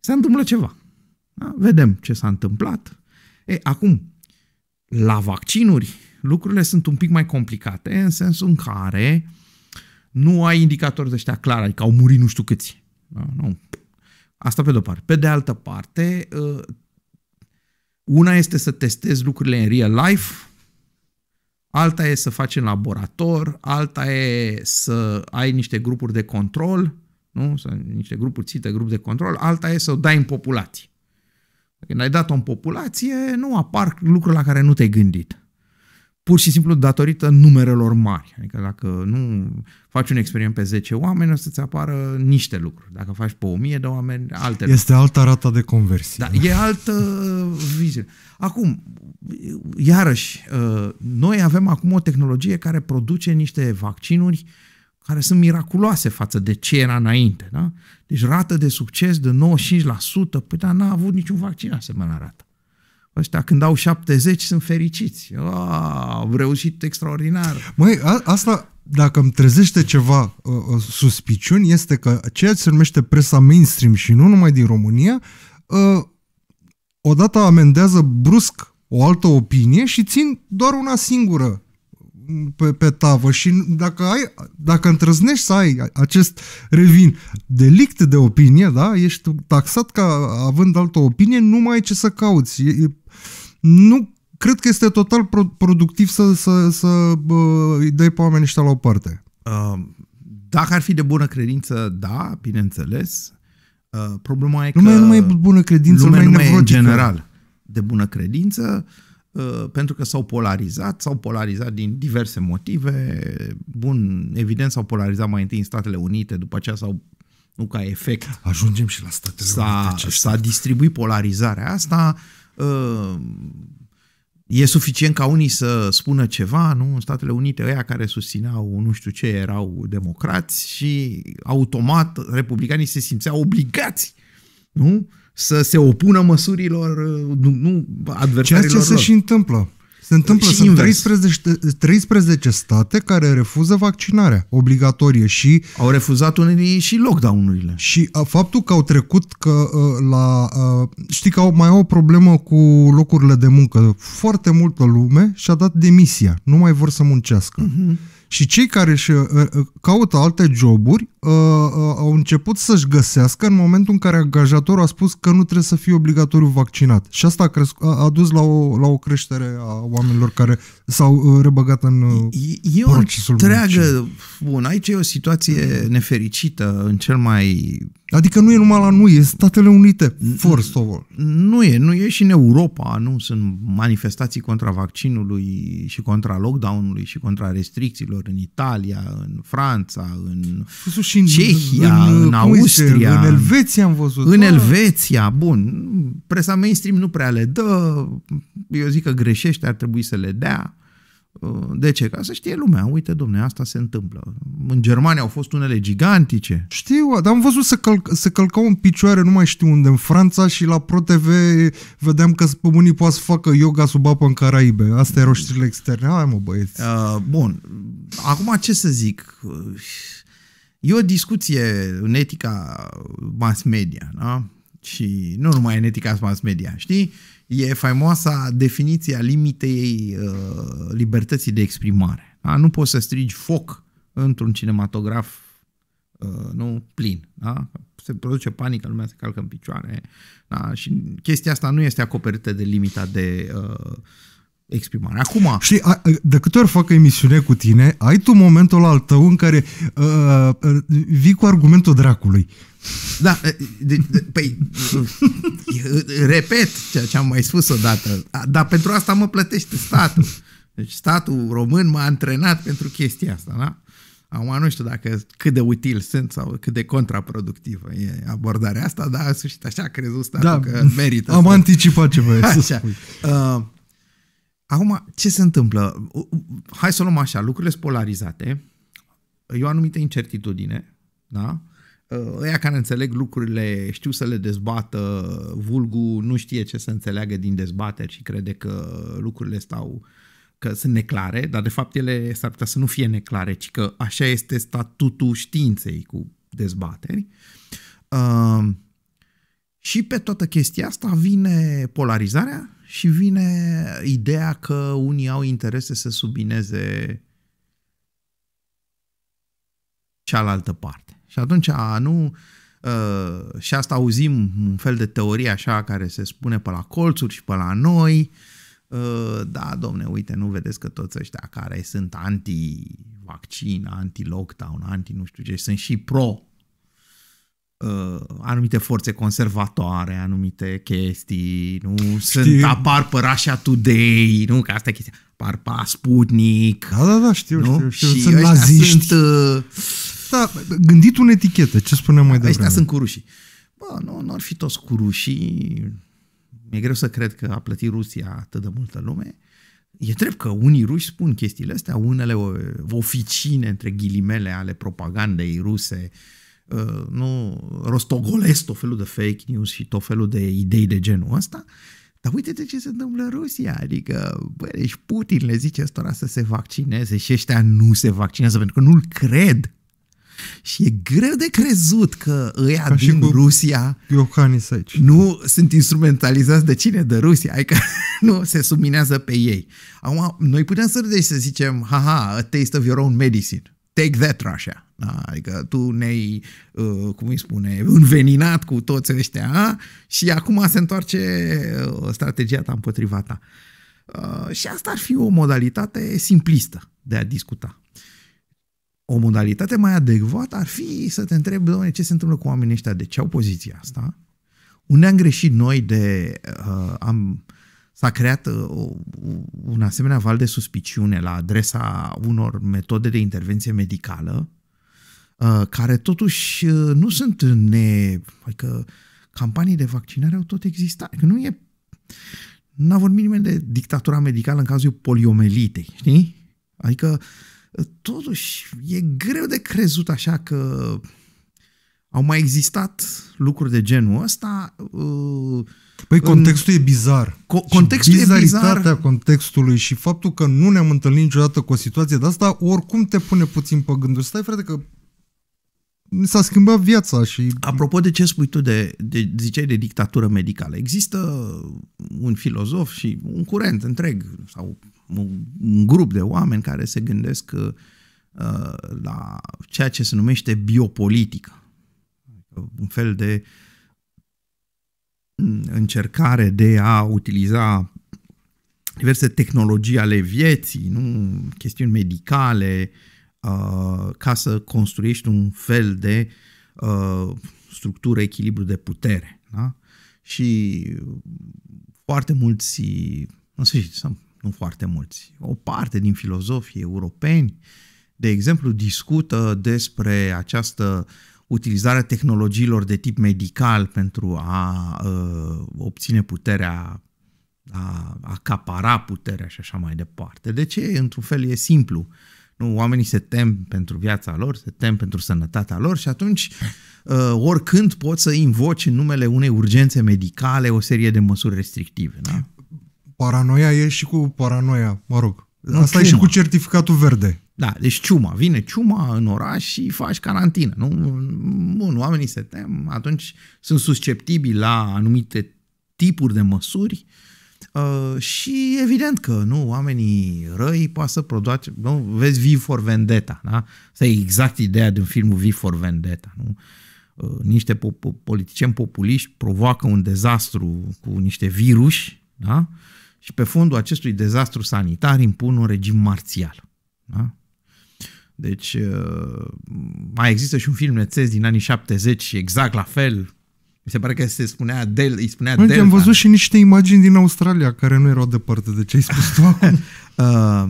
Se întâmplă ceva. Da? Vedem ce s-a întâmplat. E, acum, la vaccinuri, lucrurile sunt un pic mai complicate în sensul în care nu ai indicatori de ăștia clar, adică au murit nu știu câți. Da? Nu. Asta pe de-o parte. Pe de altă parte, ă, una este să testezi lucrurile în real life, alta e să faci în laborator, alta e să ai niște grupuri de control, nu? Sau niște grupuri ținte, grup de control, alta e să o dai în populație. Când ai dat-o în populație, nu apar lucruri la care nu te-ai gândit pur și simplu datorită numerelor mari. Adică dacă nu faci un experiment pe 10 oameni, o să-ți apară niște lucruri. Dacă faci pe 1000 de oameni, alte Este lucruri. alta rata de conversie. Da, e altă viziune. Acum, iarăși, uh, noi avem acum o tehnologie care produce niște vaccinuri care sunt miraculoase față de ce era înainte. Da? Deci rată de succes de 95%, păi dar n-a avut niciun vaccin asemenea rată ăștia când au 70 sunt fericiți. A, au reușit extraordinar. Măi, a, asta dacă îmi trezește ceva uh, suspiciuni este că ceea ce se numește presa mainstream și nu numai din România, uh, odată amendează brusc o altă opinie și țin doar una singură pe, pe tavă și dacă ai, dacă întrăznești să ai acest revin delict de opinie, da, ești taxat ca având altă opinie, nu mai ai ce să cauți. E, e nu cred că este total pro- productiv să, să, să uh, îi dai pe oamenii ăștia la o parte. Uh, dacă ar fi de bună credință, da, bineînțeles. Uh, problema e că... Lumea nu mai e bună credință, lumea, lumea e în general de bună credință uh, pentru că s-au polarizat, s-au polarizat din diverse motive. Bun, evident s-au polarizat mai întâi în Statele Unite, după aceea s-au nu ca efect. Ajungem și la Statele s-a, Unite. S-a distribuit polarizarea asta. Uh, Ehm, e suficient ca unii să spună ceva, nu? În Statele Unite, ăia care susțineau nu știu ce erau democrați și automat republicanii se simțeau obligați, nu? Să se opună măsurilor, nu, adversarilor Ceea ce lor. se și întâmplă. Se întâmplă, și sunt invers. 13, 13 state care refuză vaccinarea obligatorie și... Au refuzat unii și lockdown-urile. Și a, faptul că au trecut că ă, la... A, ă, știi că au, mai au o problemă cu locurile de muncă. Foarte multă lume și-a dat demisia. Nu mai vor să muncească. Uh-huh. Și cei care își uh, uh, caută alte joburi uh, au început să-și găsească în momentul în care angajatorul a spus că nu trebuie să fie obligatoriu vaccinat. Și asta a, cresc- a dus la o, la o creștere a oamenilor care s-au rebăgat în e, E procesul. întreagă... Bun, aici e o situație nefericită în cel mai Adică nu e numai la noi, e Statele Unite, first of all. Nu e, nu e și în Europa, nu sunt manifestații contra vaccinului și contra lockdown-ului și contra restricțiilor în Italia, în Franța, în și Cehia, în, în Austria. Este? În Elveția am văzut. În da. Elveția, bun. Presa mainstream nu prea le dă, eu zic că greșește, ar trebui să le dea. De ce? Ca să știe lumea. Uite, domne, asta se întâmplă. În Germania au fost unele gigantice. Știu, dar am văzut să, căl- să călcau în picioare, nu mai știu unde, în Franța și la ProTV vedeam că unii poate să facă yoga sub apă în Caraibe. asta erau știrile externe. Hai mă, băieți. Uh, bun. Acum ce să zic? E o discuție în etica mass media, da? Și nu numai în etica mass media, știi? E faimoasa definiție a limitei uh, libertății de exprimare. Da? Nu poți să strigi foc într-un cinematograf uh, nu plin. Da? Se produce panică, lumea se calcă în picioare. Da? Și chestia asta nu este acoperită de limita de uh, exprimare. Acum... Știi, de câte ori fac emisiune cu tine, ai tu momentul al tău în care uh, uh, vii cu argumentul dracului. Da, de, de, păi, repet ceea ce am mai spus odată, dar pentru asta mă plătește statul. Deci statul român m-a antrenat pentru chestia asta, da? Acum nu știu dacă cât de util sunt sau cât de contraproductivă e abordarea asta, dar în sfârșit așa a crezut statul da, că merită. Am să... anticipat ce vrei să spui. Uh, Acum, ce se întâmplă? Hai să luăm așa, lucrurile spolarizate, polarizate, o anumită incertitudine, da? Ă, ăia care înțeleg lucrurile știu să le dezbată, vulgu, nu știe ce să înțeleagă din dezbateri și crede că lucrurile stau, că sunt neclare, dar de fapt ele s-ar putea să nu fie neclare, ci că așa este statutul științei cu dezbateri. Uh, și pe toată chestia asta vine polarizarea și vine ideea că unii au interese să subineze cealaltă parte. Și atunci nu uh, și asta auzim un fel de teorie așa care se spune pe la colțuri și pe la noi. Uh, da, domne, uite, nu vedeți că toți ăștia care sunt anti-vaccin, anti-lockdown, anti-nu știu ce, sunt și pro Uh, anumite forțe conservatoare, anumite chestii, nu? Știu. Sunt, apar pe Russia Today, nu? Că asta e chestia. Apar pe Sputnik. Da, da, da, știu, nu? știu, știu. Și sunt naziști. Sunt, uh... da, gândit un etichetă, ce spuneam mai devreme. Ăștia sunt cu rușii. Bă, nu, nu ar fi toți cu rușii. Mi-e greu să cred că a plătit Rusia atât de multă lume. E drept că unii ruși spun chestiile astea, unele oficine, între ghilimele, ale propagandei ruse, uh, Uh, nu rostogolesc tot felul de fake news și tot felul de idei de genul ăsta, dar uite-te ce se întâmplă în Rusia, adică, bă, deci Putin le zice ăstora să se vaccineze și ăștia nu se vaccinează pentru că nu-l cred. Și e greu de crezut că ăia Ca din Rusia aici. nu sunt instrumentalizați de cine? De Rusia. Adică [laughs] nu se subminează pe ei. Acum, noi putem să râdem și să zicem, haha, a taste of your own medicine take that Russia. Da? Adică tu ne-ai, uh, cum îi spune, înveninat cu toți ăștia a? și acum se întoarce uh, strategia ta împotriva ta. Uh, și asta ar fi o modalitate simplistă de a discuta. O modalitate mai adecvată ar fi să te întrebi, domnule, ce se întâmplă cu oamenii ăștia, de ce au poziția asta, unde am greșit noi de uh, am s-a creat uh, un asemenea val de suspiciune la adresa unor metode de intervenție medicală uh, care totuși uh, nu sunt ne... Adică campanii de vaccinare au tot existat. Că nu e... N-a vorbit nimeni de dictatura medicală în cazul poliomelitei, știi? Adică totuși e greu de crezut așa că au mai existat lucruri de genul ăsta uh, Păi contextul e bizar. Co- contextul e bizar. contextului și faptul că nu ne-am întâlnit niciodată cu o situație de asta, oricum te pune puțin pe gânduri. Stai, frate, că s-a schimbat viața și... Apropo de ce spui tu de, de, ziceai de dictatură medicală, există un filozof și un curent întreg sau un grup de oameni care se gândesc uh, la ceea ce se numește biopolitică. Un fel de uh, încercare de a utiliza diverse tehnologii ale vieții, nu? chestiuni medicale, uh, ca să construiești un fel de uh, structură, echilibru de putere. Da? Și foarte mulți, în sfârșit, nu foarte mulți, o parte din filozofii europeni, de exemplu, discută despre această uh, utilizarea tehnologiilor de tip medical pentru a uh, obține puterea, a acapara puterea și așa mai departe. De ce? Într-un fel e simplu. Nu, oamenii se tem pentru viața lor, se tem pentru sănătatea lor și atunci uh, oricând pot să invoci în numele unei urgențe medicale o serie de măsuri restrictive. Da? Paranoia e și cu paranoia, mă rog, Asta ciuma. e și cu certificatul verde. Da, deci ciuma. Vine ciuma în oraș și faci carantină. Nu? Bun, oamenii se tem, atunci sunt susceptibili la anumite tipuri de măsuri uh, și evident că nu, oamenii răi poate să produce, nu, vezi V for Vendetta, da? Asta e exact ideea din filmul V for Vendetta, nu? Uh, niște po- politicieni populiști provoacă un dezastru cu niște virus, da? Uh, și pe fondul acestui dezastru sanitar impun un regim marțial. Da? Deci uh, mai există și un film nețez din anii 70 exact la fel. Mi se pare că se spunea Del, îi spunea Delta. Am văzut și niște imagini din Australia care nu erau departe de ce ai spus tu acum. [laughs] uh,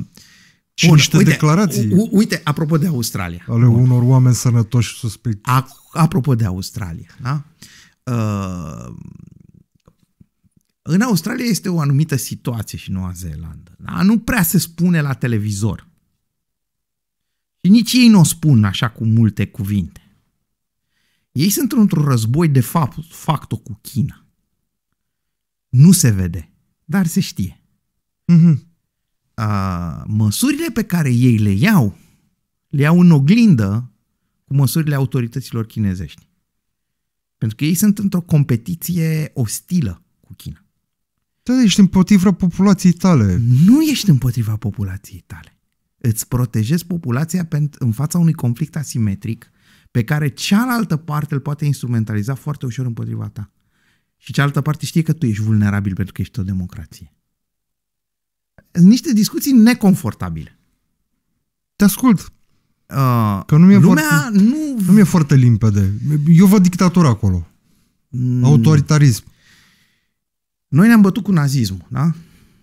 și Bun, niște uite, declarații. U, uite, apropo de Australia. Ale Bun. unor oameni sănătoși suspecti. A, apropo de Australia, da? Uh, în Australia este o anumită situație și Noua Zeelandă. Da? Nu prea se spune la televizor. Și nici ei nu o spun așa cu multe cuvinte. Ei sunt într-un război de fapt, facto cu China. Nu se vede, dar se știe. Uh-huh. A, măsurile pe care ei le iau, le iau în oglindă cu măsurile autorităților chinezești. Pentru că ei sunt într-o competiție ostilă da, ești împotriva populației tale. Nu ești împotriva populației tale. Îți protejezi populația în fața unui conflict asimetric pe care cealaltă parte îl poate instrumentaliza foarte ușor împotriva ta. Și cealaltă parte știe că tu ești vulnerabil pentru că ești o democrație. Niște discuții neconfortabile. Te ascult. Uh, că nu mi-e lumea foarte, nu... nu mi-e foarte limpede. Eu văd dictatura acolo. Mm. Autoritarism. Noi ne-am bătut cu nazismul, da?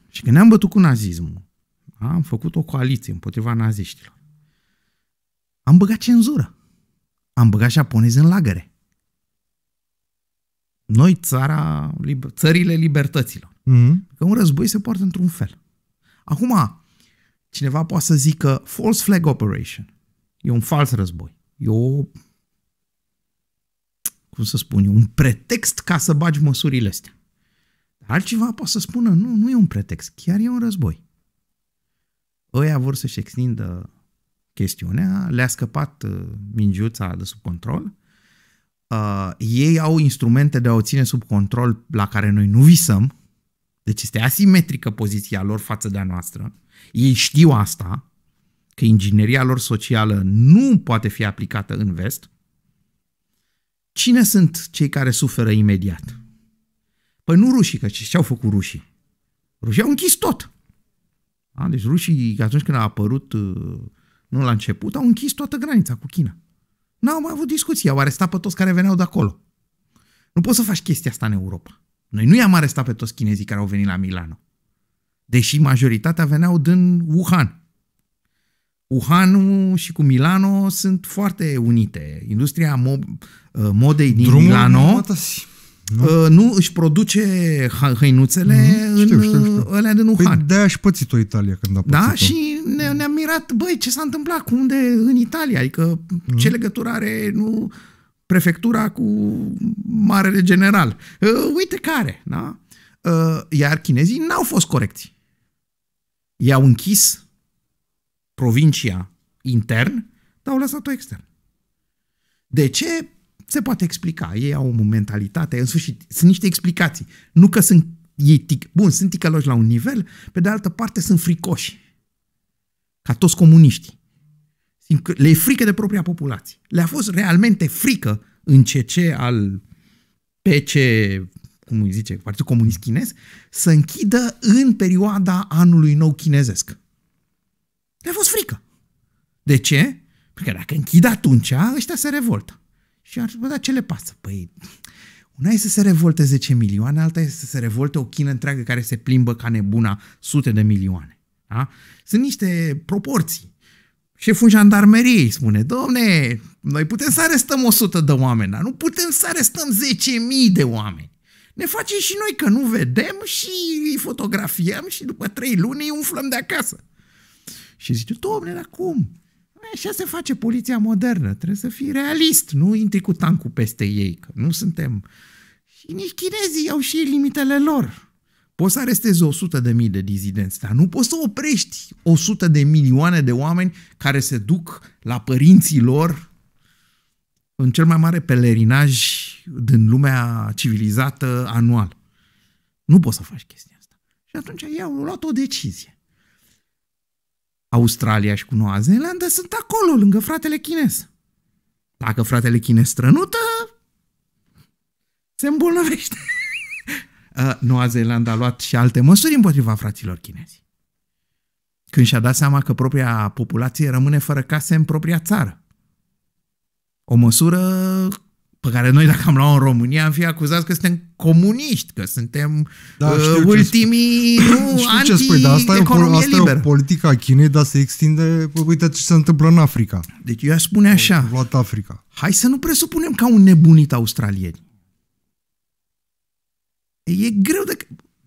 Și când ne-am bătut cu nazismul, da? am făcut o coaliție împotriva naziștilor. Am băgat cenzură. Am băgat japonezi în lagăre. Noi, țara, liber, țările libertăților. Mm-hmm. Că un război se poartă într-un fel. Acum, cineva poate să zică false flag operation. E un fals război. E o cum să spun eu, un pretext ca să bagi măsurile astea. Altceva poate să spună, nu, nu e un pretext, chiar e un război. Ăia vor să-și extindă chestiunea, le-a scăpat uh, mingiuța de sub control, uh, ei au instrumente de a o ține sub control la care noi nu visăm, deci este asimetrică poziția lor față de a noastră, ei știu asta, că ingineria lor socială nu poate fi aplicată în vest, cine sunt cei care suferă imediat? Păi nu rușii, că ce-au făcut rușii? Rușii au închis tot. A, Deci rușii, atunci când a apărut, uh, nu la început, au închis toată granița cu China. N-au mai avut discuții, au arestat pe toți care veneau de acolo. Nu poți să faci chestia asta în Europa. Noi nu i-am arestat pe toți chinezii care au venit la Milano. Deși majoritatea veneau din Wuhan. Wuhanul și cu Milano sunt foarte unite. Industria mo- uh, modei din Drumul Milano nu? Uh, nu își produce hăinuțele mm-hmm. în știu, știu, știu. alea de păi Wuhan. Păi de-aia și pățit-o Italia când a pățit Da, și ne, ne-am mirat, băi, ce s-a întâmplat, cu unde în Italia, adică mm-hmm. ce legătură are nu, prefectura cu Marele General. Uh, uite care, da? Uh, iar chinezii n-au fost corecți. I-au închis provincia intern, dar au lăsat-o extern. De ce? se poate explica. Ei au o mentalitate, în sfârșit, sunt niște explicații. Nu că sunt ei tic, bun, sunt ticăloși la un nivel, pe de altă parte sunt fricoși. Ca toți comuniștii. Le e frică de propria populație. Le-a fost realmente frică în CC al PC, cum îi zice, Partidul Comunist Chinez, să închidă în perioada anului nou chinezesc. Le-a fost frică. De ce? Pentru că dacă închid atunci, ăștia se revoltă. Și ar dar ce le pasă? Păi, una este să se revolte 10 milioane, alta este să se revolte o chină întreagă care se plimbă ca nebuna sute de milioane. Da? Sunt niște proporții. Șeful jandarmeriei spune, domne, noi putem să arestăm 100 de oameni, dar nu putem să arestăm 10.000 de oameni. Ne facem și noi că nu vedem și îi fotografiem și după trei luni îi umflăm de acasă. Și zice, domne, dar cum? Păi așa se face poliția modernă. Trebuie să fii realist, nu intri cu tancul peste ei, că nu suntem... Și nici chinezii au și limitele lor. Poți să arestezi 100 de mii de dizidenți, dar nu poți să oprești 100 de milioane de oameni care se duc la părinții lor în cel mai mare pelerinaj din lumea civilizată anual. Nu poți să faci chestia asta. Și atunci ei au luat o decizie. Australia și cu Noua Zeelandă sunt acolo, lângă fratele chinez. Dacă fratele chinez strănută, se îmbolnăvește. [laughs] Uh, Noua Zeelandă a luat și alte măsuri împotriva fraților chinezi. Când și-a dat seama că propria populație rămâne fără case în propria țară. O măsură pe care noi dacă am luat în România am fi acuzați că suntem comuniști, că suntem da, uh, știu uh, ultimii ce nu, știu anti ce spui, [clears throat] dar asta e, o, asta e o politică a Chinei, dar se extinde, uite ce se întâmplă în Africa. Deci eu aș spune așa, au luat Africa. hai să nu presupunem ca un nebunit australieni. E greu de...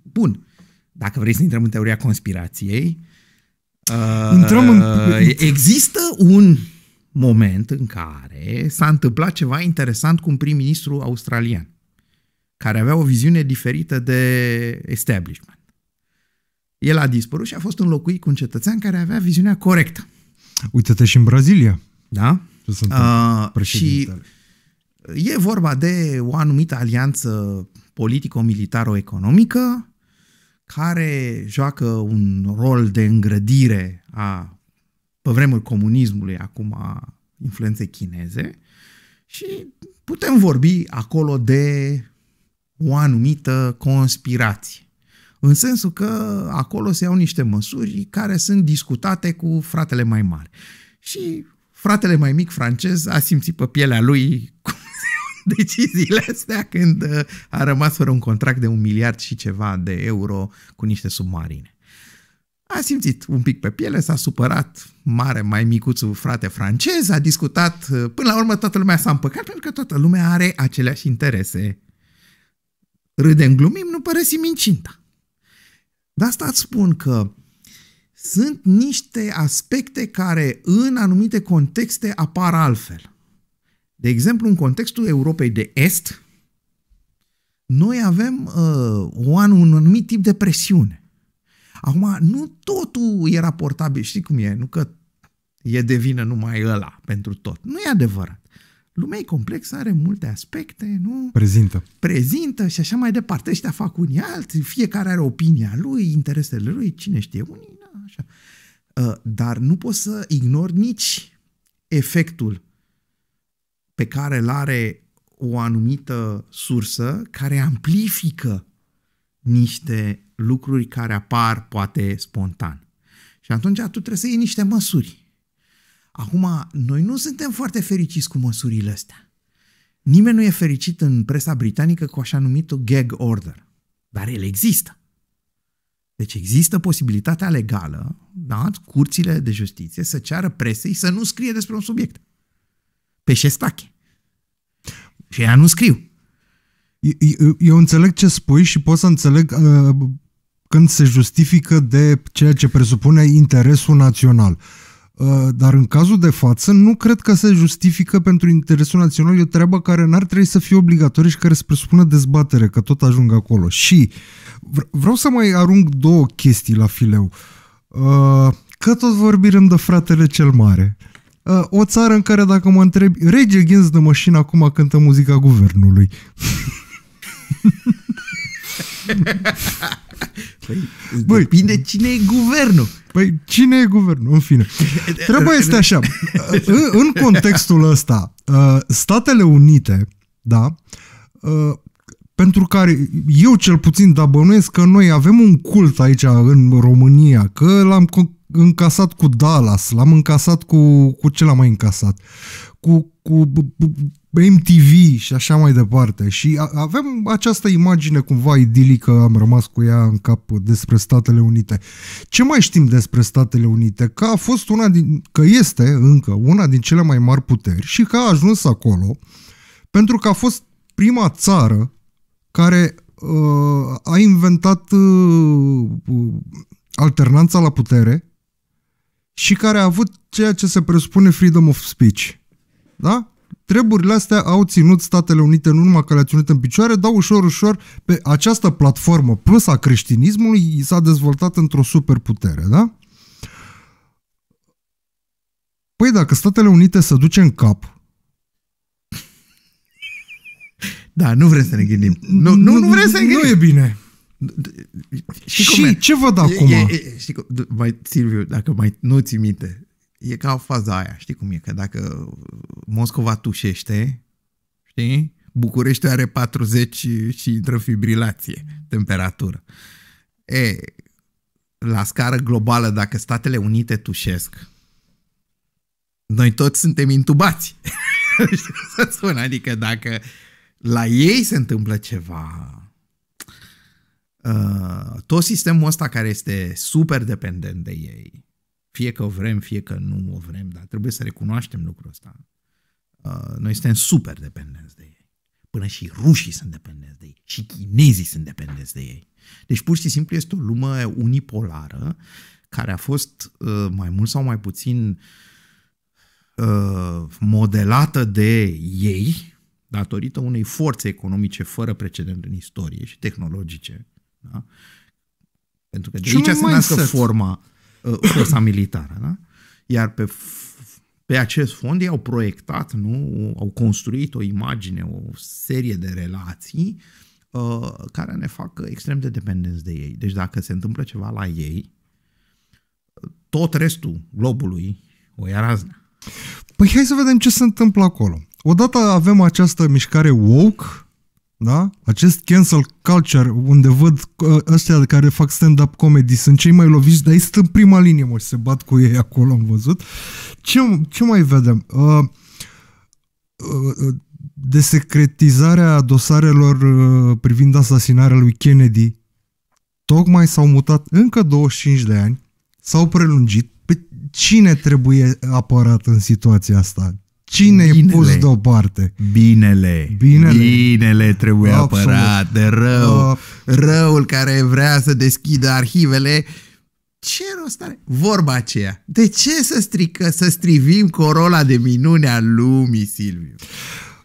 Bun, dacă vrei să intrăm în teoria conspirației, uh, intrăm în... Uh, există un moment în care s-a întâmplat ceva interesant cu un prim-ministru australian, care avea o viziune diferită de establishment. El a dispărut și a fost înlocuit cu un cetățean care avea viziunea corectă. Uite-te și în Brazilia. Da? Ce sunt uh, și e vorba de o anumită alianță politico-militaro-economică care joacă un rol de îngrădire a pe vremuri comunismului, acum a chineze și putem vorbi acolo de o anumită conspirație. În sensul că acolo se iau niște măsuri care sunt discutate cu fratele mai mare. Și fratele mai mic francez a simțit pe pielea lui [laughs] deciziile astea când uh, a rămas fără un contract de un miliard și ceva de euro cu niște submarine. A simțit un pic pe piele, s-a supărat mare mai micuțul frate francez, a discutat, până la urmă toată lumea s-a împăcat pentru că toată lumea are aceleași interese. Râdem, glumim, nu părăsim incinta. De asta îți spun că sunt niște aspecte care în anumite contexte apar altfel. De exemplu, în contextul Europei de Est, noi avem uh, un anumit tip de presiune Acum, nu totul e raportabil, știi cum e, nu că e de vină numai ăla pentru tot. Nu e adevărat. Lumea e complexă, are multe aspecte, nu? Prezintă. Prezintă și așa mai departe. Ăștia fac unii alții, fiecare are opinia lui, interesele lui, cine știe unii, na, așa. Ă, dar nu poți să ignori nici efectul pe care îl are o anumită sursă care amplifică niște lucruri care apar poate spontan. Și atunci tu trebuie să iei niște măsuri. Acum, noi nu suntem foarte fericiți cu măsurile astea. Nimeni nu e fericit în presa britanică cu așa numitul gag order. Dar el există. Deci există posibilitatea legală, da, curțile de justiție să ceară presei să nu scrie despre un subiect. Pe șestache. Și ea nu scriu eu, eu înțeleg ce spui și pot să înțeleg uh, când se justifică de ceea ce presupune interesul național. Uh, dar în cazul de față, nu cred că se justifică pentru interesul național. E o treabă care n-ar trebui să fie obligatorie și care se presupune dezbatere, că tot ajung acolo. Și vreau să mai arunc două chestii la fileu. Uh, că tot vorbim de fratele cel mare. Uh, o țară în care, dacă mă întreb, Rage Against the Machine acum cântă muzica guvernului. [laughs] Păi, Băi, cine e guvernul. Păi, cine e guvernul? În fine. Treaba este așa. În, în contextul ăsta, uh, Statele Unite, da, uh, pentru care eu cel puțin, dar bănuiesc că noi avem un cult aici în România, că l-am încasat cu Dallas, l-am încasat cu, cu ce l-am mai încasat? Cu, cu, cu MTV și așa mai departe. Și avem această imagine cumva idilică, am rămas cu ea în cap despre Statele Unite. Ce mai știm despre Statele Unite? Că a fost una din, că este încă una din cele mai mari puteri și că a ajuns acolo pentru că a fost prima țară care uh, a inventat uh, alternanța la putere și care a avut ceea ce se presupune freedom of speech. Da? treburile astea au ținut Statele Unite, nu numai că le-a ținut în picioare, dar ușor, ușor, pe această platformă plus a creștinismului s-a dezvoltat într-o superputere, da? Păi dacă Statele Unite se duce în cap, da, nu vrem să ne gândim. Nu, nu, nu vrem să ne gândim. Nu e bine. Știi și cum e? ce văd acum? E, e, știi cum, mai, Silviu, dacă mai nu ți minte, e ca fază aia, știi cum e, că dacă Moscova tușește, știi, București are 40 și intră fibrilație, temperatură. E, la scară globală, dacă Statele Unite tușesc, noi toți suntem intubați. [laughs] să spun, adică dacă la ei se întâmplă ceva, uh, tot sistemul ăsta care este super dependent de ei, fie că o vrem, fie că nu o vrem, dar trebuie să recunoaștem lucrul ăsta. Uh, noi suntem super dependenți de ei. Până și rușii sunt dependenți de ei. Și chinezii sunt dependenți de ei. Deci pur și simplu este o lume unipolară care a fost uh, mai mult sau mai puțin uh, modelată de ei datorită unei forțe economice fără precedent în istorie și tehnologice. Da? Pentru că de Ce aici se nască forma Uh, [coughs] forța militară. Da? Iar pe, pe acest fond ei au proiectat, nu? au construit o imagine, o serie de relații uh, care ne fac extrem de dependenți de ei. Deci dacă se întâmplă ceva la ei, tot restul globului o ia raznă. Păi hai să vedem ce se întâmplă acolo. Odată avem această mișcare woke, da? Acest cancel culture, unde văd ăștia care fac stand-up comedy, sunt cei mai loviți, dar ei sunt în prima linie, mă, și se bat cu ei acolo, am văzut. Ce, ce mai vedem? Uh, uh, desecretizarea dosarelor uh, privind asasinarea lui Kennedy tocmai s-au mutat încă 25 de ani, s-au prelungit. Pe cine trebuie apărat în situația asta? Cine e pus deoparte? Binele. Binele. Binele trebuie Absolut. apărat de rău. Uh, Răul care vrea să deschidă arhivele. Ce rost are? Vorba aceea. De ce să strică, să strivim corola de minune a lumii, Silviu?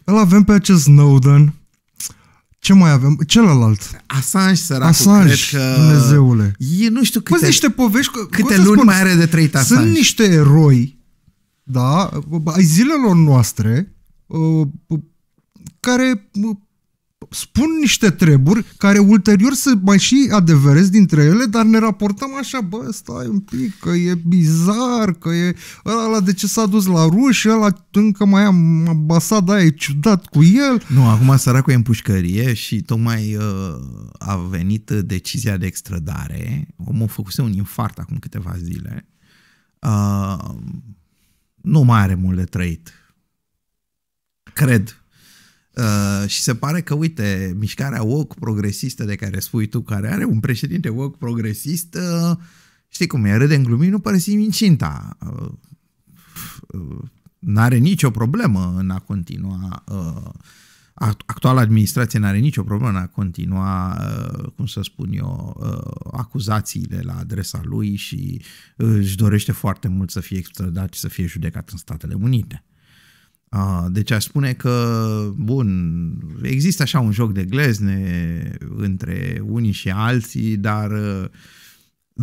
Îl avem pe acest Snowden. Ce mai avem? Celălalt. Assange, săracul, Assange, cred că... Dumnezeule. E, nu știu păi câte... Păi niște povești... Câte luni spun? mai are de trăit Assange? Sunt niște eroi da, ai zilelor noastre, uh, care spun niște treburi care ulterior se mai și adeverez dintre ele, dar ne raportăm așa, bă, stai un pic, că e bizar, că e ăla de ce s-a dus la ruși, ăla încă mai am ambasada aia, e ciudat cu el. Nu, acum săracul e în pușcărie și tocmai uh, a venit uh, decizia de extradare. Omul făcuse un infart acum câteva zile. Uh, nu mai are mult de trăit. Cred. Uh, și se pare că, uite, mișcarea woke progresistă de care spui tu, care are un președinte woke progresist, uh, știi cum e, râde în glumii, nu părăsim incinta. Uh, uh, N-are nicio problemă în a continua uh, actuala administrație n are nicio problemă în a continua, uh, cum să spun eu, uh, acuzațiile la adresa lui și uh, își dorește foarte mult să fie extradat și să fie judecat în Statele Unite. Deci aș spune că, bun, există așa un joc de glezne între unii și alții, dar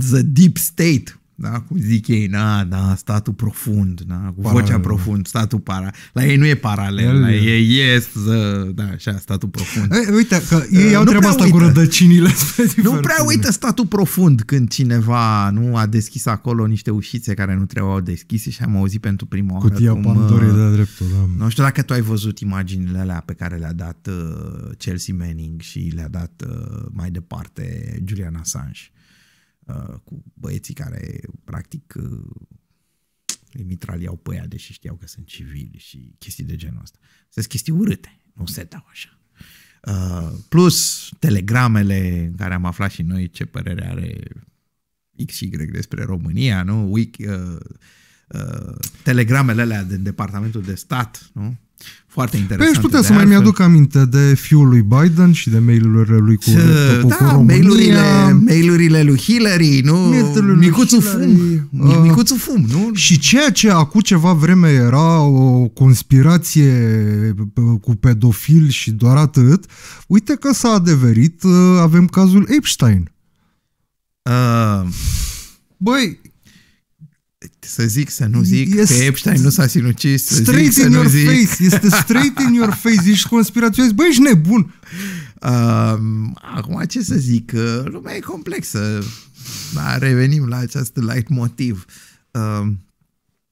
the deep state, da? cum zic ei, na, da, statul profund, na, cu paralel. vocea profund, statul para. La ei nu e paralel, El, la ei yes, the, da, așa, statul profund. E, uite, că ei uh, au treaba asta uită. cu rădăcinile. Nu prea uită statul profund când cineva nu a deschis acolo niște ușițe care nu trebuiau deschise și am auzit pentru prima oară. Cutia cum, Pandorei uh, de dreptul, da. Nu știu dacă tu ai văzut imaginile alea pe care le-a dat uh, Chelsea Manning și le-a dat uh, mai departe Julian Assange. Uh, cu băieții care practic uh, îi mitraliau pe ea, deși știau că sunt civili și chestii de genul ăsta. Sunt chestii urâte, nu se dau așa. Uh, plus telegramele în care am aflat și noi ce părere are X și Y despre România, nu? uh, uh, telegramele alea din Departamentul de Stat, nu? Foarte interesant. Păi, putea să mai mi-aduc aminte de fiul lui Biden și de mailurile lui cu Da, cu mailurile, mailurile lui Hillary, nu? Lui Micuțul Hillary, Fum. Uh, Micuțul Fum, nu? Și ceea ce acum ceva vreme era o conspirație uh, cu pedofil și doar atât, uite că s-a adeverit, uh, avem cazul Epstein. Uh. Băi, să zic, să nu zic, yes. că Epstein nu s-a sinucis, să straight zic, in să your nu zic. face. Este straight in your face, ești conspiraționist, băi, ești nebun. Um, acum, ce să zic, lumea e complexă. dar revenim la acest light motiv. Um,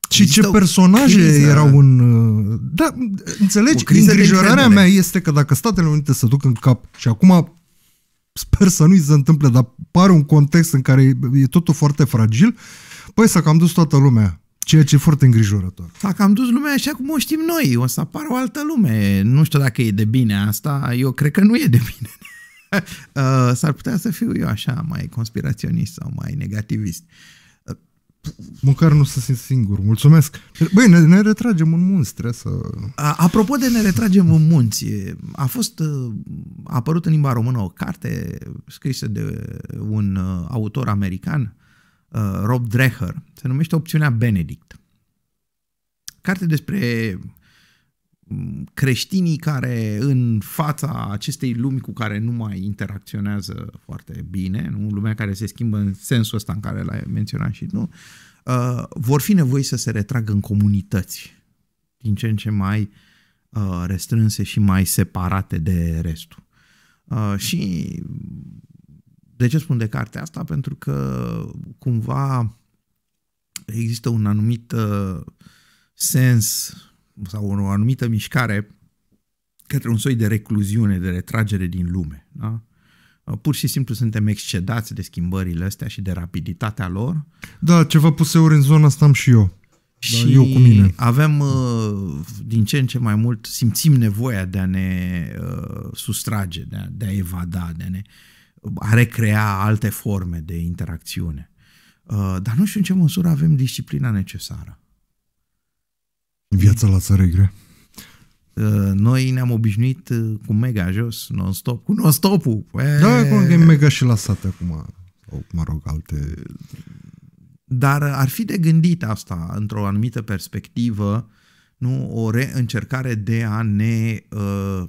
și ce personaje criză... erau în... Da, înțelegi? Îngrijorarea mea este că dacă Statele Unite se duc în cap și acum sper să nu-i se întâmple, dar pare un context în care e totul foarte fragil, uh, Păi s-a cam dus toată lumea, ceea ce e foarte îngrijorător. S-a cam dus lumea așa cum o știm noi, o să apară o altă lume. Nu știu dacă e de bine asta, eu cred că nu e de bine. [laughs] Uh, s-ar putea să fiu eu așa mai conspiraționist sau mai negativist. Măcar nu să simt singur. Mulțumesc. Băi, ne, ne retragem în munți, trebuie să... A, apropo de ne retragem în munți, a fost uh, a apărut în limba română o carte scrisă de un uh, autor american uh, Rob Dreher, se numește Opțiunea Benedict. Carte despre mm, creștinii care în fața acestei lumi cu care nu mai interacționează foarte bine, nu? lumea care se schimbă în sensul ăsta în care l-ai menționat și nu, uh, vor fi nevoi să se retragă în comunități din ce în ce mai uh, restrânse și mai separate de restul. Uh, și de ce spun de cartea asta? Pentru că cumva există un anumit uh, sens sau o anumită mișcare către un soi de recluziune, de retragere din lume. Da? Uh, pur și simplu suntem excedați de schimbările astea și de rapiditatea lor. Da, ceva puseuri în zona asta am și eu. Da, și da, eu cu mine. avem uh, din ce în ce mai mult, simțim nevoia de a ne sustrage, de a, de a evada, de a ne... Uh, a recrea alte forme de interacțiune. Uh, dar nu știu în ce măsură avem disciplina necesară. Viața la țară e grea. Uh, noi ne-am obișnuit uh, cu mega jos, non-stop, cu non-stop-ul. Da, acum e mega și la sat acum. O, mă rog, alte... Dar ar fi de gândit asta într-o anumită perspectivă, nu o reîncercare de a ne uh,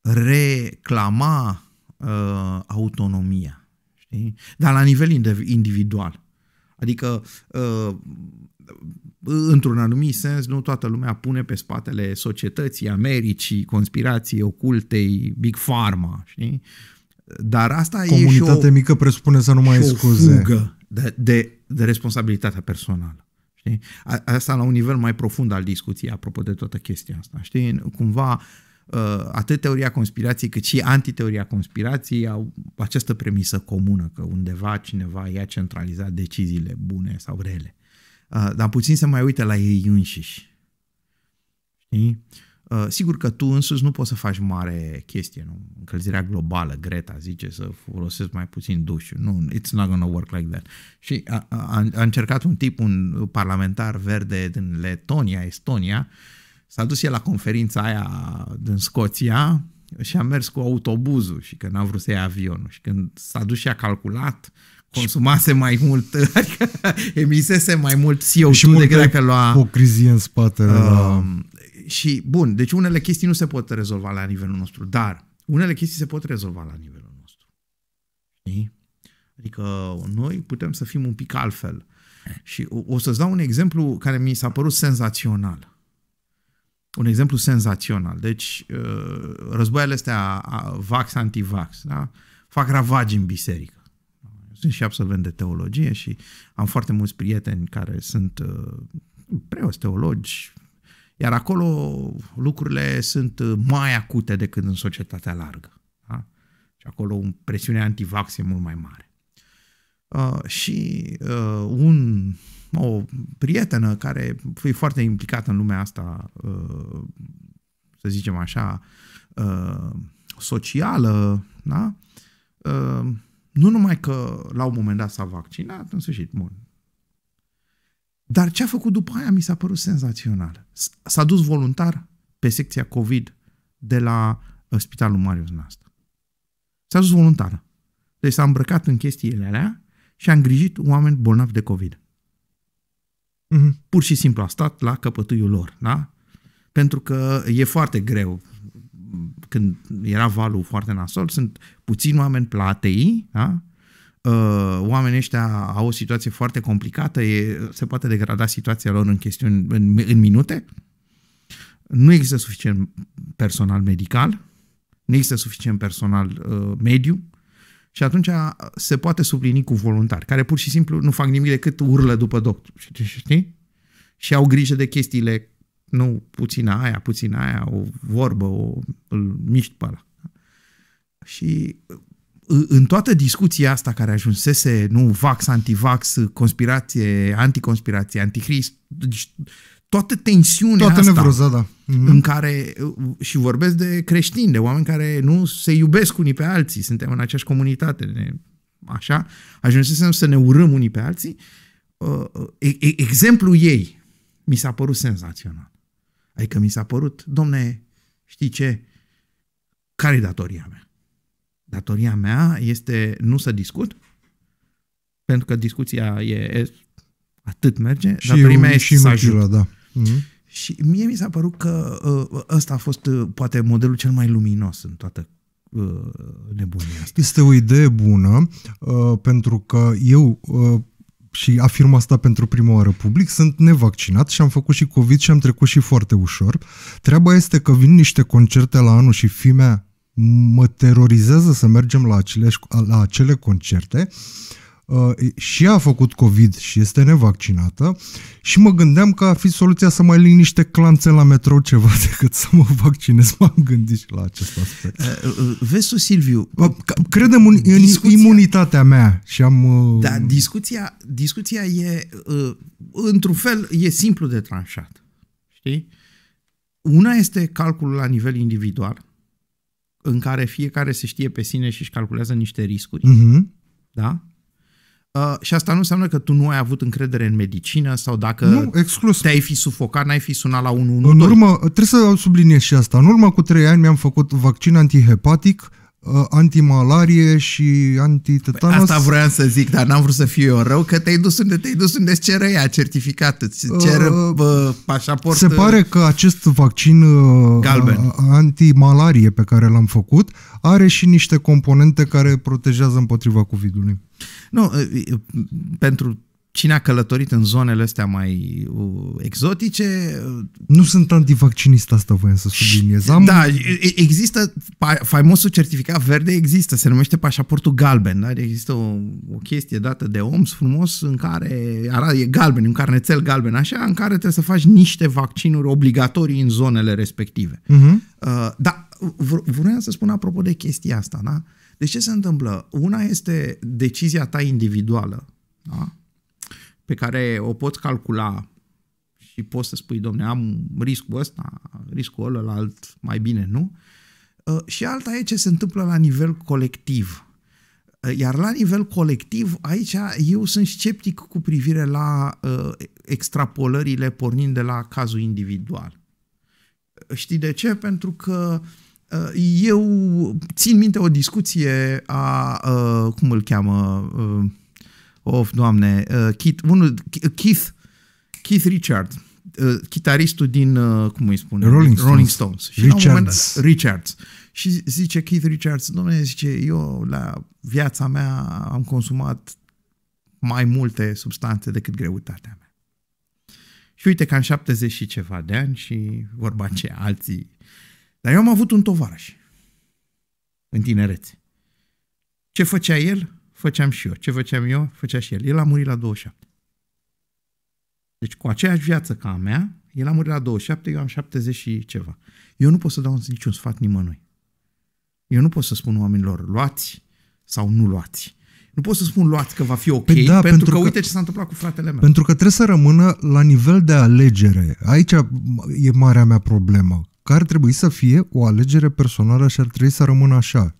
reclama uh, autonomia, știi? Dar la nivel individual. Adică, uh, într-un anumit sens, nu toată lumea pune pe spatele societății, Americii, conspirației ocultei, Big Pharma, știi? Dar asta Comunitate e Comunitate mică presupune să nu mai scuze. fugă de, de, de responsabilitatea personală. Știi? Asta la un nivel mai profund al discuției, apropo de toată chestia asta. Știi? Cumva Uh, atât teoria conspirației cât și antiteoria conspirației au această premisă comună că undeva cineva i-a centralizat deciziile bune sau rele. Uh, dar puțin se mai uită la ei înșiși. Știi? Uh, sigur că tu însuți nu poți să faci mare chestie, nu? Încălzirea globală, Greta zice să folosesc mai puțin dușul. Nu, it's not gonna work like that. Și a, a, a încercat un tip, un parlamentar verde din Letonia, Estonia, uh, s-a dus el la conferința aia din Scoția și a mers cu autobuzul și că n-a vrut să ia avionul și când s-a dus și a calculat consumase mai mult, [laughs] adică emisese mai mult CO2 și decât dacă lua... crizie în spatele. Uh, um, la... Da. Și bun, deci unele chestii nu se pot rezolva la nivelul nostru, dar unele chestii se pot rezolva la nivelul nostru. Adică noi putem să fim un pic altfel. Și o, o să-ți dau un exemplu care mi s-a părut senzațional un exemplu senzațional. Deci, uh, războaiele astea vax-antivax da? fac ravagi în biserică. Sunt și absolvent de teologie și am foarte mulți prieteni care sunt uh, preoți, teologi, iar acolo lucrurile sunt uh, mai acute decât în societatea largă. Da? Și acolo presiunea antivax e mult mai mare. Uh, și uh, un o prietenă care e foarte implicată în lumea asta, uh, să zicem așa, uh, socială, da? Uh, nu numai că la un moment dat s-a vaccinat, în sfârșit, bun. Dar ce a făcut după aia mi s-a părut senzațional. S-a dus voluntar pe secția COVID de la Spitalul Marius Nasta. S-a dus voluntar. Deci s-a îmbrăcat în chestiile alea și a îngrijit oameni bolnavi de COVID. Mm-hmm. Pur și simplu a stat la căpătuiul lor, da? Pentru că e foarte greu când era valul foarte nasol, sunt puțini oameni pe la ATI, da? Uh, oamenii ăștia au o situație foarte complicată, e, se poate degrada situația lor în chestiuni, în, în minute. Nu există suficient personal medical, nu există suficient personal uh, mediu, și atunci se poate suplini cu voluntari, care pur și simplu nu fac nimic decât urlă după doctor. Știi? Și au grijă de chestiile, nu puțin aia, puțin aia, o vorbă, o, îl miști pe ăla. Și în toată discuția asta care ajunsese, nu, vax, antivax, conspirație, anticonspirație, anticrist, deci, toată tensiunea toată asta nevroza, da. mm-hmm. în care, și vorbesc de creștini, de oameni care nu se iubesc unii pe alții, suntem în aceeași comunitate, ne, așa, ajunsesem să ne urâm unii pe alții, uh, uh, exemplul ei mi s-a părut senzațional. Adică mi s-a părut, domne, știi ce, care e datoria mea? Datoria mea este nu să discut, pentru că discuția e atât merge, și dar primea e, și să ajut. Da. Mm-hmm. Și mie mi s-a părut că uh, ăsta a fost uh, poate modelul cel mai luminos în toată uh, nebunia asta. Este o idee bună pentru că eu și afirm asta pentru prima oară public, sunt nevaccinat și am făcut și COVID și am trecut și foarte ușor. Treaba este că vin niște concerte la anul și fimea mă terorizează să mergem la, acele la acele concerte uh, Uh, și a făcut COVID și este nevaccinată și mă gândeam că ar fi soluția să mai lini niște clanțe la metrou ceva [laughs] decât să mă vaccinez. M-am gândit și la acest aspect. Uh, uh, vezi tu, Silviu... Credem în, în discuția... imunitatea mea și am... Da, discuția, discuția e, într-un fel, e simplu de tranșat. Știi? Una este calculul la nivel individual, în care fiecare se știe pe sine și își calculează niște riscuri. Uh-huh. Da? Uh, și asta nu înseamnă că tu nu ai avut încredere în medicină sau dacă nu, exclus. te-ai fi sufocat, n-ai fi sunat la 112. În urmă, uh, trebuie să subliniez și asta. În urmă cu trei ani mi-am făcut vaccin antihepatic, uh, Uh, antimalarie și antitetanos. Asta vreau să zic, dar n-am vrut să fiu eu rău, că te-ai dus unde te-ai dus, unde îți cere ea certificat, îți uh, cer uh, pașaport. Se pare că acest vaccin uh, Galben. antimalarie pe care l-am făcut are și niște componente care protejează împotriva COVID-ului. Nu, pentru cine a călătorit în zonele astea mai uh, exotice... Uh, nu sunt antivaccinist, asta voiam să subliniez. Am... Da, există, faimosul certificat verde există, se numește pașaportul galben, dar există o, o chestie dată de OMS frumos în care arată, e galben, un carnețel galben așa, în care trebuie să faci niște vaccinuri obligatorii în zonele respective. Uh-huh. Uh, da, vreau să spun apropo de chestia asta, da? De deci ce se întâmplă? Una este decizia ta individuală, da? pe care o poți calcula și poți să spui, domne, am riscul ăsta, riscul alt mai bine nu. Uh, și alta e ce se întâmplă la nivel colectiv. Uh, iar la nivel colectiv, aici eu sunt sceptic cu privire la uh, extrapolările pornind de la cazul individual. Uh, știi de ce? Pentru că uh, eu țin minte o discuție a, uh, cum îl cheamă, uh, of, doamne, uh, Keith, unul, Keith, Keith Richard, uh, chitaristul din, uh, cum îi spune? Rolling Stones. Rolling Stones. Și Richards. Moment, Richards. Și zice Keith Richards, domnule, zice, eu la viața mea am consumat mai multe substanțe decât greutatea mea. Și uite că am 70 și ceva de ani și vorba ce alții. Dar eu am avut un tovarăș în tinerețe. Ce făcea el? făceam și eu. Ce făceam eu, făcea și el. El a murit la 27. Deci cu aceeași viață ca a mea, el a murit la 27, eu am 70 și ceva. Eu nu pot să dau niciun sfat nimănui. Eu nu pot să spun oamenilor, luați sau nu luați. Nu pot să spun luați că va fi ok, păi da, pentru, pentru că, că uite ce s-a întâmplat cu fratele meu. Pentru că trebuie să rămână la nivel de alegere. Aici e marea mea problemă. Că ar trebui să fie o alegere personală și ar trebui să rămână așa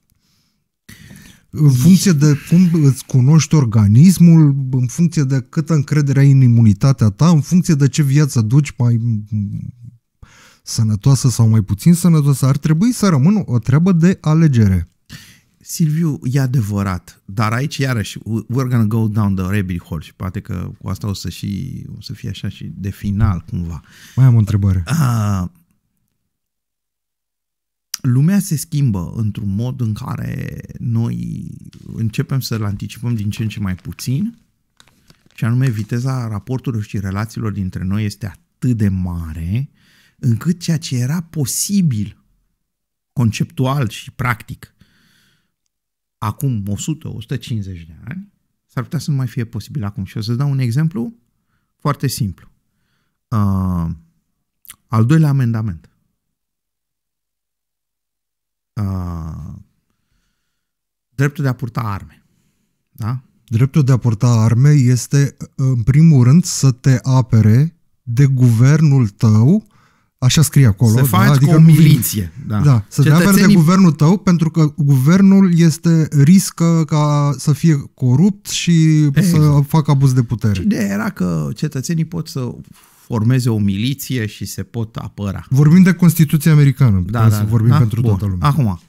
în funcție de cum îți cunoști organismul, în funcție de câtă încredere ai în imunitatea ta, în funcție de ce viață duci mai sănătoasă sau mai puțin sănătoasă, ar trebui să rămână o treabă de alegere. Silviu, e adevărat, dar aici iarăși, we're gonna go down the rabbit hole și poate că cu asta o să, și, o să fie așa și de final cumva. Mai am o întrebare. Uh, lumea se schimbă într-un mod în care noi începem să-l anticipăm din ce în ce mai puțin și anume viteza raporturilor și relațiilor dintre noi este atât de mare încât ceea ce era posibil conceptual și practic acum 100-150 de ani s-ar putea să nu mai fie posibil acum. Și o să dau un exemplu foarte simplu. Uh, al doilea amendament uh, dreptul de a purta arme. Da? Dreptul de a purta arme este, în primul rând, să te apere de guvernul tău, așa scrie acolo. Să da? adică cu o miliție. Da. da să Cetățenii... te apere de guvernul tău, pentru că guvernul este riscă ca să fie corupt și exact. să facă abuz de putere. Ideea de era că cetățenii pot să formeze o miliție și se pot apăra. Vorbim de Constituția Americană, da, da, să da. vorbim da? pentru Bun. toată lumea. Acum,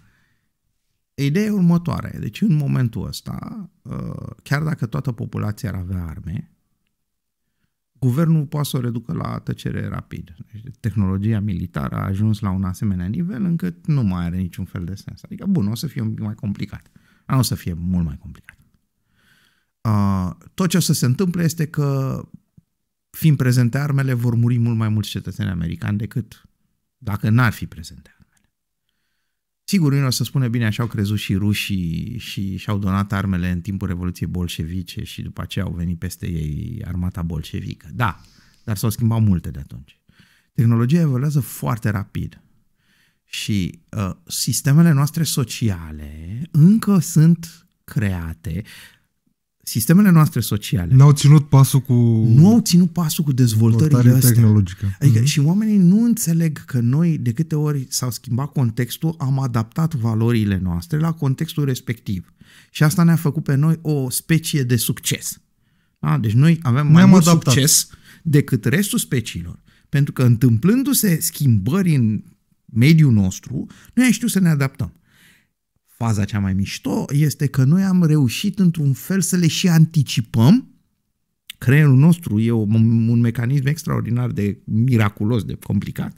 ideea e următoare. Deci în momentul ăsta, uh, chiar dacă toată populația ar avea arme, guvernul poate să o reducă la tăcere rapid. Deci, tehnologia militară a ajuns la un asemenea nivel încât nu mai are niciun fel de sens. Adică, bun, o să fie un pic mai complicat. Nu o să fie mult mai complicat. Uh, tot ce o să se întâmple este că fiind prezente armele, vor muri mult mai mulți cetățeni americani decât dacă n-ar fi prezente armele. Sigur, unii o să spune, bine, așa au crezut și rușii și și-au donat armele în timpul Revoluției Bolșevice și după aceea au venit peste ei armata bolșevică. Da, dar s-au schimbat multe de atunci. Tehnologia evoluează foarte rapid și uh, sistemele noastre sociale încă sunt create sistemele noastre sociale Nu au ținut pasul cu nu au ținut pasul cu dezvoltările astea. tehnologică. Adică mm-hmm. și oamenii nu înțeleg că noi de câte ori s-au schimbat contextul, am adaptat valorile noastre la contextul respectiv. Și asta ne-a făcut pe noi o specie de succes. Da? Deci noi avem mai mai am mult adaptat. succes decât restul speciilor, pentru că întâmplându-se schimbări în mediul nostru, noi am știut să ne adaptăm faza cea mai mișto este că noi am reușit într-un fel să le și anticipăm. Creierul nostru e un, mecanism extraordinar de miraculos, de complicat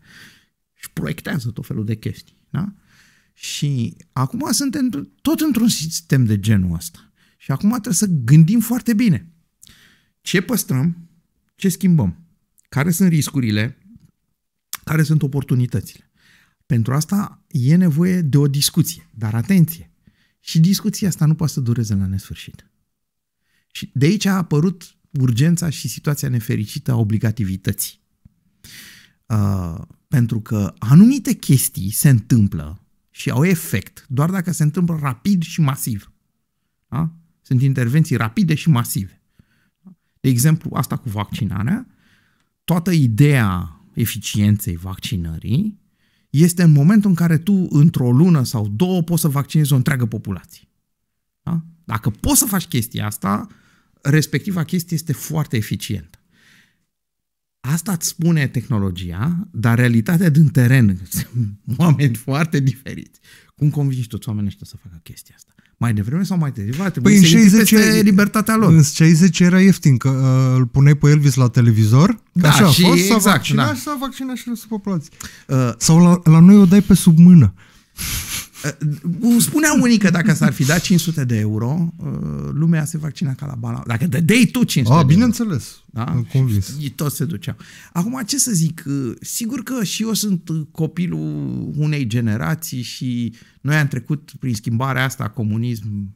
și proiectează tot felul de chestii. Da? Și acum suntem tot într-un sistem de genul ăsta. Și acum trebuie să gândim foarte bine. Ce păstrăm? Ce schimbăm? Care sunt riscurile? Care sunt oportunitățile? Pentru asta e nevoie de o discuție. Dar atenție! Și discuția asta nu poate să dureze la nesfârșit. Și de aici a apărut urgența și situația nefericită a obligativității. Uh, pentru că anumite chestii se întâmplă și au efect doar dacă se întâmplă rapid și masiv. Da? Sunt intervenții rapide și masive. De exemplu, asta cu vaccinarea, toată ideea eficienței vaccinării este în momentul în care tu, într-o lună sau două, poți să vaccinezi o întreagă populație. Da? Dacă poți să faci chestia asta, respectiva chestie este foarte eficientă. Asta îți spune tehnologia, dar realitatea din teren sunt [laughs] oameni foarte diferiți. Cum convingi toți oamenii ăștia să facă chestia asta? mai devreme sau mai târziu. Va trebui păi să în 60 peste libertatea lor. În 60 era ieftin, că uh, îl puneai pe Elvis la televizor, da, așa și a fost, exact, s-a vaccinat da. și s-a vaccinat și restul populații. Uh, sau la, la noi o dai pe sub mână. Uh, uh, spunea unii că dacă s-ar fi dat 500 de euro, uh, lumea se vaccina ca la bala. Dacă te dai tu 500 A, de bineînțeles. Euro, da? Convins. Și tot se ducea. Acum, ce să zic? Sigur că și eu sunt copilul unei generații și noi am trecut prin schimbarea asta, comunism,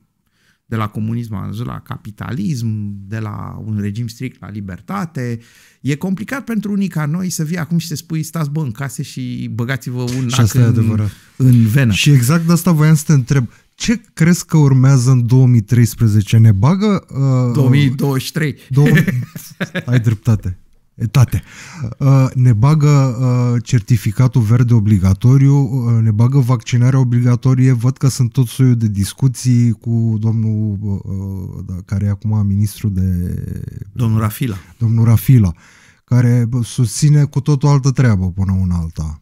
de la comunism a ajuns la capitalism, de la un regim strict la libertate. E complicat pentru unii ca noi să vii acum și să spui stați bă în case și băgați-vă un și asta în, e adevărat. în venă. Și exact de asta voiam să te întreb. Ce crezi că urmează în 2013? Ne bagă... Uh, 2023. 20... [laughs] Ai dreptate. Etate. Uh, ne bagă uh, certificatul verde obligatoriu, uh, ne bagă vaccinarea obligatorie, văd că sunt tot soiul de discuții cu domnul da, care e acum ministru de... Domnul Rafila. Domnul Rafila, care susține cu tot o altă treabă până una alta.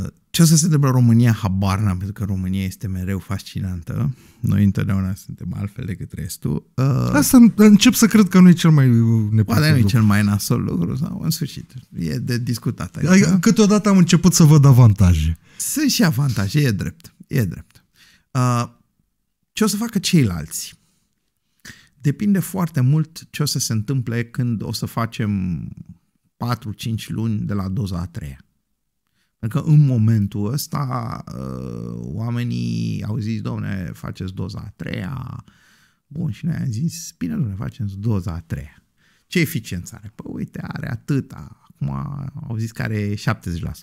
Uh ce o să se întâmple în România, habar n-am, pentru că România este mereu fascinantă. Noi întotdeauna suntem altfel decât restul. Uh, Asta încep să cred că nu e cel mai neplăcut Poate nu e cel mai nasol lucru, sau în sfârșit. E de discutat aici. Adică, câteodată am început să văd avantaje. Sunt și avantaje, e drept. E drept. Uh, ce o să facă ceilalți? Depinde foarte mult ce o să se întâmple când o să facem 4-5 luni de la doza a treia. Pentru că în momentul ăsta uh, oamenii au zis, domne, faceți doza a treia. Bun, și noi am zis, bine, domne, facem doza a treia. Ce eficiență are? Păi uite, are atâta. Acum au zis că are 70%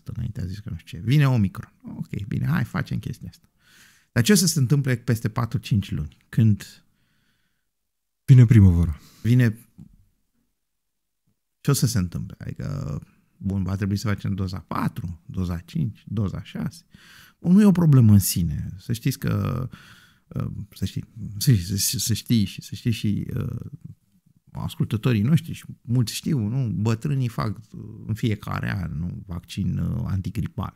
înainte, a zis că nu știu ce. Vine Omicron. Ok, bine, hai, facem chestia asta. Dar ce o să se întâmple peste 4-5 luni? Când... Vine primăvara. Vine... Ce o să se întâmple? Adică Bun, va trebui să facem doza 4, doza 5, doza 6. Bun, nu e o problemă în sine. Să știți că uh, să știi, să, să știi și să știi și uh, ascultătorii noștri și mulți știu, nu? Bătrânii fac uh, în fiecare an nu? vaccin uh, antigripal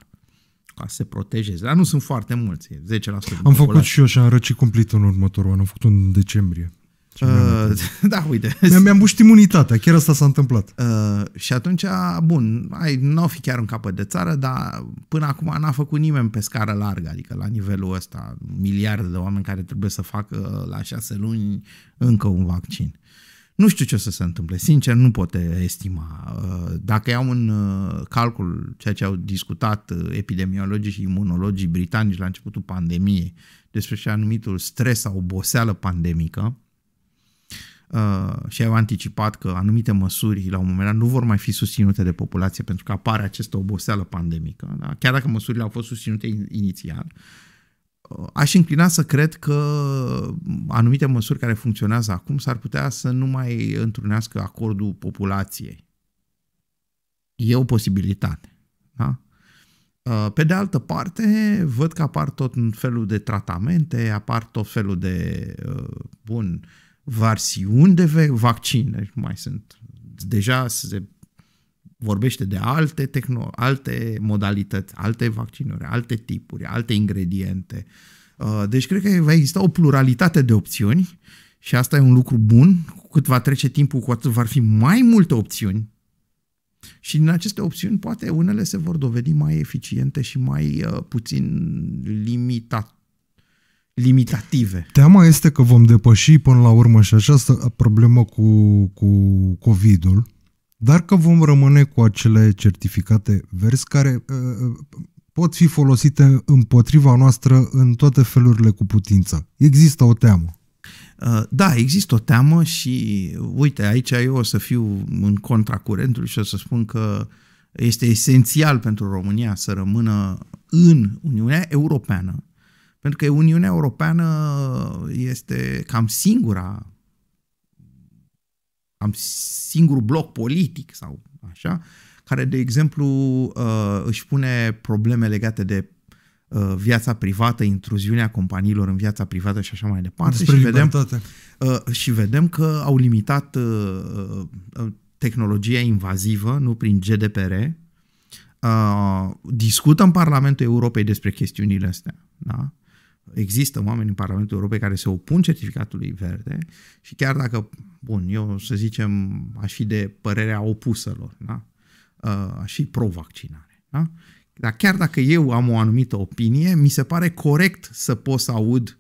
ca să se protejeze. Dar nu sunt foarte mulți, 10%. Am făcut și eu și am răcit cumplit în următorul an, am făcut în decembrie. Uh, [laughs] da, uite. Mi-am mi bușit imunitatea, chiar asta s-a întâmplat. Uh, și atunci, bun, ai, nu o fi chiar un capăt de țară, dar până acum n-a făcut nimeni pe scară largă, adică la nivelul ăsta, miliarde de oameni care trebuie să facă uh, la șase luni încă un vaccin. Nu știu ce o să se întâmple, sincer nu pot estima. Uh, dacă iau în uh, calcul ceea ce au discutat epidemiologii și imunologii britanici la începutul pandemiei despre și anumitul stres sau oboseală pandemică, Uh, și au anticipat că anumite măsuri la un moment dat nu vor mai fi susținute de populație pentru că apare această oboseală pandemică, da? chiar dacă măsurile au fost susținute inițial, uh, aș înclina să cred că anumite măsuri care funcționează acum s-ar putea să nu mai întrunească acordul populației. E o posibilitate. Da? Uh, pe de altă parte, văd că apar tot felul de tratamente, apar tot felul de, bun, uh, versiuni de vaccine, mai sunt. Deja se vorbește de alte, tehno- alte modalități, alte vaccinuri, alte tipuri, alte ingrediente. Uh, deci cred că va exista o pluralitate de opțiuni și asta e un lucru bun. Cu cât va trece timpul, cu atât vor fi mai multe opțiuni și din aceste opțiuni, poate unele se vor dovedi mai eficiente și mai uh, puțin limitat limitative. Teama este că vom depăși până la urmă și această problemă cu, cu COVID-ul, dar că vom rămâne cu acele certificate verzi care uh, uh pot fi folosite împotriva noastră în toate felurile cu putință. Există o teamă. Uh, da, există o teamă și, uite, aici eu o să fiu în contra curentului și o să spun că este esențial pentru România să rămână în Uniunea Europeană pentru că Uniunea Europeană este cam singura, cam singurul bloc politic sau așa, care, de exemplu, uh, își pune probleme legate de uh, viața privată, intruziunea companiilor în viața privată și așa mai departe. și vedem, uh, și vedem că au limitat tehnologia invazivă, nu prin GDPR. Discută în Parlamentul Europei despre chestiunile astea. Da? există oameni în Parlamentul Europei care se opun certificatului verde și chiar dacă, bun, eu să zicem, aș fi de părerea opusă lor, da? Uh, aș fi pro-vaccinare, da? dar chiar dacă eu am o anumită opinie, mi se pare corect să pot să aud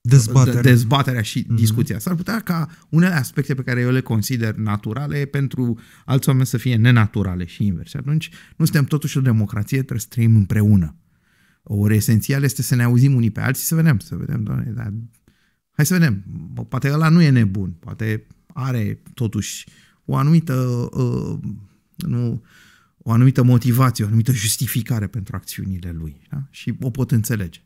dezbaterea, dezbaterea și mm-hmm. discuția. S-ar putea ca unele aspecte pe care eu le consider naturale pentru alți oameni să fie nenaturale și invers. atunci nu suntem totuși o democrație, trebuie să trăim împreună. Ori esențial este să ne auzim unii pe alții, să vedem, să vedem, doamne, dar hai să vedem, poate ăla nu e nebun, poate are totuși o anumită, uh, nu, o anumită motivație, o anumită justificare pentru acțiunile lui da? și o pot înțelege.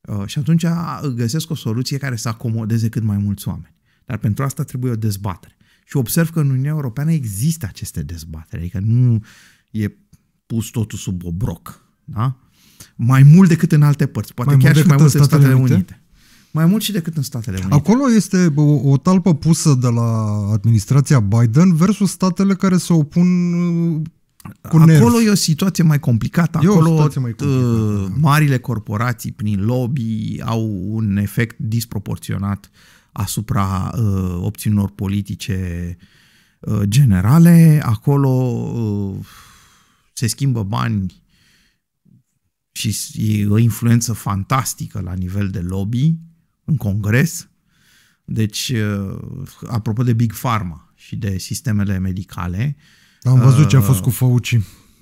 Uh, și atunci găsesc o soluție care să acomodeze cât mai mulți oameni. Dar pentru asta trebuie o dezbatere. Și observ că în Uniunea Europeană există aceste dezbatere, adică nu e pus totul sub obroc. Da? mai mult decât în alte părți, poate mai chiar și mai mult în Statele, Statele Unite. Unite. Mai mult și decât în Statele Unite. Acolo este o, o talpă pusă de la administrația Biden versus statele care se opun uh, cu Acolo Acolo e o situație mai complicată. E Acolo mai uh, complicată. marile corporații prin lobby au un efect disproporționat asupra uh, opțiunilor politice uh, generale. Acolo uh, se schimbă bani și e o influență fantastică la nivel de lobby în Congres. Deci, uh, apropo de Big Pharma și de sistemele medicale. Am văzut ce a uh, fost cu Fauci.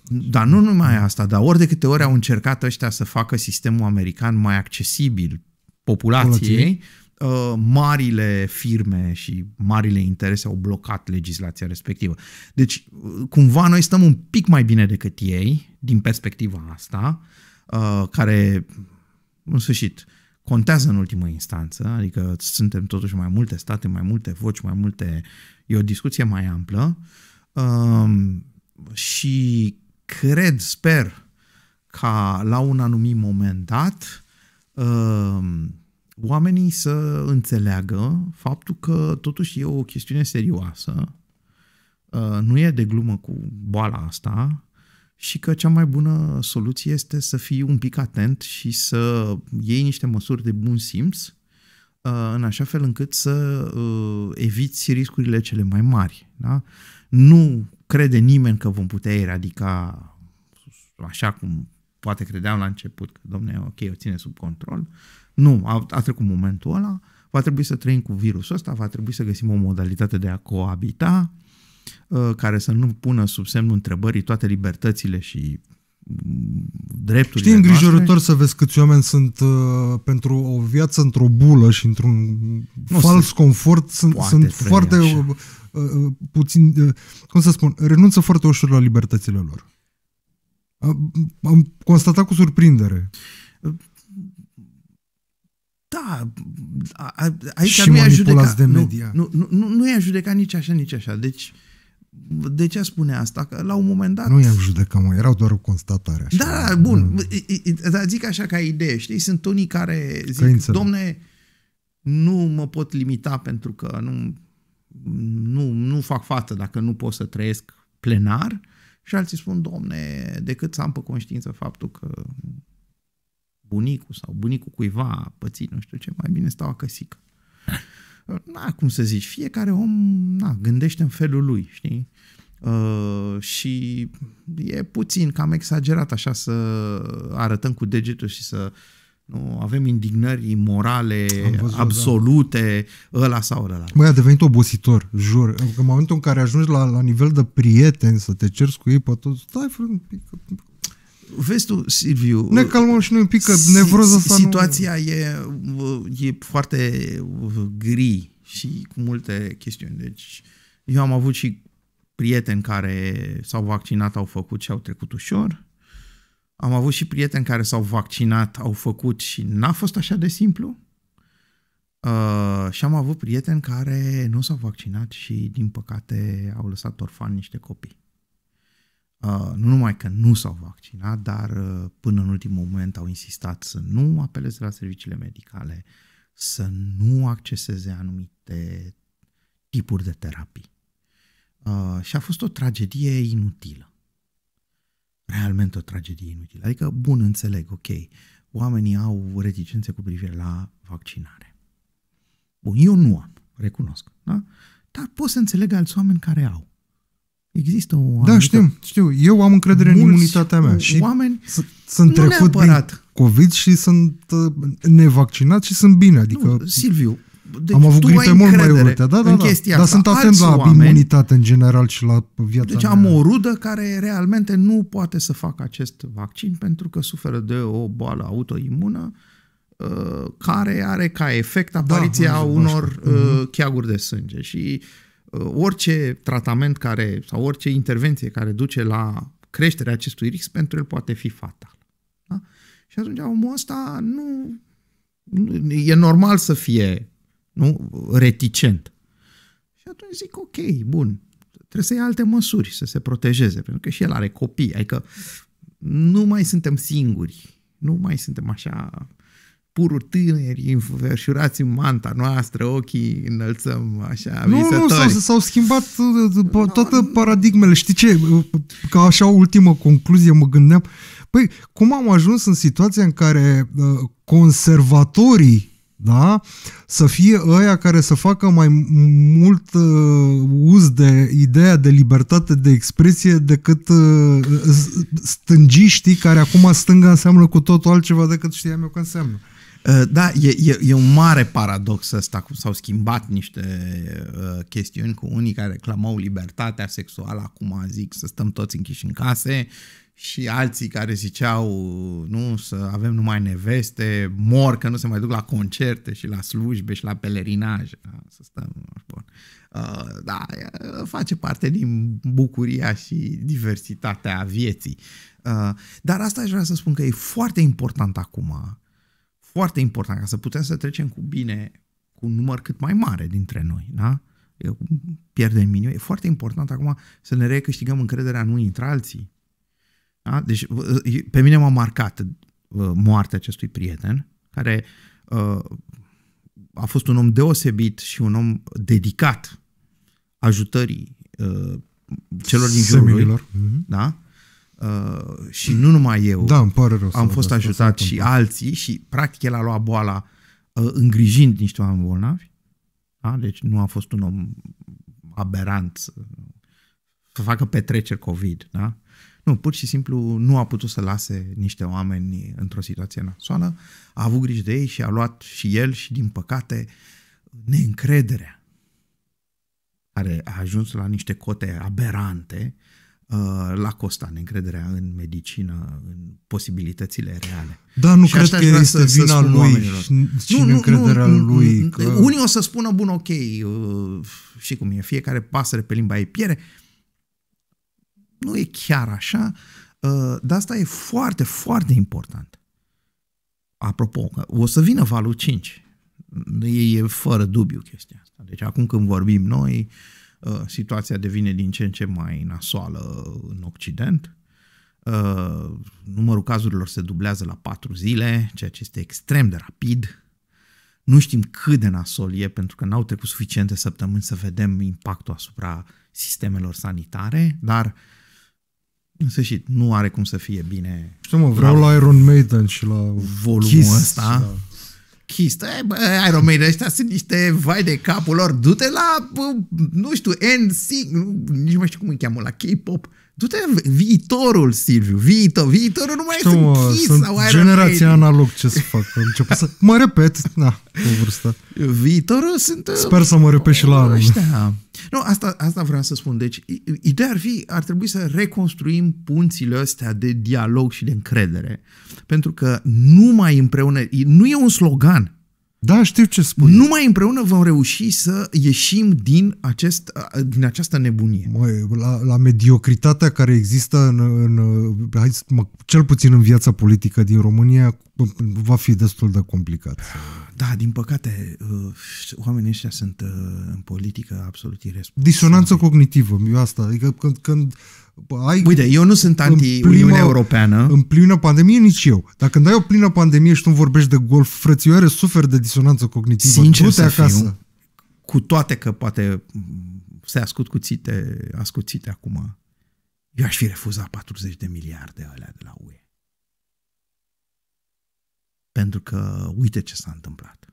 Dar nu numai asta, dar ori de câte ori au încercat ăștia să facă sistemul american mai accesibil populației, uh, marile firme și marile interese au blocat legislația respectivă. Deci, cumva noi stăm un pic mai bine decât ei, din perspectiva asta, uh, Uh, care, în sfârșit, contează în ultimă instanță, adică suntem totuși mai multe state, mai multe voci, mai multe... E o discuție mai amplă um, și cred, sper, ca la un anumit moment dat um, oamenii să înțeleagă faptul că totuși e o chestiune serioasă, uh, nu e de glumă cu boala asta și că cea mai bună soluție este să fii un pic atent și să iei niște măsuri de bun simț uh, în așa fel încât să uh, eviți riscurile cele mai mari. Da? Nu crede nimeni că vom putea eradica așa cum poate credeam la început, că domne, ok, o ține sub control. Nu, a, a trecut momentul ăla, va trebui să trăim cu virusul ăsta, va trebui să găsim o modalitate de a coabita, Uh, care să nu pună sub semnul întrebării toate libertățile și mm, drepturile Știi, îngrijorător noastre? să vezi câți oameni sunt uh, pentru o viață într-o bulă și într-un nu fals se confort, sunt, sunt foarte uh, uh, puțin, uh, cum să spun, renunță foarte ușor la libertățile lor. Uh, am constatat cu surprindere. da, a, a, aici și nu e a nu de media. Nu, nu, nu, nu e a judeca nici așa, nici așa. Deci, uh, de ce spune asta? Că la un moment dat... Nu i-am judecat, mă, erau doar o constatare. Așa. Da, da bun, mm. dar zic așa ca idee, știi? Sunt unii care zic, da. domne, nu mă pot limita pentru că nu, nu, nu fac față dacă nu pot să trăiesc plenar și alții spun, domne, decât să am pe conștiință faptul că bunicul sau bunicul cuiva a pățit nu știu ce, mai bine stau acasică na, cum să zici, fiecare om na, gândește în felul lui, știi? Uh, și e puțin cam exagerat așa să arătăm cu degetul și să nu, avem indignări morale văzut, da. absolute, da. ăla sau ăla. Băi, a devenit obositor, jur. În momentul în care ajungi la, la nivel de prieteni să te ceri cu ei pe tot, stai pic. Vezi tu, Silviu... Ne uh, calmăm și noi un pic, că nevroza si, Situația nu... e, uh, e foarte uh, gri și cu multe chestiuni. Deci eu am avut și prieteni care s-au vaccinat, au făcut și au trecut ușor. Am avut și prieteni care s-au vaccinat, au făcut și n-a fost așa de simplu. Uh, și am avut prieteni care nu s-au vaccinat și, din păcate, au lăsat orfani niște copii. Uh, nu numai că nu s-au vaccinat, dar uh, până în ultimul moment au insistat să nu apeleze la serviciile medicale, să nu acceseze anumite tipuri de terapii. Uh, și a fost o tragedie inutilă. Realmente o tragedie inutilă. Adică, bun, înțeleg, ok, oamenii au reticențe cu privire la vaccinare. Bun, eu nu am, recunosc, da? Dar pot să înțeleg alți oameni care au. Există o Da, știu, știu. Eu am încredere în imunitatea mea. Și oameni sunt nu trecut neapărat. din COVID și sunt uh, nevaccinați și sunt bine. Adică nu, Silviu, deci am avut gripe mult mai urâte. Da, da, da. Dar sunt atent la oameni, imunitate în general și la viața Deci mea. am o rudă care realmente nu poate să facă acest vaccin pentru că suferă de o boală autoimună uh, care are ca efect da, apariția da, unor uh, mhm. cheaguri de sânge. Și uh, Uh, orice tratament care, sau orice intervenție care duce la creșterea acestui risc pentru el poate fi fatal. Da? Și atunci omul ăsta nu, nu e normal să fie nu, reticent. Și atunci zic, ok, bun, trebuie să ia alte măsuri să se protejeze, pentru că și el are copii, adică nu mai suntem singuri, nu mai suntem așa pur tineri, înfășurați în manta noastră, ochii înălțăm așa, Nu, visători. nu, s-au, schimbat no, toate no, paradigmele. Știi ce? Ca așa ultimă concluzie mă gândeam, păi cum am ajuns în situația în care uh, conservatorii da? Să fie ăia care să facă mai mult uh, uz de ideea de libertate de expresie decât uh, stângiștii care acum stânga înseamnă cu totul altceva decât știam eu că înseamnă. Uh, da, e, e, e un mare paradox ăsta cum s-au schimbat niște uh, chestiuni cu unii care reclamau libertatea sexuală, acum zic să stăm toți închiși în case și alții care ziceau nu, să avem numai neveste, mor că nu se mai duc la concerte și la slujbe și la pelerinaj. Da, să stăm, bun. Uh, da, uh, face parte din bucuria și diversitatea vieții. Uh, dar asta aș vrea să spun că e foarte important acum foarte important ca să putem să trecem cu bine cu un număr cât mai mare dintre noi, da? Pierdem miniu, E foarte important acum să ne recâștigăm încrederea în unii între alții. Da? Deci, pe mine m-a marcat uh, moartea acestui prieten, care uh, a fost un om deosebit și un om dedicat ajutării uh, celor din jurul lui. Mm-hmm. Da? Uh, și nu numai eu. Da, îmi pare rău. Am fost ajutat și alții și practic el a luat boala uh, îngrijind niște oameni bolnavi. Da? Deci nu a fost un om aberant să, să facă petreceri COVID. Da? Nu, pur și simplu nu a putut să lase niște oameni într-o situație nasoană. A avut grijă de ei și a luat și el și, din păcate, neîncrederea care a ajuns la niște cote aberante Uh, la costa în încrederea în medicină, în posibilitățile reale. Da, nu și cred că este să, vina să lui și nu, nu, încrederea nu, nu, lui. Că... Unii o să spună, bun, ok, uh, și cum e, fiecare pasăre pe limba ei piere. Nu e chiar așa, uh, dar asta e foarte, foarte important. Apropo, o să vină valul 5. E, e fără dubiu chestia asta. Deci acum când vorbim noi, uh, Uh, situația devine din ce în ce mai nasoală în Occident. Uh, numărul cazurilor se dublează la patru zile, ceea ce este extrem de rapid. Nu știm cât de nasol e, pentru că n-au trecut suficiente săptămâni să vedem impactul asupra sistemelor sanitare, dar în sfârșit, nu are cum să fie bine. Știu mă, vreau la Iron Maiden și la volumul Kiss, ăsta. Rocky, stai, bă, ai românii ăștia sunt niște vai de capul lor, du-te la, bă, nu știu, NC, nu, nici nu mai știu cum îi cheamă, la K-pop. Du-te la viitorul, Silviu, viitor, viitorul nu mai este sunt Kiss sunt sau Iron generația Maiden. analog, ce să fac? să... Mă repet, na, cu vârsta. Viitorul sunt... Sper să mă repet și la anul. Nu, asta, asta vreau să spun. Deci, ideea ar fi, ar trebui să reconstruim punțile astea de dialog și de încredere. Pentru că numai împreună, nu e un slogan, da, știu ce spui. Numai împreună vom reuși să ieșim din, acest, din această nebunie. Măi, la, la mediocritatea care există în, în hai, mă, cel puțin în viața politică din România va fi destul de complicat. Da, din păcate, uh, oamenii ăștia sunt uh, în politică absolut irresponsabili. Disonanță cognitivă, eu asta, adică când, când ai... Uite, eu nu sunt anti-Uniunea Europeană. În plină pandemie nici eu. Dar când ai o plină pandemie și tu vorbești de golf, frățioare, suferi de disonanță cognitivă. Sincer să acasă. Fiu, cu toate că poate se ascult cuțite, ascuțite acum, eu aș fi refuzat 40 de miliarde alea de la UE. Pentru că uite ce s-a întâmplat.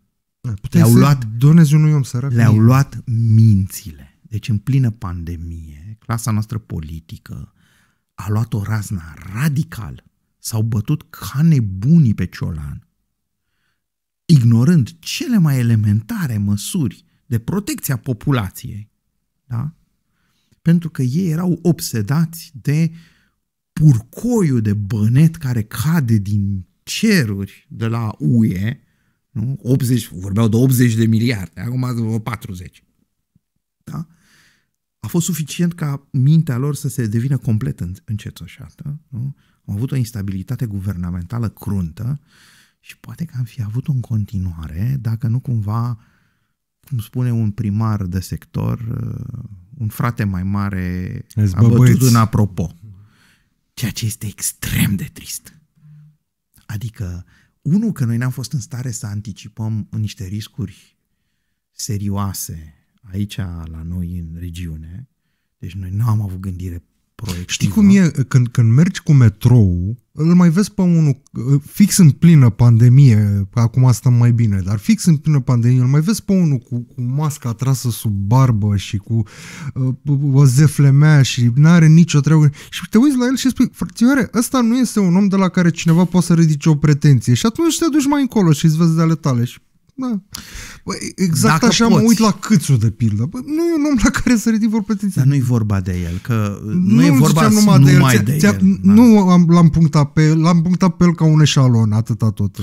Da, le-au luat, unui om sărac. Le-au mie. luat mințile. Deci în plină pandemie, clasa noastră politică a luat o razna radical. S-au bătut ca nebunii pe ciolan, ignorând cele mai elementare măsuri de protecție a populației. Da? Pentru că ei erau obsedați de purcoiul de bănet care cade din ceruri de la UE, nu? 80, vorbeau de 80 de miliarde, acum de 40. Da? A fost suficient ca mintea lor să se devină complet încețoșată. Nu? Am avut o instabilitate guvernamentală cruntă și poate că am fi avut-o continuare dacă nu cumva, cum spune un primar de sector, uh, un frate mai mare a bătut în apropo. Ceea ce este extrem de trist. Adică, unul, că noi n-am fost în stare să anticipăm niște riscuri serioase aici la noi în regiune, deci noi nu am avut gândire proiect. Știi da? cum e? Când, când mergi cu metrou, îl mai vezi pe unul uh, fix în plină pandemie, acum stăm mai bine, dar fix în plină pandemie, îl mai vezi pe unul cu, cu masca trasă sub barbă și cu uh, o zeflemea și nu are nicio treabă. Și te uiți la el și spui, frățioare, ăsta nu este un om de la care cineva poate să ridice o pretenție. Și atunci te duci mai încolo și îți vezi de ale tale și da. Bă, exact Dacă așa poți. mă uit la câțu de pildă. Bă, nu e un om la care să ridic vorbeții. Dar nu e vorba de el, că nu, nu e vorba numai de numai De el, de el da. Nu am, l-am punctat pe l-am punctat pe el ca un eșalon, atâta tot.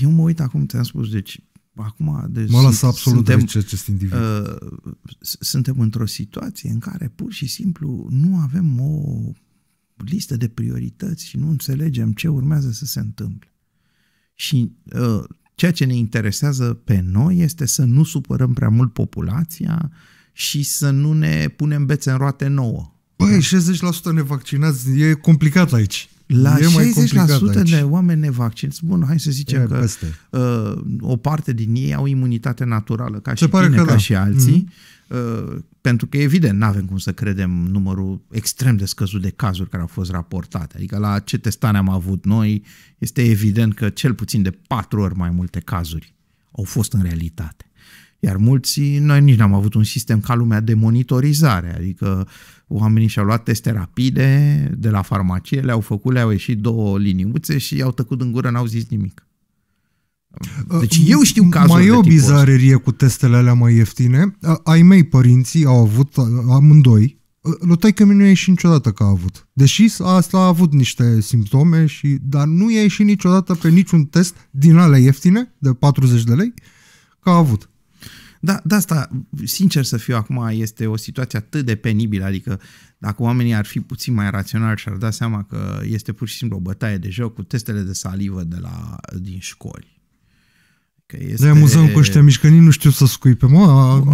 Eu mă uit acum, ți-am spus, deci acum deci mă las absolut suntem, de acest individ. Uh, suntem într-o situație în care pur și simplu nu avem o listă de priorități și nu înțelegem ce urmează să se întâmple. Și uh, Ceea ce ne interesează pe noi este să nu supărăm prea mult populația și să nu ne punem bețe în roate nouă. Băi, 60% da. vaccinați, e complicat aici. La e 60% mai complicat de aici. oameni nevaccinați, bun, hai să zicem e, că peste. uh, o parte din ei au imunitate naturală, ca Se și pare tine, că ca da. și alții, mm. Uh, pentru că, evident, nu avem cum să credem numărul extrem de scăzut de cazuri care au fost raportate. Adică la ce testare am avut noi, este evident că cel puțin de patru ori mai multe cazuri au fost în realitate. Iar mulți, noi nici n-am avut un sistem ca lumea de monitorizare, adică oamenii și-au luat teste rapide de la farmacie, le-au făcut, le-au ieșit două liniuțe și i-au tăcut în gură, n-au zis nimic. Deci eu știu cazuri Mai e o bizarerie cu testele alea mai ieftine. Ai mei părinții au avut amândoi. Lutai că nu a ieșit niciodată că a avut. Deși asta a avut niște simptome, și, dar nu i-a ieșit niciodată pe niciun test din alea ieftine, de 40 de lei, că a avut. Da, de asta, sincer să fiu, acum este o situație atât de penibilă, adică dacă oamenii ar fi puțin mai raționali și ar da seama că este pur și simplu o bătaie de joc cu testele de salivă de la, din școli Că este... Ne amuzăm cu ăștia mișcănii, nu știu să scuipe, mă.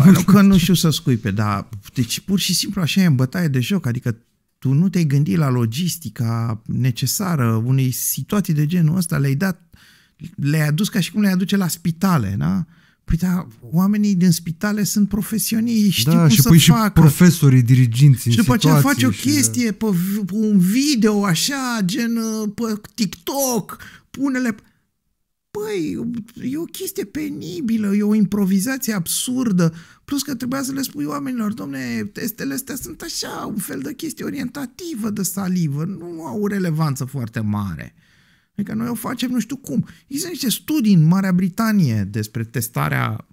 A... Nu că nu știu să scuipe, dar deci pur și simplu așa e în bătaie de joc, adică tu nu te-ai gândit la logistica necesară unei situații de genul ăsta, le-ai dat, le-ai adus ca și cum le-ai aduce la spitale, da? Păi da, oamenii din spitale sunt profesioniști, știu da, cum și să păi facă. și profesorii, diriginții Și după ce faci o chestie de... pe, un video așa, gen uh, pe TikTok, pune-le... Păi, e o chestie penibilă, e o improvizație absurdă, plus că trebuia să le spui oamenilor, domne, testele astea sunt așa, un fel de chestie orientativă de salivă, nu au relevanță foarte mare. Adică noi o facem nu știu cum. Există niște studii în Marea Britanie despre testarea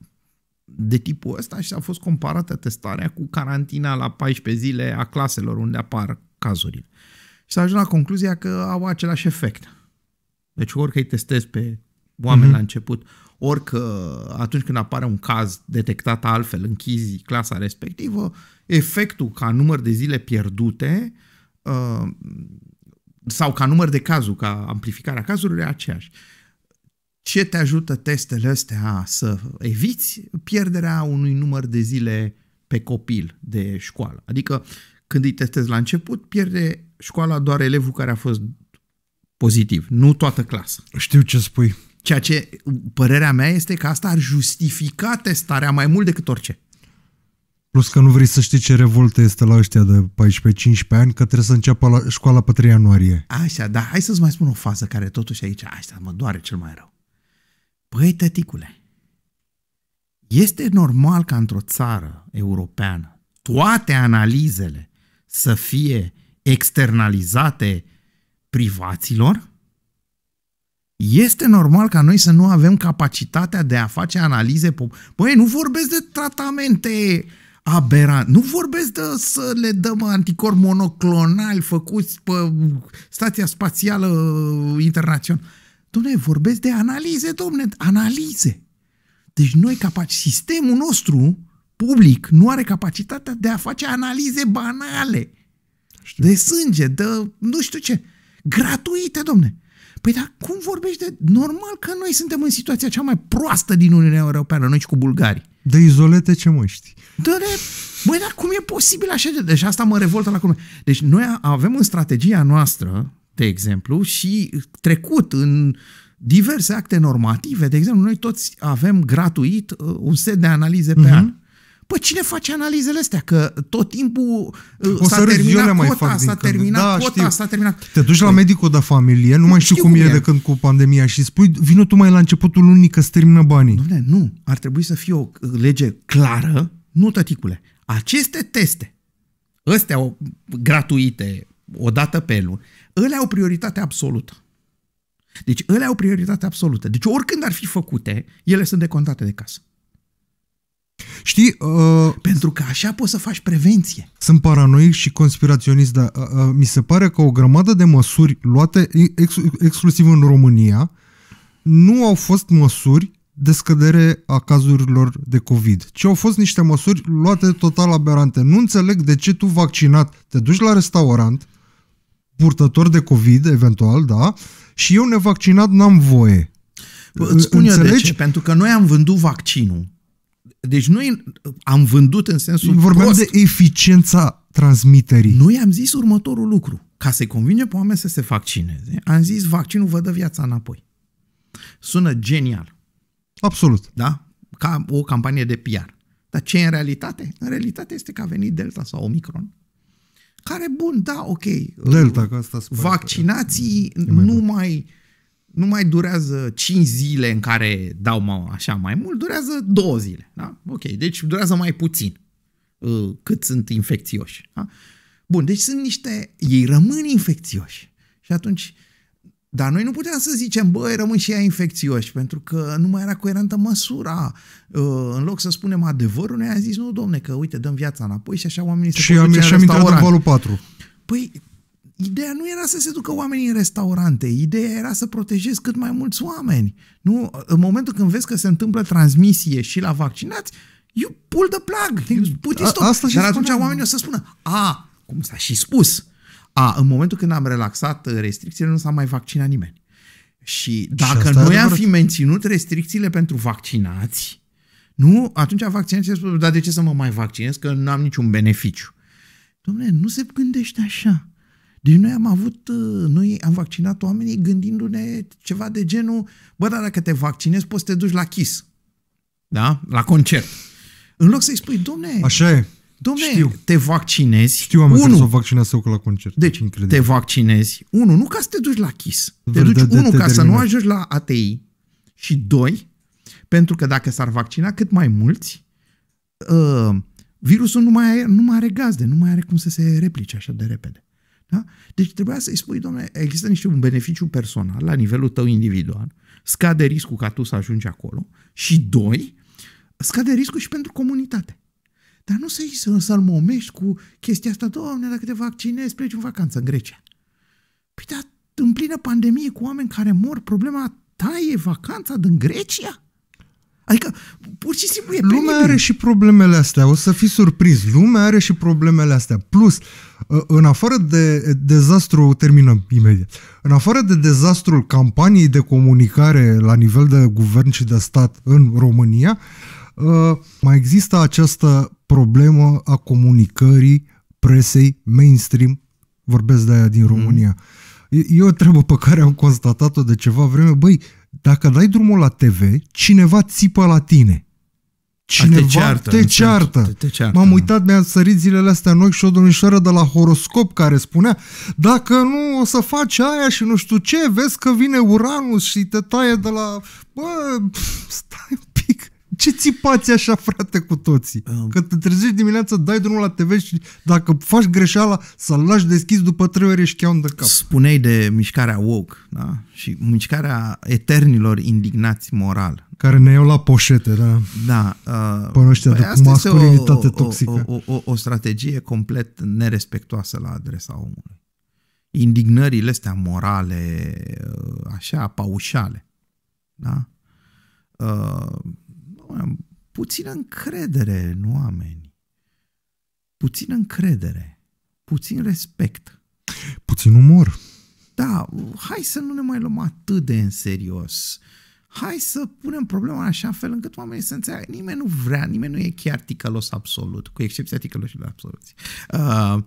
de tipul ăsta și a fost comparată testarea cu carantina la 14 zile a claselor unde apar cazurile. Și s-a ajuns la concluzia că au același efect. Deci orică îi testezi pe oameni mm-hmm. la început, orică, atunci când apare un caz detectat altfel, închizi clasa respectivă, efectul ca număr de zile pierdute uh, sau ca număr de cazuri, ca amplificarea cazurilor e aceeași. Ce te ajută testele astea să eviți? Pierderea unui număr de zile pe copil de școală. Adică când îi testezi la început, pierde școala doar elevul care a fost pozitiv, nu toată clasa. Știu ce spui. Ceea ce, părerea mea este că asta ar justifica testarea mai mult decât orice. Plus că nu vrei să știi ce revoltă este la ăștia de 14-15 ani, că trebuie să înceapă la școala pe 3 ianuarie. Așa, dar hai să-ți mai spun o fază care totuși aici, așa mă doare cel mai rău. Păi, tăticule, este normal ca într-o țară europeană toate analizele să fie externalizate privaților? Este normal ca noi să nu avem capacitatea de a face analize. Băi, nu vorbesc de tratamente aberant. Nu vorbesc de să le dăm anticor monoclonali făcuți pe stația spațială internațională. Domne, vorbesc de analize, domne, analize. Deci noi, capac- sistemul nostru public nu are capacitatea de a face analize banale. Știu. De sânge, de nu știu ce. Gratuite, domne. Păi dar cum vorbești de... Normal că noi suntem în situația cea mai proastă din Uniunea Europeană, noi și cu bulgarii. De izolete ce măști. Dă-le... Băi, dar cum e posibil așa de... Deci asta mă revoltă la cum... Deci noi avem în strategia noastră, de exemplu, și trecut în diverse acte normative, de exemplu, noi toți avem gratuit uh, un set de analize pe uh-huh. an. Păi cine face analizele astea? Că tot timpul uh, s-a terminat cota, s-a terminat da, cota, s-a terminat... Te duci la păi, medicul de familie, nu, nu mai știu, știu cum, cum e, e de când cu pandemia și spui, vină tu mai la începutul lunii că se termină banii. Dom'le, nu, ar trebui să fie o lege clară, nu tăticule. Aceste teste, astea o, gratuite, o dată pe lună, ele au prioritate absolută. Deci ele au prioritate absolută. Deci oricând ar fi făcute, ele sunt decontate de casă. Știi? Uh, Pentru că așa poți să faci prevenție. Sunt paranoic și conspiraționist, dar uh, uh, mi se pare că o grămadă de măsuri luate ex- exclusiv în România nu au fost măsuri de scădere a cazurilor de COVID, ci au fost niște măsuri luate total aberante. Nu înțeleg de ce tu vaccinat te duci la restaurant, purtător de COVID eventual, da, și eu nevaccinat n-am voie. Îți spun Înțelegi? eu de ce, pentru că noi am vândut vaccinul deci noi am vândut în sensul Vorbim prost. de eficiența transmiterii. Noi am zis următorul lucru. Ca să-i convinge pe oameni să se vaccineze, am zis vaccinul vă dă viața înapoi. Sună genial. Absolut. Da? Ca o campanie de PR. Dar ce e în realitate? În realitate este că a venit Delta sau Omicron, care, bun, da, ok. Delta, că asta Vaccinații nu mai nu mai durează 5 zile în care dau așa mai mult, durează 2 zile. Da? Ok, deci durează mai puțin uh, cât sunt infecțioși. Da? Bun, deci sunt niște... Ei rămân infecțioși. Și atunci... Dar noi nu puteam să zicem, băi, rămân și ei infecțioși, pentru că nu mai era coerentă măsura. Uh, în loc să spunem adevărul, noi am zis, nu, domne, că uite, dăm viața înapoi și așa oamenii se Și am ieșit intrat în valul 4. Păi, ideea nu era să se ducă oamenii în restaurante, ideea era să protejezi cât mai mulți oameni. Nu? În momentul când vezi că se întâmplă transmisie și la vaccinați, you pull the plug, puti stop. A, Asta Dar atunci spuneam. oamenii o să spună, a, cum s-a și spus, a, în momentul când am relaxat uh, restricțiile, nu s-a mai vaccinat nimeni. Și dacă și noi am fi menținut restricțiile pentru vaccinați, nu, atunci vaccinații spun, dar de ce să mă mai vaccinez, că nu am niciun beneficiu. Domnule, nu se gândește așa. Deci noi am avut, ă, noi am vaccinat oamenii gândindu-ne ceva de genul, bă, dar dacă te vaccinezi poți să te duci la chis, da? La concert. În loc să-i spui, domne, Așa e. Domne, știu. te vaccinezi. Știu oameni unu, care s-au vaccinat să la concert. Deci, incredibil. te vaccinezi. Unu, nu ca să te duci la chis. Te duci, de unu, te ca să nu ajungi la ATI. Și doi, pentru că dacă s-ar vaccina cât mai mulți, uh, virusul nu mai, are, nu mai are gazde, nu mai are cum să se replice așa de repede. Da? Deci trebuia să-i spui, domnule, există niște un beneficiu personal la nivelul tău individual, scade riscul ca tu să ajungi acolo și, doi, scade riscul și pentru comunitate. Dar nu să-i să însalmomești cu chestia asta, doamne, dacă te vaccinezi, pleci în vacanță în Grecia. Păi, dar în plină pandemie cu oameni care mor, problema ta e vacanța din Grecia? Adică, pur și simplu e Lumea penibil. are și problemele astea, o să fii surprins. Lumea are și problemele astea. Plus, ă, în afară de dezastru, terminăm imediat, în afară de dezastrul campaniei de comunicare la nivel de guvern și de stat în România, ă, mai există această problemă a comunicării presei mainstream, vorbesc de aia din mhm. România. Mm. E o treabă pe care am constatat-o de ceva vreme. Băi, uh, dacă dai drumul la TV, cineva țipă la tine. Cineva te ceartă. Te ceartă. Te, te ceartă M-am uitat, mi-am sărit zilele astea noi și o domnișoară de la horoscop care spunea dacă nu o să faci aia și nu știu ce, vezi că vine Uranus și te taie de la... Bă, stai ce țipați așa, frate, cu toții? Um. Că te trezești dimineața, dai drumul la TV și dacă faci greșeala, să-l lași deschis după trei ore și cheau de cap. Spuneai de mișcarea woke, da? Și mișcarea eternilor indignați moral. Care ne iau la poșete, da? Da. Uh, Până ăștia de masculinitate o, o, toxică. O, o, o strategie complet nerespectoasă la adresa omului. Indignările astea morale, uh, așa, paușale. Da? Uh, puțină încredere în oameni, puțină încredere, puțin respect. Puțin umor. Da, hai să nu ne mai luăm atât de în serios. Hai să punem problema în așa fel încât oamenii să înțeleagă. Nimeni nu vrea, nimeni nu e chiar ticălos absolut, cu excepția ticăloșilor absoluți. Uh,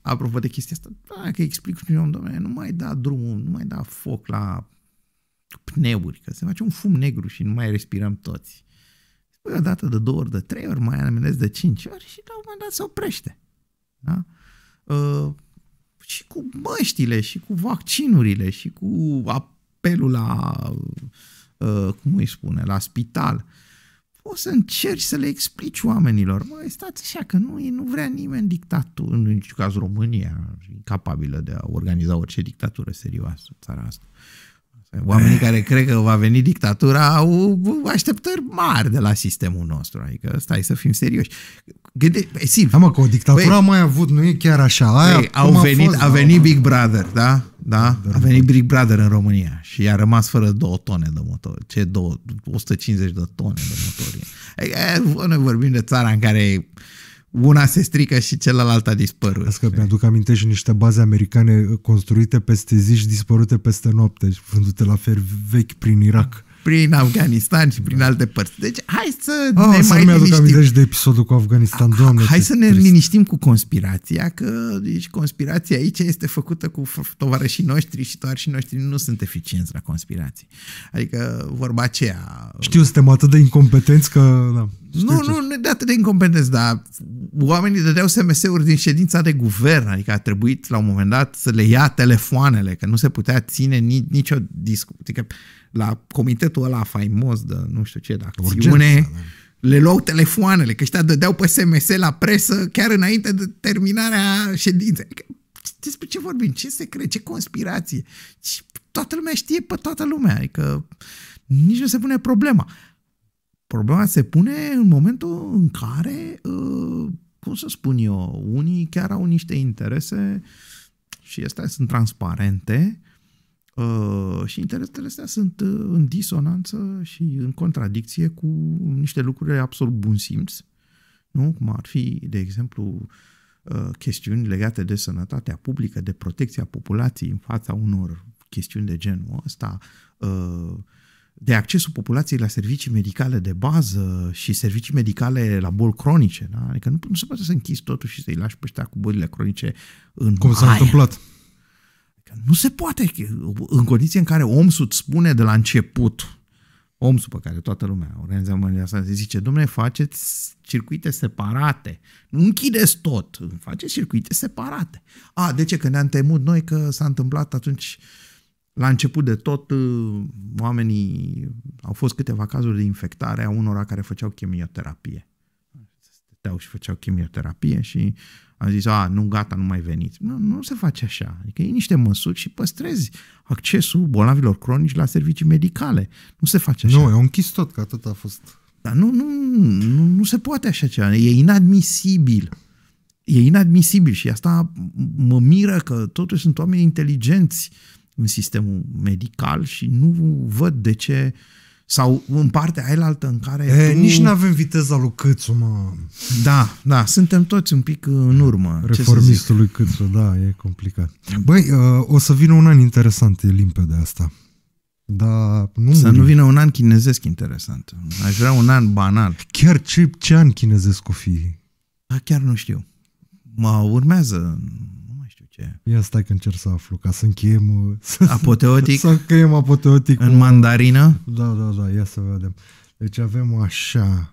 apropo de chestia asta, dacă explic și eu, domnule, nu mai da drumul, nu mai da foc la pneuri, că se face un fum negru și nu mai respirăm toți. Spui o dată, de două ori, de trei ori, mai amenez de cinci ori și la un moment dat se oprește. Da? Uh, și cu măștile, și cu vaccinurile, și cu apelul la, uh, cum îi spune, la spital. o să încerci să le explici oamenilor, mă, stați așa, că nu, nu vrea nimeni dictatură, în niciun caz România, incapabilă de a organiza orice dictatură serioasă țara asta. Uh, Oamenii care cred că va veni dictatura au așteptări mari de la sistemul nostru. Adică stai să fim serioși. Gânde, păi, Silviu, da, mă, că o dictatură băi, mai avut, nu e chiar așa. Aia băi, au venit, a, fost, a da. venit Big Brother, da? Da? A venit Big Brother în România și a rămas fără două tone de motor. Ce două? 150 de tone de motor. Adică, noi vorbim de țara în care una se strică și celălalt a dispărut. Asta că mi-aduc aminte și niște baze americane construite peste zi și dispărute peste noapte, vândute la fer vechi prin Irak prin Afganistan și prin alte părți. Deci hai să oh, ne să mai liniștim. de episodul cu Afganistan, ah, doamne. Hai să ne trist. liniștim cu conspirația, că deci, conspirația aici este făcută cu tovarășii noștri și tovarășii noștri nu sunt eficienți la conspirații. Adică vorba aceea... Știu, suntem atât de incompetenți că... Da, nu, ce. nu, nu de atât de incompetenți, dar oamenii dădeau SMS-uri din ședința de guvern, adică a trebuit la un moment dat să le ia telefoanele, că nu se putea ține nicio discuție. Adică la comitetul ăla faimos de nu știu ce, de acțiune, Urgența, da. le luau telefoanele, că ăștia dădeau pe SMS la presă chiar înainte de terminarea ședinței. Adică, despre ce vorbim? Ce secret? Ce conspirație? Și toată lumea știe pe toată lumea, adică nici nu se pune problema. Problema se pune în momentul în care, uh, cum să spun eu, unii chiar au niște interese și astea sunt transparente Uh, și interesele astea sunt uh, în disonanță și în contradicție cu niște lucruri absolut bun simț, nu? cum ar fi, de exemplu, uh, chestiuni legate de sănătatea publică, de protecția populației în fața unor chestiuni de genul ăsta, de accesul populației la servicii medicale de bază și servicii medicale la boli cronice. Da? Adică nu, nu se poate să închizi totul și să-i lași pe ăștia cu bolile cronice în Cum s-a întâmplat. Că nu se poate, în condiții în care omul îți spune de la început, omul pe care toată lumea, Organizația Mondială asta zice, domnule, faceți circuite separate, nu închideți tot, faceți circuite separate. A, de ce? Că ne-am temut noi că s-a întâmplat atunci la început de tot, oamenii au fost câteva cazuri de infectare a unora care făceau chimioterapie. Stăteau și făceau chimioterapie și am zis, a, nu, gata, nu mai veniți. Nu, nu se face așa. Adică e niște măsuri și păstrezi accesul bolnavilor cronici la servicii medicale. Nu se face așa. Nu, e închis tot, că atât a fost. Dar nu, nu, nu, nu se poate așa ceva. E inadmisibil. E inadmisibil și asta mă miră că totuși sunt oameni inteligenți în sistemul medical și nu văd de ce uh, sau în partea aia în care... E, tu... Nici nu avem viteza lui Câțu, mă. Da, da, suntem toți un pic uh, în urmă. Reformistul lui Câțu, da, e complicat. Băi, uh, o să vină un an interesant, e limpede asta. Da, nu să nu vină un an chinezesc interesant. Aș vrea un an banal. Chiar ce, ce an chinezesc o fi? Da, chiar nu știu. Mă urmează ce. Ia stai că încerc să aflu, ca să încheiem... Uh, apoteotic? [laughs] Să încheiem apoteotic. În cu... mandarină? Da, da, da, ia să vedem. Deci avem așa...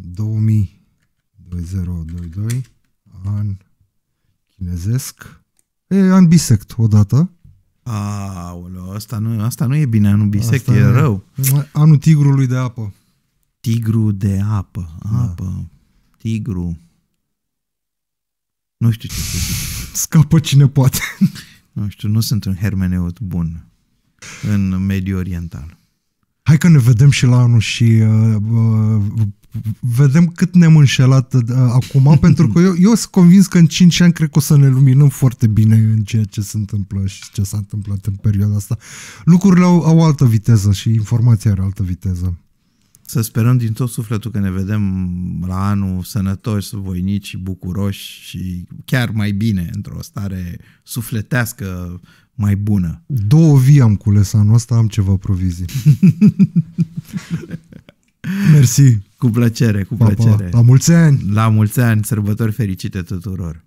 2022 an chinezesc. E an bisect odată. Aoleu, asta nu, asta nu e bine, anul bisect asta e nu, rău. Anul tigrului de apă. Tigru de apă, da. apă, da. tigru. Nu știu ce să zic. Scapă cine poate. Nu știu, nu sunt un hermeneut bun în mediul oriental. Hai că ne vedem și la anul și uh, uh, vedem cât ne-am înșelat uh, acum, [laughs] pentru că eu, eu sunt convins că în 5 ani cred că o să ne luminăm foarte bine în ceea ce se întâmplă și ce s-a întâmplat în perioada asta. Lucrurile au, au altă viteză și informația are altă viteză. Să sperăm din tot sufletul că ne vedem la anul sănătoși, voinici, bucuroși și chiar mai bine, într-o stare sufletească mai bună. Două vii am cules anul ăsta, am ceva provizii. [laughs] Mersi. Cu plăcere, cu pa, plăcere. Pa. La mulți ani! La mulți ani, sărbători fericite tuturor!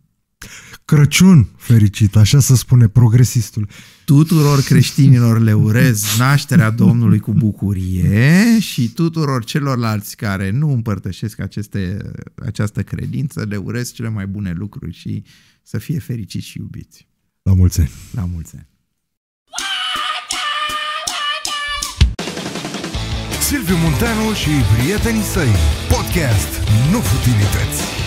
Crăciun fericit, așa se spune progresistul. Tuturor creștinilor le urez nașterea Domnului cu bucurie și tuturor celorlalți care nu împărtășesc aceste, această credință le urez cele mai bune lucruri și să fie fericiți și iubiți. La mulți ani! La mulți ani! Silviu Munteanu și prietenii săi. Podcast Nu Futilități.